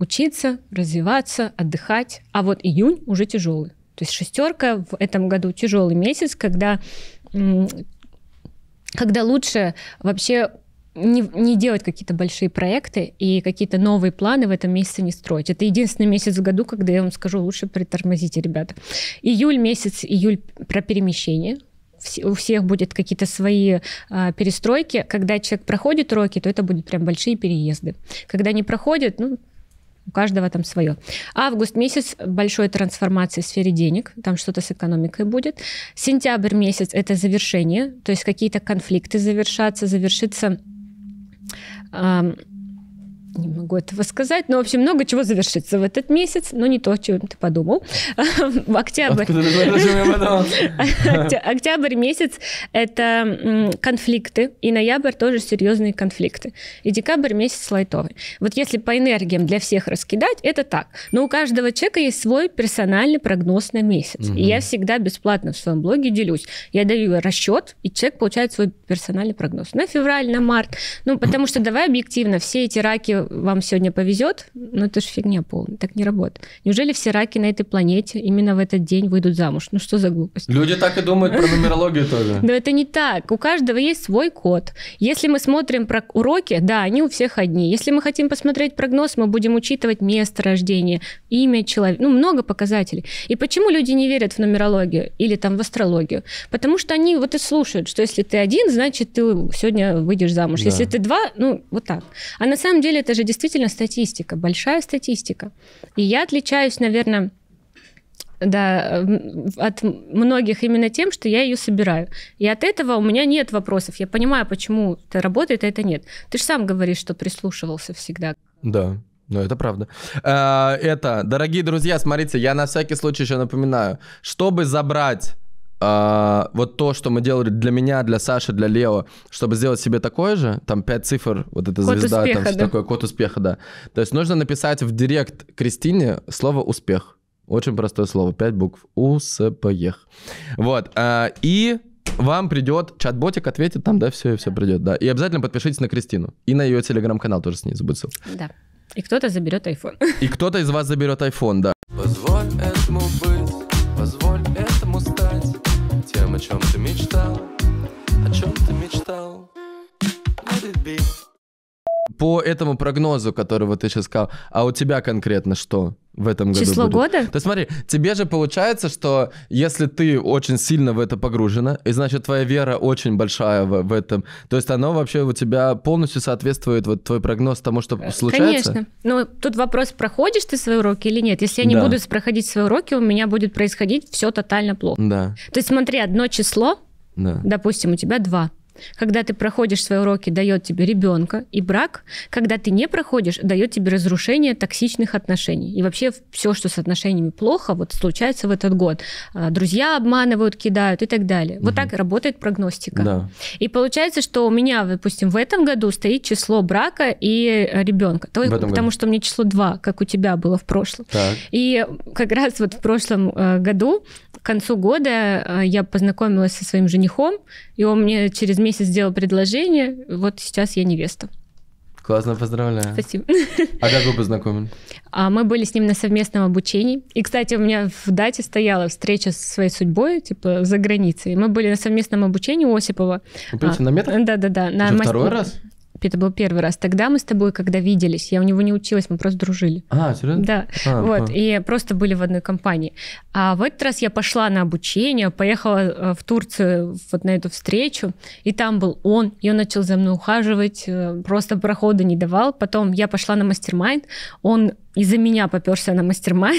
учиться, развиваться, отдыхать. А вот июнь уже тяжелый. То есть шестерка в этом году тяжелый месяц, когда, когда лучше вообще не, не делать какие-то большие проекты и какие-то новые планы в этом месяце не строить. Это единственный месяц в году, когда я вам скажу, лучше притормозите, ребята. Июль месяц, июль про перемещение у всех будет какие-то свои а, перестройки. Когда человек проходит уроки, то это будут прям большие переезды. Когда не проходит, ну, у каждого там свое. Август месяц большой трансформации в сфере денег, там что-то с экономикой будет. Сентябрь месяц это завершение, то есть какие-то конфликты завершатся, завершится э, не могу этого сказать, но, в общем, много чего завершится в этот месяц, но не то, о чем ты подумал. Октябрь. Октябрь месяц – это конфликты, и ноябрь тоже серьезные конфликты. И декабрь месяц лайтовый. Вот если по энергиям для всех раскидать, это так. Но у каждого человека есть свой персональный прогноз на месяц. И я всегда бесплатно в своем блоге делюсь. Я даю расчет, и человек получает свой персональный прогноз на февраль, на март. Ну, потому что давай объективно, все эти раки вам сегодня повезет, но это же фигня полная, так не работает. Неужели все раки на этой планете именно в этот день выйдут замуж? Ну что за глупость? Люди так и думают про нумерологию тоже. Но это не так. У каждого есть свой код. Если мы смотрим про уроки, да, они у всех одни. Если мы хотим посмотреть прогноз, мы будем учитывать место рождения, имя человека, ну много показателей. И почему люди не верят в нумерологию или там в астрологию? Потому что они вот и слушают, что если ты один, значит ты сегодня выйдешь замуж. Да. Если ты два, ну вот так. А на самом деле это это же действительно статистика, большая статистика. И я отличаюсь, наверное, да, от многих именно тем, что я ее собираю. И от этого у меня нет вопросов. Я понимаю, почему это работает, а это нет. Ты же сам говоришь, что прислушивался всегда. Да. Ну, это правда. А, это, дорогие друзья, смотрите, я на всякий случай еще напоминаю, чтобы забрать а, вот то, что мы делали для меня, для Саши, для Лео, чтобы сделать себе такое же, там пять цифр, вот эта код звезда, успеха, там все да. такое, код успеха, да. То есть нужно написать в директ Кристине слово «успех». Очень простое слово, пять букв. У С П Е Х. Вот. А, и вам придет чат-ботик, ответит там, да, все, и все придет, да. И обязательно подпишитесь на Кристину. И на ее телеграм-канал тоже снизу будет ссылка. Да. И кто-то заберет iPhone. И кто-то из вас заберет iPhone, да. Позволь этому быть о чем ты мечтал, о чем ты мечтал по этому прогнозу, которого ты сейчас сказал, а у тебя конкретно что в этом Число году? Число года? То смотри, тебе же получается, что если ты очень сильно в это погружена, и значит твоя вера очень большая в, в этом, то есть оно вообще у тебя полностью соответствует вот твой прогноз тому, что э, случается? Конечно. Ну, тут вопрос, проходишь ты свои уроки или нет. Если я не да. буду проходить свои уроки, у меня будет происходить все тотально плохо. Да. То есть смотри, одно число, да. допустим, у тебя два когда ты проходишь свои уроки, дает тебе ребенка и брак, когда ты не проходишь, дает тебе разрушение токсичных отношений. И вообще все, что с отношениями плохо, вот случается в этот год. А, друзья обманывают, кидают и так далее. Угу. Вот так работает прогностика. Да. И получается, что у меня, допустим, в этом году стоит число брака и э, ребенка. Только потому году. что меня число 2, как у тебя было в прошлом. Так. И как раз вот в прошлом э, году, к концу года, э, я познакомилась со своим женихом, и он мне через месяц сделал предложение, вот сейчас я невеста. Классно, поздравляю. Спасибо. А как вы познакомились? А мы были с ним на совместном обучении. И, кстати, у меня в дате стояла встреча со своей судьбой, типа, за границей. Мы были на совместном обучении у Осипова. Вы а, на метод? Да-да-да. На мастер... Второй раз? Это был первый раз. Тогда мы с тобой, когда виделись, я у него не училась, мы просто дружили. А, серьезно? Да. А, ну вот, а. и просто были в одной компании. А в этот раз я пошла на обучение, поехала э, в Турцию вот на эту встречу, и там был он, и он начал за мной ухаживать, э, просто прохода не давал. Потом я пошла на мастер он из-за меня поперся на мастер mm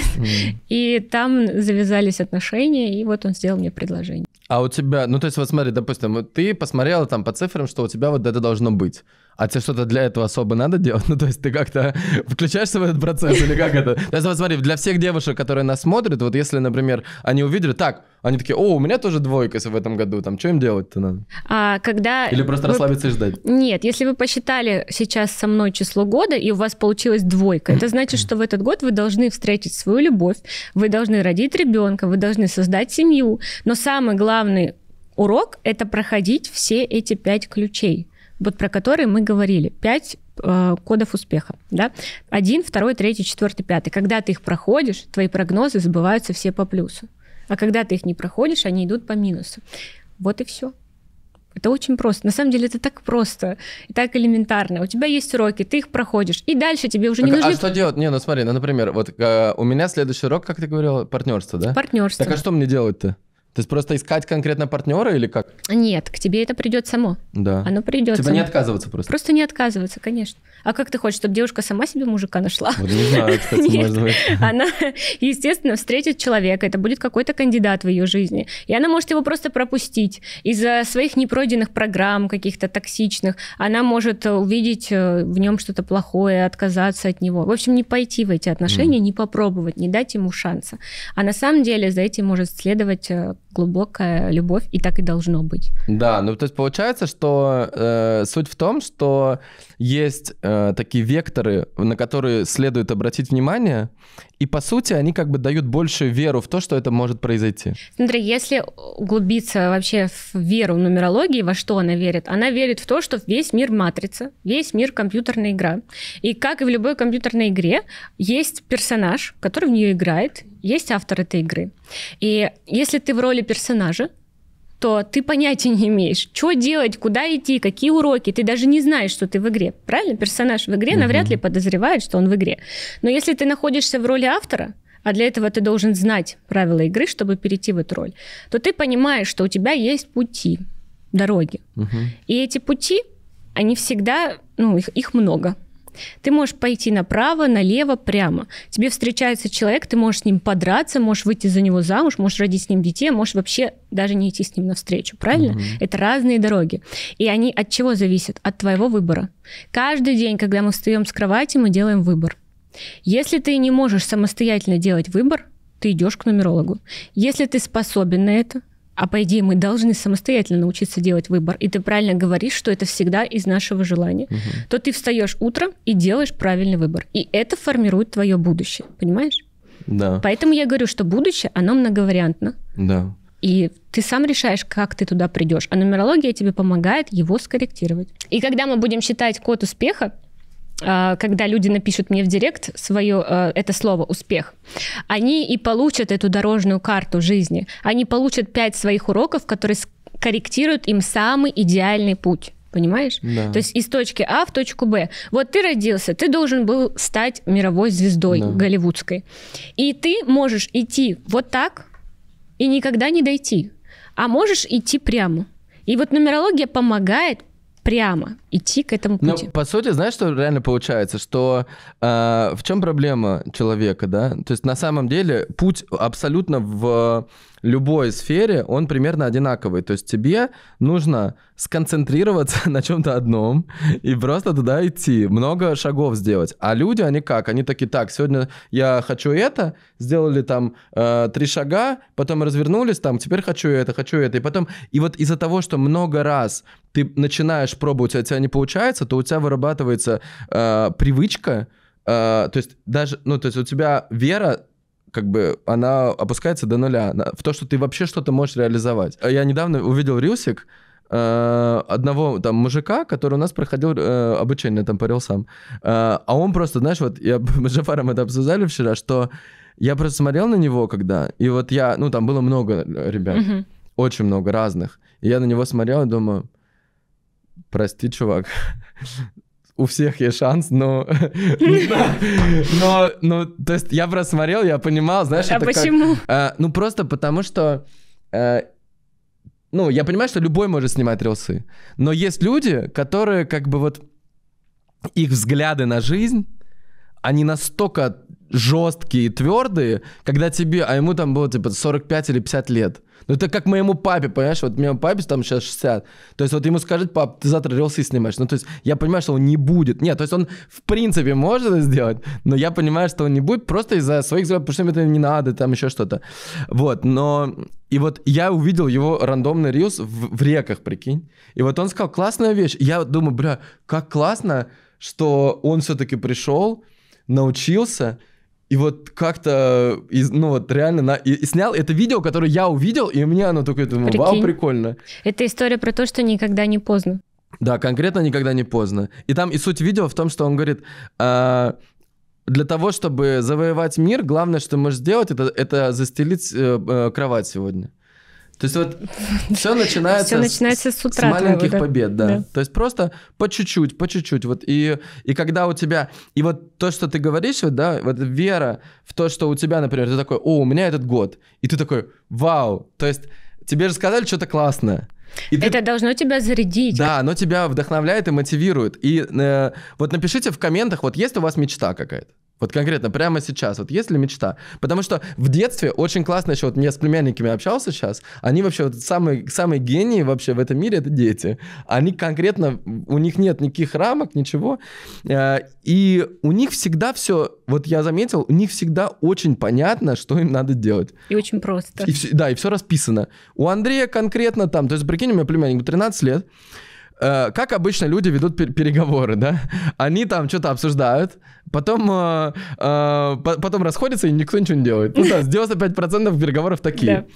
и там завязались отношения, и вот он сделал мне предложение. А у тебя, ну то есть вот смотри, допустим, ты посмотрела там по цифрам, что у тебя вот это должно быть. А тебе что-то для этого особо надо делать? Ну, то есть ты как-то включаешься в этот процесс или как это? То есть, вот смотри, для всех девушек, которые нас смотрят, вот если, например, они увидели, так, они такие, о, у меня тоже двойка в этом году, там, что им делать-то надо? А, когда или просто вы... расслабиться и ждать? Нет, если вы посчитали сейчас со мной число года, и у вас получилась двойка, это значит, что в этот год вы должны встретить свою любовь, вы должны родить ребенка, вы должны создать семью. Но самый главный урок – это проходить все эти пять ключей вот про которые мы говорили. Пять э, кодов успеха. Да? Один, второй, третий, четвертый, пятый. Когда ты их проходишь, твои прогнозы сбываются все по плюсу. А когда ты их не проходишь, они идут по минусу. Вот и все. Это очень просто. На самом деле это так просто и так элементарно. У тебя есть уроки, ты их проходишь, и дальше тебе уже так, не нужно... А что делать? Не, ну смотри, ну, например, вот э, у меня следующий урок, как ты говорила, партнерство, да? Партнерство. Так а что мне делать-то? То есть просто искать конкретно партнера или как? Нет, к тебе это придет само. Да. Оно придет. Тебе не отказываться просто. Просто не отказываться, конечно. А как ты хочешь, чтобы девушка сама себе мужика нашла? Вот не знаю, кстати, Нет. может быть. Она, естественно, встретит человека, это будет какой-то кандидат в ее жизни. И она может его просто пропустить. Из-за своих непройденных программ, каких-то токсичных, она может э, увидеть э, в нем что-то плохое, отказаться от него. В общем, не пойти в эти отношения, mm. не попробовать, не дать ему шанса. А на самом деле за этим может следовать э, глубокая любовь, и так и должно быть. Да, ну то есть получается, что э, суть в том, что есть э, такие векторы, на которые следует обратить внимание, и по сути они как бы дают большую веру в то, что это может произойти. Смотри, если углубиться вообще в веру в нумерологии, во что она верит, она верит в то, что весь мир матрица, весь мир компьютерная игра. И как и в любой компьютерной игре, есть персонаж, который в нее играет, есть автор этой игры. И если ты в роли персонажа, то ты понятия не имеешь, что делать, куда идти, какие уроки. Ты даже не знаешь, что ты в игре. Правильно? Персонаж в игре угу. навряд ли подозревает, что он в игре. Но если ты находишься в роли автора, а для этого ты должен знать правила игры, чтобы перейти в эту роль, то ты понимаешь, что у тебя есть пути, дороги. Угу. И эти пути, они всегда, ну, их, их много. Ты можешь пойти направо, налево, прямо. Тебе встречается человек, ты можешь с ним подраться, можешь выйти за него замуж, можешь родить с ним детей, можешь вообще даже не идти с ним навстречу, правильно? Угу. Это разные дороги. И они от чего зависят? От твоего выбора. Каждый день, когда мы встаем с кровати, мы делаем выбор. Если ты не можешь самостоятельно делать выбор, ты идешь к нумерологу. Если ты способен на это, а по идее мы должны самостоятельно научиться делать выбор. И ты правильно говоришь, что это всегда из нашего желания. Угу. То ты встаешь утром и делаешь правильный выбор. И это формирует твое будущее, понимаешь? Да. Поэтому я говорю, что будущее, оно многовариантно. Да. И ты сам решаешь, как ты туда придешь. А нумерология тебе помогает его скорректировать. И когда мы будем считать код успеха, а, когда люди напишут мне в директ свое а, это слово «успех», они и получат эту дорожную карту жизни. Они получат пять своих уроков, которые корректируют им самый идеальный путь. Понимаешь? Да. То есть из точки А в точку Б. Вот ты родился, ты должен был стать мировой звездой да. голливудской. И ты можешь идти вот так и никогда не дойти. А можешь идти прямо. И вот нумерология помогает прямо идти к этому ну, пути. Ну, по сути, знаешь, что реально получается, что э, в чем проблема человека, да? То есть на самом деле путь абсолютно в любой сфере, он примерно одинаковый. То есть тебе нужно сконцентрироваться на чем-то одном и просто туда идти, много шагов сделать. А люди, они как? Они такие, так, сегодня я хочу это, сделали там э, три шага, потом развернулись, там, теперь хочу это, хочу это, и потом... И вот из-за того, что много раз ты начинаешь пробовать, а у тебя не получается, то у тебя вырабатывается э, привычка, э, то есть даже, ну, то есть у тебя вера как бы она опускается до нуля, в то, что ты вообще что-то можешь реализовать. Я недавно увидел рилсик, э, одного там мужика, который у нас проходил э, обучение там по рилсам. Э, а он просто, знаешь, вот я, мы с Джафаром это обсуждали вчера, что я просто смотрел на него когда, и вот я, ну там было много ребят, mm-hmm. очень много разных. И я на него смотрел и думаю, прости, чувак, у всех есть шанс, но... Но, ну, то есть я просмотрел, я понимал, знаешь... А почему? Э, ну, просто потому что... Э, ну, я понимаю, что любой может снимать рилсы, но есть люди, которые как бы вот... Их взгляды на жизнь, они настолько жесткие и твердые, когда тебе, а ему там было типа 45 или 50 лет. Ну это как моему папе, понимаешь? Вот моему папе там сейчас 60. То есть вот ему скажет, пап, ты завтра релсы снимаешь. Ну то есть я понимаю, что он не будет. Нет, то есть он в принципе может это сделать, но я понимаю, что он не будет просто из-за своих взглядов, потому что ему это не надо, там еще что-то. Вот, но... И вот я увидел его рандомный рилс в, в реках, прикинь. И вот он сказал, классная вещь. И я думаю, бля, как классно, что он все-таки пришел, научился, и вот как-то, ну вот реально, на, и, и снял это видео, которое я увидел, и мне оно такое, думаю, Прикинь. вау, прикольно. Это история про то, что никогда не поздно. Да, конкретно никогда не поздно. И там и суть видео в том, что он говорит, э, для того, чтобы завоевать мир, главное, что можешь сделать, это, это застелить э, э кровать сегодня. То есть вот все начинается, все начинается с, с утра с маленьких твоего, да? побед, да. да. То есть просто по чуть-чуть, по чуть-чуть. Вот и, и когда у тебя... И вот то, что ты говоришь, вот, да, вот вера в то, что у тебя, например, ты такой, о, у меня этот год. И ты такой, вау. То есть тебе же сказали что-то классное. И ты... Это должно тебя зарядить. Да, оно тебя вдохновляет и мотивирует. И э, вот напишите в комментах, вот есть у вас мечта какая-то? Вот конкретно прямо сейчас. Вот есть ли мечта? Потому что в детстве очень классно еще, вот я с племянниками общался сейчас, они вообще вот самые, самые гении вообще в этом мире это дети. Они конкретно, у них нет никаких рамок, ничего. Э, и у них всегда все, вот я заметил, у них всегда очень понятно, что им надо делать. И очень просто. И все, да, и все расписано. У Андрея конкретно там, то есть прикинь, у меня племяннику 13 лет, Э, как обычно люди ведут переговоры, да? Они там что-то обсуждают, потом, э, э, потом расходятся, и никто ничего не делает. Ну да, 95% переговоров такие.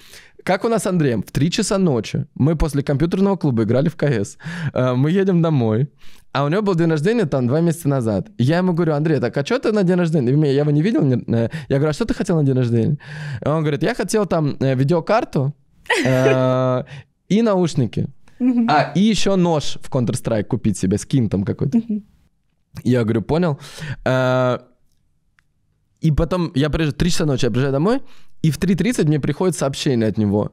Как у нас с Андреем? В 3 часа ночи мы после компьютерного клуба играли в КС. мы едем домой, а у него был день рождения там два месяца назад. Я ему говорю, Андрей, так а что ты на день рождения? Я его не видел. Я говорю, а что ты хотел на день рождения? Он говорит, я хотел там видеокарту и наушники. А, и еще нож в Counter-Strike купить себе, скин там какой-то. Я говорю, понял. А, и потом я приезжаю, 3 часа ночи я приезжаю домой, и в 3.30 мне приходит сообщение от него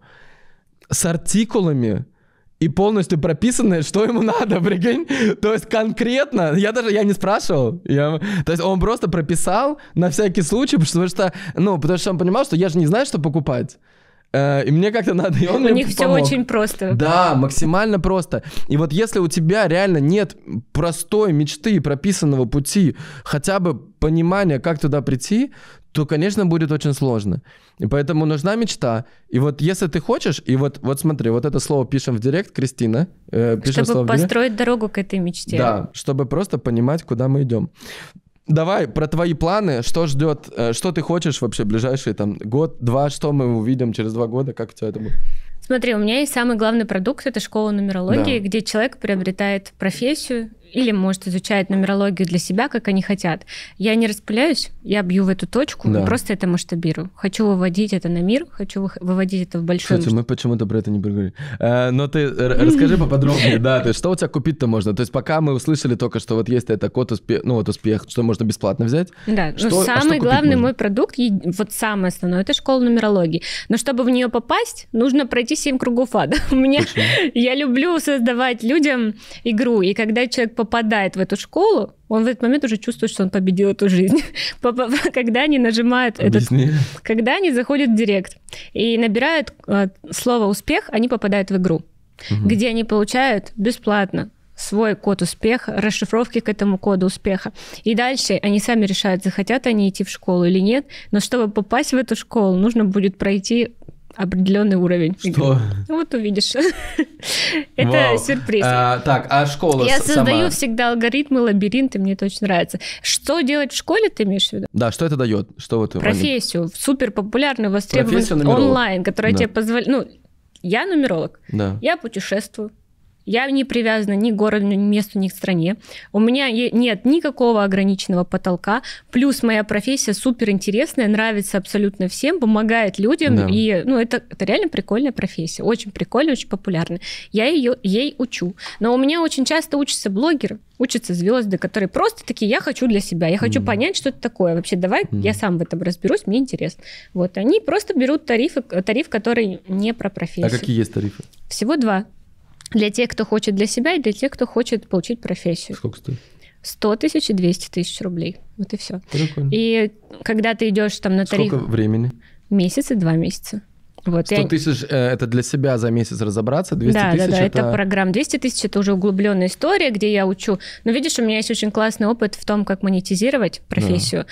с артикулами, и полностью прописанное, что ему надо, прикинь. То есть конкретно, я даже, я не спрашивал. Я, то есть он просто прописал на всякий случай, потому что, ну, потому что он понимал, что я же не знаю, что покупать. Э, и мне как-то надо... И он у мне них помог. все очень просто. Да, максимально просто. И вот если у тебя реально нет простой мечты и прописанного пути, хотя бы понимания, как туда прийти, то, конечно, будет очень сложно. И поэтому нужна мечта. И вот если ты хочешь, и вот, вот смотри, вот это слово пишем в директ, Кристина. Э, пишем чтобы слово построить директ. дорогу к этой мечте. Да, чтобы просто понимать, куда мы идем. Давай про твои планы, что ждет, э, что ты хочешь вообще ближайшие там год-два, что мы увидим через два года, как у тебя это будет? Смотри, у меня есть самый главный продукт, это школа нумерологии, да. где человек приобретает профессию или, может, изучают нумерологию для себя, как они хотят. Я не распыляюсь, я бью в эту точку да. просто это масштабирую. Хочу выводить это на мир, хочу выводить это в большой... Кстати, масштаб... мы почему-то про это не поговорили. Э, но ты расскажи поподробнее, да, то есть что у тебя купить-то можно? То есть пока мы услышали только, что вот есть это код успех, ну вот успех, что можно бесплатно взять. Да, ну, что, ну самый а главный можно? мой продукт, вот самое основное, это школа нумерологии. Но чтобы в нее попасть, нужно пройти 7 кругов ада. мне Я люблю создавать людям игру, и когда человек попадает в эту школу, он в этот момент уже чувствует, что он победил эту жизнь. когда они нажимают Объясни. этот... Когда они заходят в директ и набирают э, слово «успех», они попадают в игру, угу. где они получают бесплатно свой код успеха, расшифровки к этому коду успеха. И дальше они сами решают, захотят они идти в школу или нет. Но чтобы попасть в эту школу, нужно будет пройти определенный уровень. Что? Ну, вот увидишь. Это сюрприз. А, так, а школа Я создаю сама... всегда алгоритмы, лабиринты, мне это очень нравится. Что делать в школе, ты имеешь в виду? Да, что это дает? Что вот Профессию, супер популярную, востребованную онлайн, которая да. тебе позволяет... Ну, я нумеролог, да. я путешествую, я не привязана ни к городу, ни к месту, ни к стране. У меня нет никакого ограниченного потолка. Плюс моя профессия супер интересная, нравится абсолютно всем, помогает людям. Да. И ну, это, это реально прикольная профессия. Очень прикольная, очень популярная. Я ее, ей учу. Но у меня очень часто учатся блогеры, учатся звезды, которые просто такие, я хочу для себя, я хочу mm. понять, что это такое. Вообще, давай mm. я сам в этом разберусь, мне интересно. Вот, они просто берут тарифы, э, тариф, который не про а профессию. А какие есть тарифы? Всего два. Для тех, кто хочет для себя, и для тех, кто хочет получить профессию. Сколько стоит? 100 тысяч и 200 тысяч рублей. Вот и все. Прикольно. И когда ты идешь там на тариф... Сколько времени? Месяц и два месяца. Вот, 100 тысяч э, это для себя за месяц разобраться, 200 да, да, да, это... это программа. 200 тысяч это уже углубленная история, где я учу. Но ну, видишь, у меня есть очень классный опыт в том, как монетизировать профессию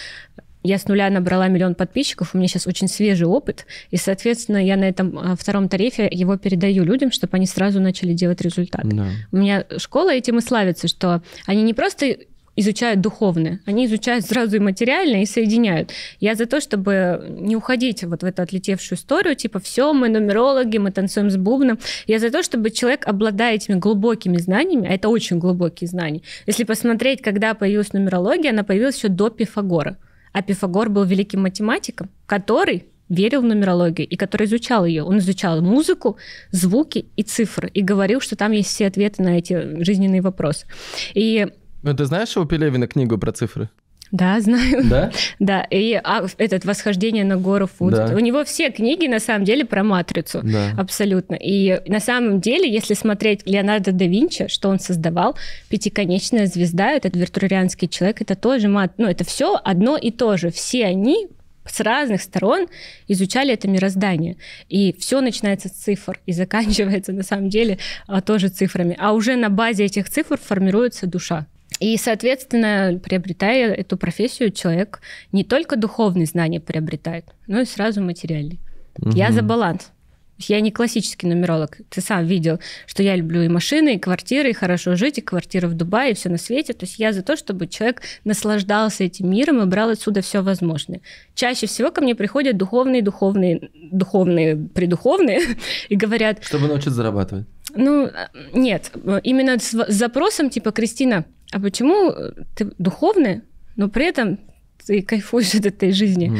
я с нуля набрала миллион подписчиков, у меня сейчас очень свежий опыт, и, соответственно, я на этом а, втором тарифе его передаю людям, чтобы они сразу начали делать результат. Да. У меня школа этим и славится, что они не просто изучают духовное, они изучают сразу и материальное и соединяют. Я за то, чтобы не уходить вот в эту отлетевшую историю, типа все, мы нумерологи, мы танцуем с бубном. Я за то, чтобы человек, обладая этими глубокими знаниями, а это очень глубокие знания, если посмотреть, когда появилась нумерология, она появилась еще до Пифагора. А Пифагор был великим математиком, который верил в нумерологию и который изучал ее. Он изучал музыку, звуки и цифры и говорил, что там есть все ответы на эти жизненные вопросы. И ну, ты знаешь, что у Пелевина книгу про цифры? Да, знаю. Да? Да, и а, этот «Восхождение на гору Фуд». Да. У него все книги, на самом деле, про матрицу. Да. Абсолютно. И на самом деле, если смотреть Леонардо да Винчи, что он создавал, «Пятиконечная звезда», этот вертурианский человек, это тоже мат... Ну, это все одно и то же. Все они с разных сторон изучали это мироздание. И все начинается с цифр и заканчивается на самом деле а, тоже цифрами. А уже на базе этих цифр формируется душа. И, соответственно, приобретая эту профессию, человек не только духовные знания приобретает, но и сразу материальные. Угу. Я за баланс. Я не классический нумеролог. Ты сам видел, что я люблю и машины, и квартиры, и хорошо жить, и квартиры в Дубае, и все на свете. То есть я за то, чтобы человек наслаждался этим миром и брал отсюда все возможное. Чаще всего ко мне приходят духовные, духовные, духовные, придуховные и говорят... Чтобы научиться зарабатывать. Ну, э, нет. Э, именно с запросом типа «Кристина, а почему э, ты духовный, но при этом ты кайфуешь от этой жизни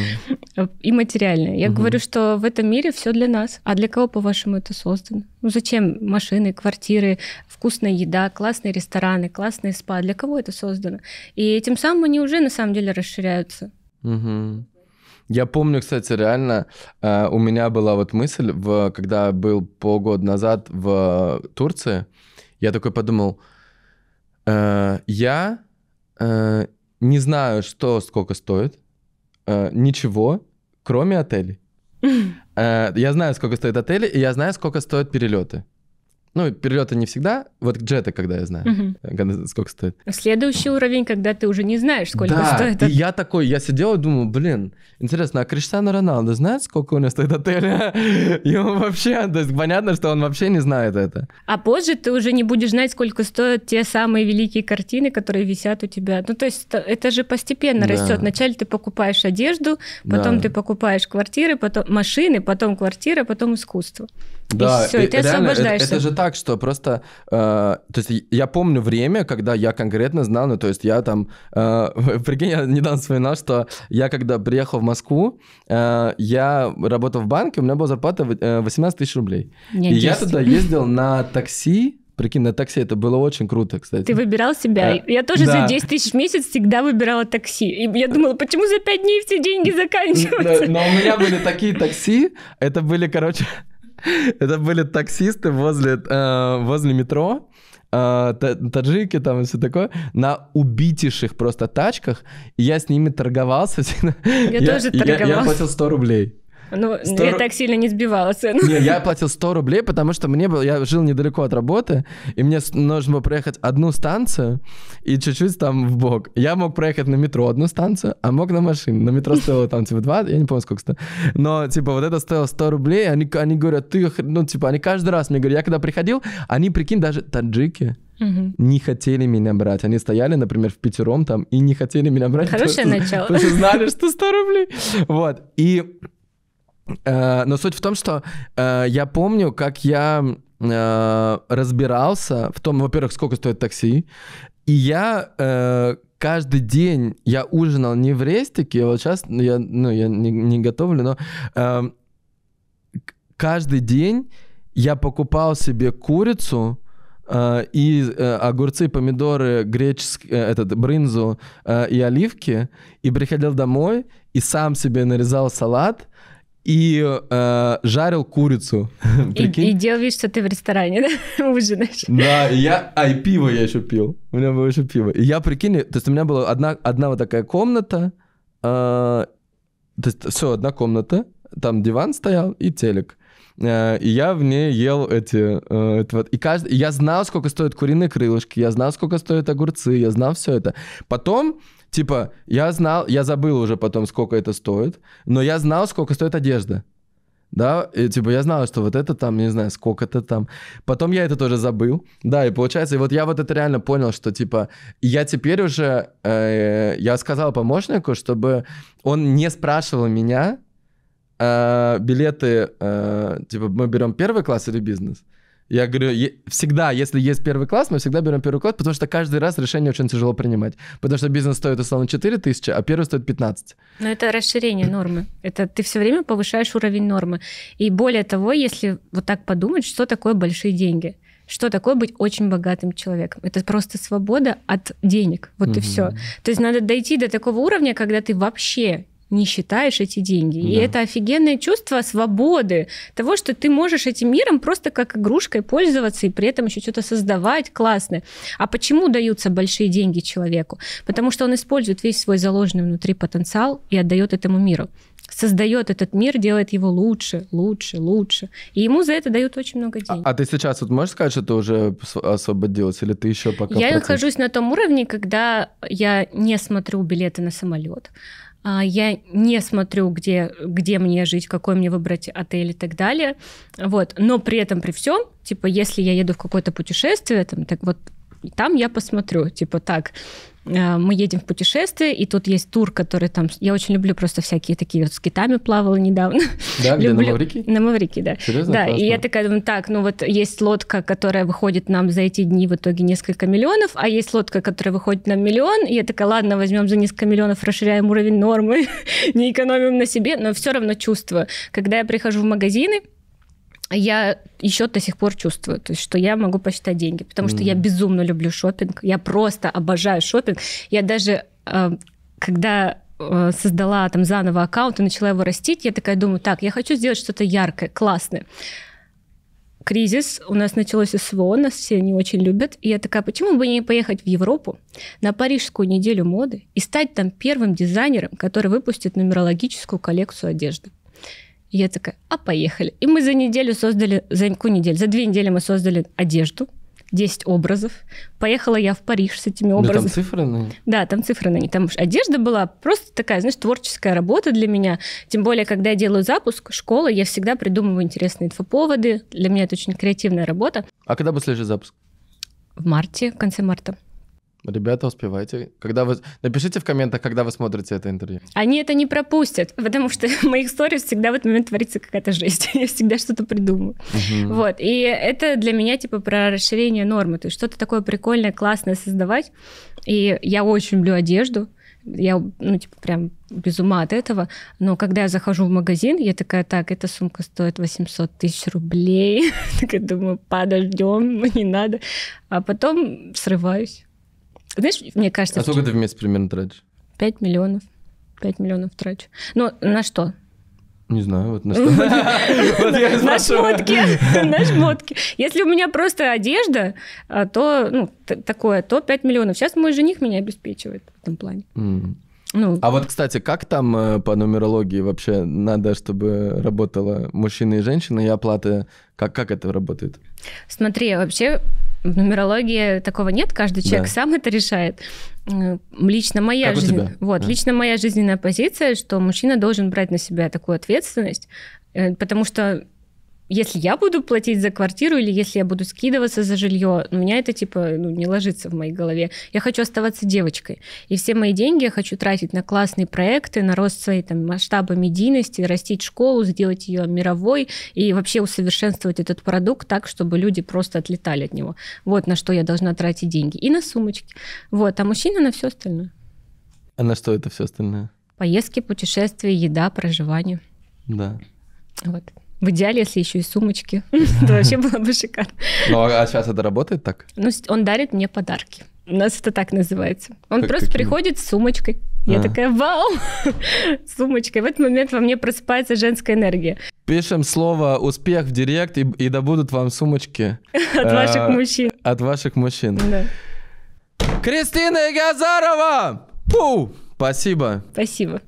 mm. и материально. Я mm говорю, что в этом мире все для нас. А для кого, по-вашему, это создано? Ну зачем машины, квартиры, вкусная еда, классные рестораны, классные спа? Для кого это создано? И тем самым они уже на самом деле расширяются. Угу. Я помню, кстати, реально э, у меня была вот мысль, в, когда был полгода назад в Турции, я такой подумал, Э, я э, не знаю, что сколько стоит. Э, ничего, кроме отелей. Э, я знаю, сколько стоит отели, и я знаю, сколько стоят перелеты. Ну, перелеты не всегда. Вот джеты, когда я знаю, угу. сколько стоит. Следующий уровень, когда ты уже не знаешь, сколько да, стоит. Да, я такой, я сидел и думал, блин, интересно, а Криштиану Роналду знает, сколько у него стоит отель? Ему вообще, то есть понятно, что он вообще не знает это. А позже ты уже не будешь знать, сколько стоят те самые великие картины, которые висят у тебя. Ну, то есть это же постепенно да. растет. Вначале ты покупаешь одежду, потом да. ты покупаешь квартиры, потом машины, потом квартира, потом искусство. Да, и все, и ты реально, освобождаешься. Это, это же так, что просто, э, то есть я помню время, когда я конкретно знал, ну то есть я там, э, прикинь, я недавно вспоминал, что я когда приехал в Москву, э, я работал в банке, у меня была зарплата 18 э, тысяч рублей. Не, и 10. я туда ездил на такси, Прикинь, на такси это было очень круто, кстати. Ты выбирал себя. А, я тоже да. за 10 тысяч в месяц всегда выбирала такси. И я думала, почему за 5 дней все деньги заканчиваются? Но, но у меня были такие такси, это были, короче, это были таксисты возле, э, возле метро, э, таджики там и все такое, на убитейших просто тачках. И я с ними торговался. Я, я тоже торговался. Я, я платил 100 рублей. Ну, 100... я так сильно не сбивала цену. Не, я платил 100 рублей, потому что мне был, я жил недалеко от работы, и мне нужно было проехать одну станцию и чуть-чуть там в бок. Я мог проехать на метро одну станцию, а мог на машине. На метро стоило там типа 2, я не помню сколько стоило. Но типа вот это стоило 100 рублей, они, они говорят, ты, ну типа они каждый раз мне говорят, я когда приходил, они, прикинь, даже таджики, Угу. Не хотели меня брать. Они стояли, например, в пятером там и не хотели меня брать. Хорошее потому, начало. Потому что знали, что 100 рублей. Вот. И Э, но суть в том, что э, я помню, как я э, разбирался в том, во-первых, сколько стоит такси, и я каждый день я ужинал не в рестике, а вот сейчас ну, я, ну, я не, не готовлю, но э, каждый день я покупал себе курицу э, и э, огурцы, помидоры, греческие, э, этот, брынзу э, и оливки, и приходил домой и сам себе нарезал салат, и э, жарил курицу. И, и делал вид, что ты в ресторане да? ужинаешь. Да, и я... А, и пиво я еще пил. У меня было еще пиво. И я, прикинь, то есть у меня была одна, одна вот такая комната, э, то есть все, одна комната, там диван стоял и телек. Э, и я в ней ел эти... Э, это вот. и, каждый, и я знал, сколько стоят куриные крылышки, я знал, сколько стоят огурцы, я знал все это. Потом Типа, я знал, я забыл уже потом, сколько это стоит, но я знал, сколько стоит одежда. Да, и, типа я знал, что вот это там, не знаю, сколько-то там. Потом я это тоже забыл. Да, и получается, и вот я вот это реально понял, что типа я теперь уже, э, я сказал помощнику, чтобы он не спрашивал меня э, билеты, э, типа мы берем первый класс или бизнес. Я говорю, всегда, если есть первый класс, мы всегда берем первый класс, потому что каждый раз решение очень тяжело принимать. Потому что бизнес стоит, условно, 4 тысячи, а первый стоит 15. Но это расширение нормы. Это ты все время повышаешь уровень нормы. И более того, если вот так подумать, что такое большие деньги? Что такое быть очень богатым человеком? Это просто свобода от денег. Вот угу. и все. То есть надо дойти до такого уровня, когда ты вообще не считаешь эти деньги. Да. И это офигенное чувство свободы, того, что ты можешь этим миром просто как игрушкой пользоваться и при этом еще что-то создавать классное. А почему даются большие деньги человеку? Потому что он использует весь свой заложенный внутри потенциал и отдает этому миру создает этот мир, делает его лучше, лучше, лучше. И ему за это дают очень много а, денег. А, а ты сейчас вот можешь сказать, что ты уже освободилась, или ты еще пока... Я процесс... нахожусь на том уровне, когда я не смотрю билеты на самолет, а, я не смотрю, где, где мне жить, какой мне выбрать отель и так далее. Вот. Но при этом, при всем, типа, если я еду в какое-то путешествие, там, так вот там я посмотрю, типа так, э, мы едем в путешествие, и тут есть тур, который там... Я очень люблю просто всякие такие... Вот с китами плавала недавно. Да, люблю... на Маврике? На Маврике, да. Серьезно? Да, Классно. и я такая думаю, так, ну вот есть лодка, которая выходит нам за эти дни в итоге несколько миллионов, а есть лодка, которая выходит нам миллион, и я такая, ладно, возьмем за несколько миллионов, расширяем уровень нормы, не экономим на себе, но все равно чувство. Когда я прихожу в магазины, а я еще до сих пор чувствую, то есть, что я могу посчитать деньги, потому что я безумно люблю шопинг, я просто обожаю шопинг. Я даже, э, когда э, создала там заново аккаунт и начала его растить, я такая думаю, так, я хочу сделать что-то яркое, классное. Кризис, у нас началось СВО, нас все не очень любят. И я такая, почему бы не поехать в Европу на парижскую неделю моды и стать там первым дизайнером, который выпустит нумерологическую коллекцию одежды? я такая, а поехали. И мы за неделю создали, за какую неделю? За две недели мы создали одежду, 10 образов. Поехала я в Париж с этими образами. Да, там цифры на них? Да, там цифры на них. Там одежда была просто такая, знаешь, творческая работа для меня. Тем более, когда я делаю запуск школы, я всегда придумываю интересные инфоповоды. Для меня это очень креативная работа. А когда был следующий запуск? В марте, в конце марта. Ребята, успевайте. Когда вы... Напишите в комментах, когда вы смотрите это интервью. Они это не пропустят, потому что в моих сторис всегда в этот момент творится какая-то жесть. Я всегда что-то придумываю. Угу. Вот. И это для меня типа про расширение нормы. То есть что-то такое прикольное, классное создавать. И я очень люблю одежду. Я, ну, типа, прям без ума от этого. Но когда я захожу в магазин, я такая, так, эта сумка стоит 800 тысяч рублей. так я думаю, подождем, не надо. А потом срываюсь знаешь, мне кажется... А сколько ты в месяц примерно тратишь? 5 миллионов. 5 миллионов трачу. Ну, на что? Не знаю, вот на что. На шмотки, на шмотки. Если у меня просто одежда, а, то, ну, такое, то 5 миллионов. Сейчас мой жених меня обеспечивает в этом плане. Ну. А вот, кстати, как там э, по нумерологии вообще надо, чтобы работала мужчина и женщина, и оплата, как, как это работает? Смотри, вообще в нумерологии такого нет, каждый человек да. сам это решает. Лично моя как жизнь... Вот, да. лично моя жизненная позиция, что мужчина должен брать на себя такую ответственность, э, потому что если я буду платить за квартиру или если я буду скидываться за жилье, у меня это типа ну, не ложится в моей голове. Я хочу оставаться девочкой. И все мои деньги я хочу тратить на классные проекты, на рост своей там, масштаба медийности, растить школу, сделать ее мировой и вообще усовершенствовать этот продукт так, чтобы люди просто отлетали от него. Вот на что я должна тратить деньги. И на сумочки. Вот, а мужчина на все остальное. А на что это все остальное? Поездки, путешествия, еда, проживание. Да. Вот. В идеале, если еще и сумочки, то вообще было бы шикарно. Ну, а, а сейчас это работает так? Ну, он дарит мне подарки. У нас это так называется. Он как, просто каким? приходит с сумочкой. Я а. такая, вау, сумочкой. В этот момент во мне просыпается женская энергия. Пишем слово «успех» в директ, и, и будут вам сумочки. От ваших э, мужчин. От ваших мужчин. Да. Кристина Газарова, Пу! Спасибо. Спасибо.